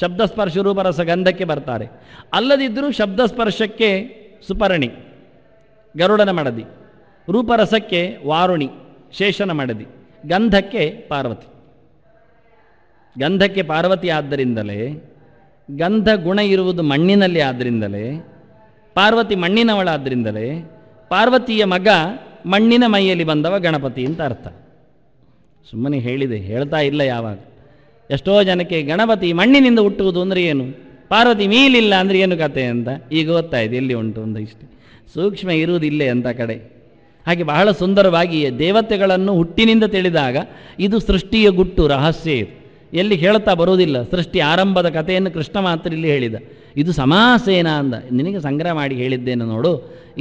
ಶಬ್ದಸ್ಪರ್ಶ ರೂಪರಸ ಗಂಧಕ್ಕೆ ಬರ್ತಾರೆ ಅಲ್ಲದಿದ್ದರೂ ಶಬ್ದಸ್ಪರ್ಶಕ್ಕೆ ಸುಪರ್ಣಿ ಗರುಡನ ಮಡದಿ ರೂಪರಸಕ್ಕೆ ವಾರುಣಿ ಶೇಷನ ಮಡದಿ ಗಂಧಕ್ಕೆ ಪಾರ್ವತಿ ಗಂಧಕ್ಕೆ ಪಾರ್ವತಿ ಆದ್ದರಿಂದಲೇ ಗಂಧ ಗುಣ ಇರುವುದು ಮಣ್ಣಿನಲ್ಲಿ ಆದ್ದರಿಂದಲೇ ಪಾರ್ವತಿ ಮಣ್ಣಿನವಳಾದ್ದರಿಂದಲೇ ಪಾರ್ವತಿಯ ಮಗ ಮಣ್ಣಿನ ಮೈಯಲ್ಲಿ ಬಂದವ ಗಣಪತಿ ಅಂತ ಅರ್ಥ ಸುಮ್ಮನೆ ಹೇಳಿದೆ ಹೇಳ್ತಾ ಇಲ್ಲ ಯಾವಾಗ ಎಷ್ಟೋ ಜನಕ್ಕೆ ಗಣಪತಿ ಮಣ್ಣಿನಿಂದ ಹುಟ್ಟುವುದು ಅಂದರೆ ಏನು ಪಾರ್ವತಿ ಮೀಲಿಲ್ಲ ಅಂದರೆ ಏನು ಕತೆ ಅಂತ ಈಗ ಗೊತ್ತಾಯಿತು ಎಲ್ಲಿ ಉಂಟು ಒಂದು ಇಷ್ಟೇ ಸೂಕ್ಷ್ಮ ಇರುವುದಿಲ್ಲ ಅಂತ ಕಡೆ ಹಾಗೆ ಬಹಳ ಸುಂದರವಾಗಿ ದೇವತೆಗಳನ್ನು ಹುಟ್ಟಿನಿಂದ ತಿಳಿದಾಗ ಇದು ಸೃಷ್ಟಿಯ ಗುಟ್ಟು ರಹಸ್ಯ ಇದು ಎಲ್ಲಿ ಹೇಳ್ತಾ ಬರೋದಿಲ್ಲ ಸೃಷ್ಟಿ ಆರಂಭದ ಕಥೆಯನ್ನು ಕೃಷ್ಣ ಮಾತ್ರ ಇಲ್ಲಿ ಹೇಳಿದ ಇದು ಸಮಾಸೇನ ಅಂದ ನಿನಗೆ ಸಂಗ್ರಹ ಮಾಡಿ ಹೇಳಿದ್ದೇನೆ ನೋಡು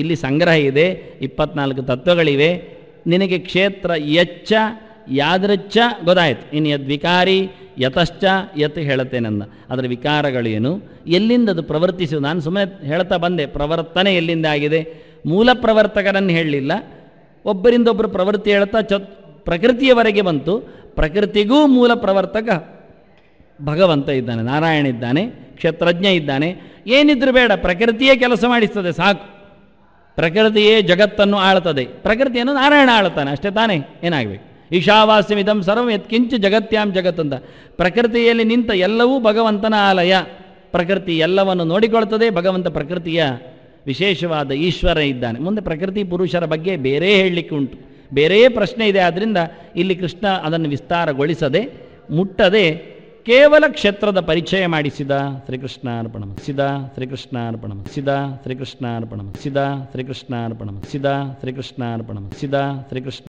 ಇಲ್ಲಿ ಸಂಗ್ರಹ ಇದೆ ಇಪ್ಪತ್ನಾಲ್ಕು ತತ್ವಗಳಿವೆ ನಿನಗೆ ಕ್ಷೇತ್ರ ಯಚ್ಚ ಯಾದೃಚ್ಛ ಗೊತ್ತಾಯಿತು ಇನ್ನು ಯದ್ವಿಕಾರಿ ಯತಶ್ಚ ಯತ್ ಹೇಳುತ್ತೇನಂದ ಅದರ ವಿಕಾರಗಳೇನು ಅದು ಪ್ರವರ್ತಿಸು ನಾನು ಸುಮ್ಮನೆ ಹೇಳ್ತಾ ಬಂದೆ ಪ್ರವರ್ತನೆ ಎಲ್ಲಿಂದ ಆಗಿದೆ ಮೂಲ ಪ್ರವರ್ತಕರನ್ನು ಹೇಳಲಿಲ್ಲ ಒಬ್ಬರಿಂದೊಬ್ಬರು ಪ್ರವೃತ್ತಿ ಹೇಳ್ತಾ ಚತ್ ಪ್ರಕೃತಿಯವರೆಗೆ ಬಂತು ಪ್ರಕೃತಿಗೂ ಮೂಲ ಪ್ರವರ್ತಕ ಭಗವಂತ ಇದ್ದಾನೆ ನಾರಾಯಣ ಇದ್ದಾನೆ ಕ್ಷೇತ್ರಜ್ಞ ಇದ್ದಾನೆ ಏನಿದ್ರು ಬೇಡ ಪ್ರಕೃತಿಯೇ ಕೆಲಸ ಮಾಡಿಸ್ತದೆ ಸಾಕು ಪ್ರಕೃತಿಯೇ ಜಗತ್ತನ್ನು ಆಳ್ತದೆ ಪ್ರಕೃತಿಯನ್ನು ನಾರಾಯಣ ಆಳ್ತಾನೆ ಅಷ್ಟೇ ತಾನೇ ಏನಾಗಬೇಕು ಈಶಾವಾಸ್ಯಮಿದಂ ಸರ್ವ ಯತ್ಕಿಂಚು ಜಗತ್ಯಾಂ ಜಗತ್ತಂತ ಪ್ರಕೃತಿಯಲ್ಲಿ ನಿಂತ ಎಲ್ಲವೂ ಭಗವಂತನ ಆಲಯ ಪ್ರಕೃತಿ ಎಲ್ಲವನ್ನು ನೋಡಿಕೊಳ್ತದೆ ಭಗವಂತ ಪ್ರಕೃತಿಯ ವಿಶೇಷವಾದ ಈಶ್ವರ ಇದ್ದಾನೆ ಮುಂದೆ ಪ್ರಕೃತಿ ಪುರುಷರ ಬಗ್ಗೆ ಬೇರೆ ಹೇಳಲಿಕ್ಕೆ ಉಂಟು ಬೇರೆ ಪ್ರಶ್ನೆ ಇದೆ ಆದ್ದರಿಂದ ಇಲ್ಲಿ ಕೃಷ್ಣ ಅದನ್ನು ವಿಸ್ತಾರಗೊಳಿಸದೆ ಮುಟ್ಟದೆ ಕೇವಲ ಕ್ಷೇತ್ರದ ಪರಿಚಯ ಮಾಡಿಸಿದ ಶ್ರೀಕೃಷ್ಣಾರ್ಪಣ ಸಿದ ಶ್ರೀಕೃಷ್ಣಾರ್ಪಣ ಸಿದ ಶ್ರೀಕೃಷ್ಣಾರ್ಪಣ ಸಿದ ಶ್ರೀಕೃಷ್ಣಾರ್ಪಣ ಸಿದ ಶ್ರೀಕೃಷ್ಣಾರ್ಪಣ ಸಿದ ಶ್ರೀಕೃಷ್ಣ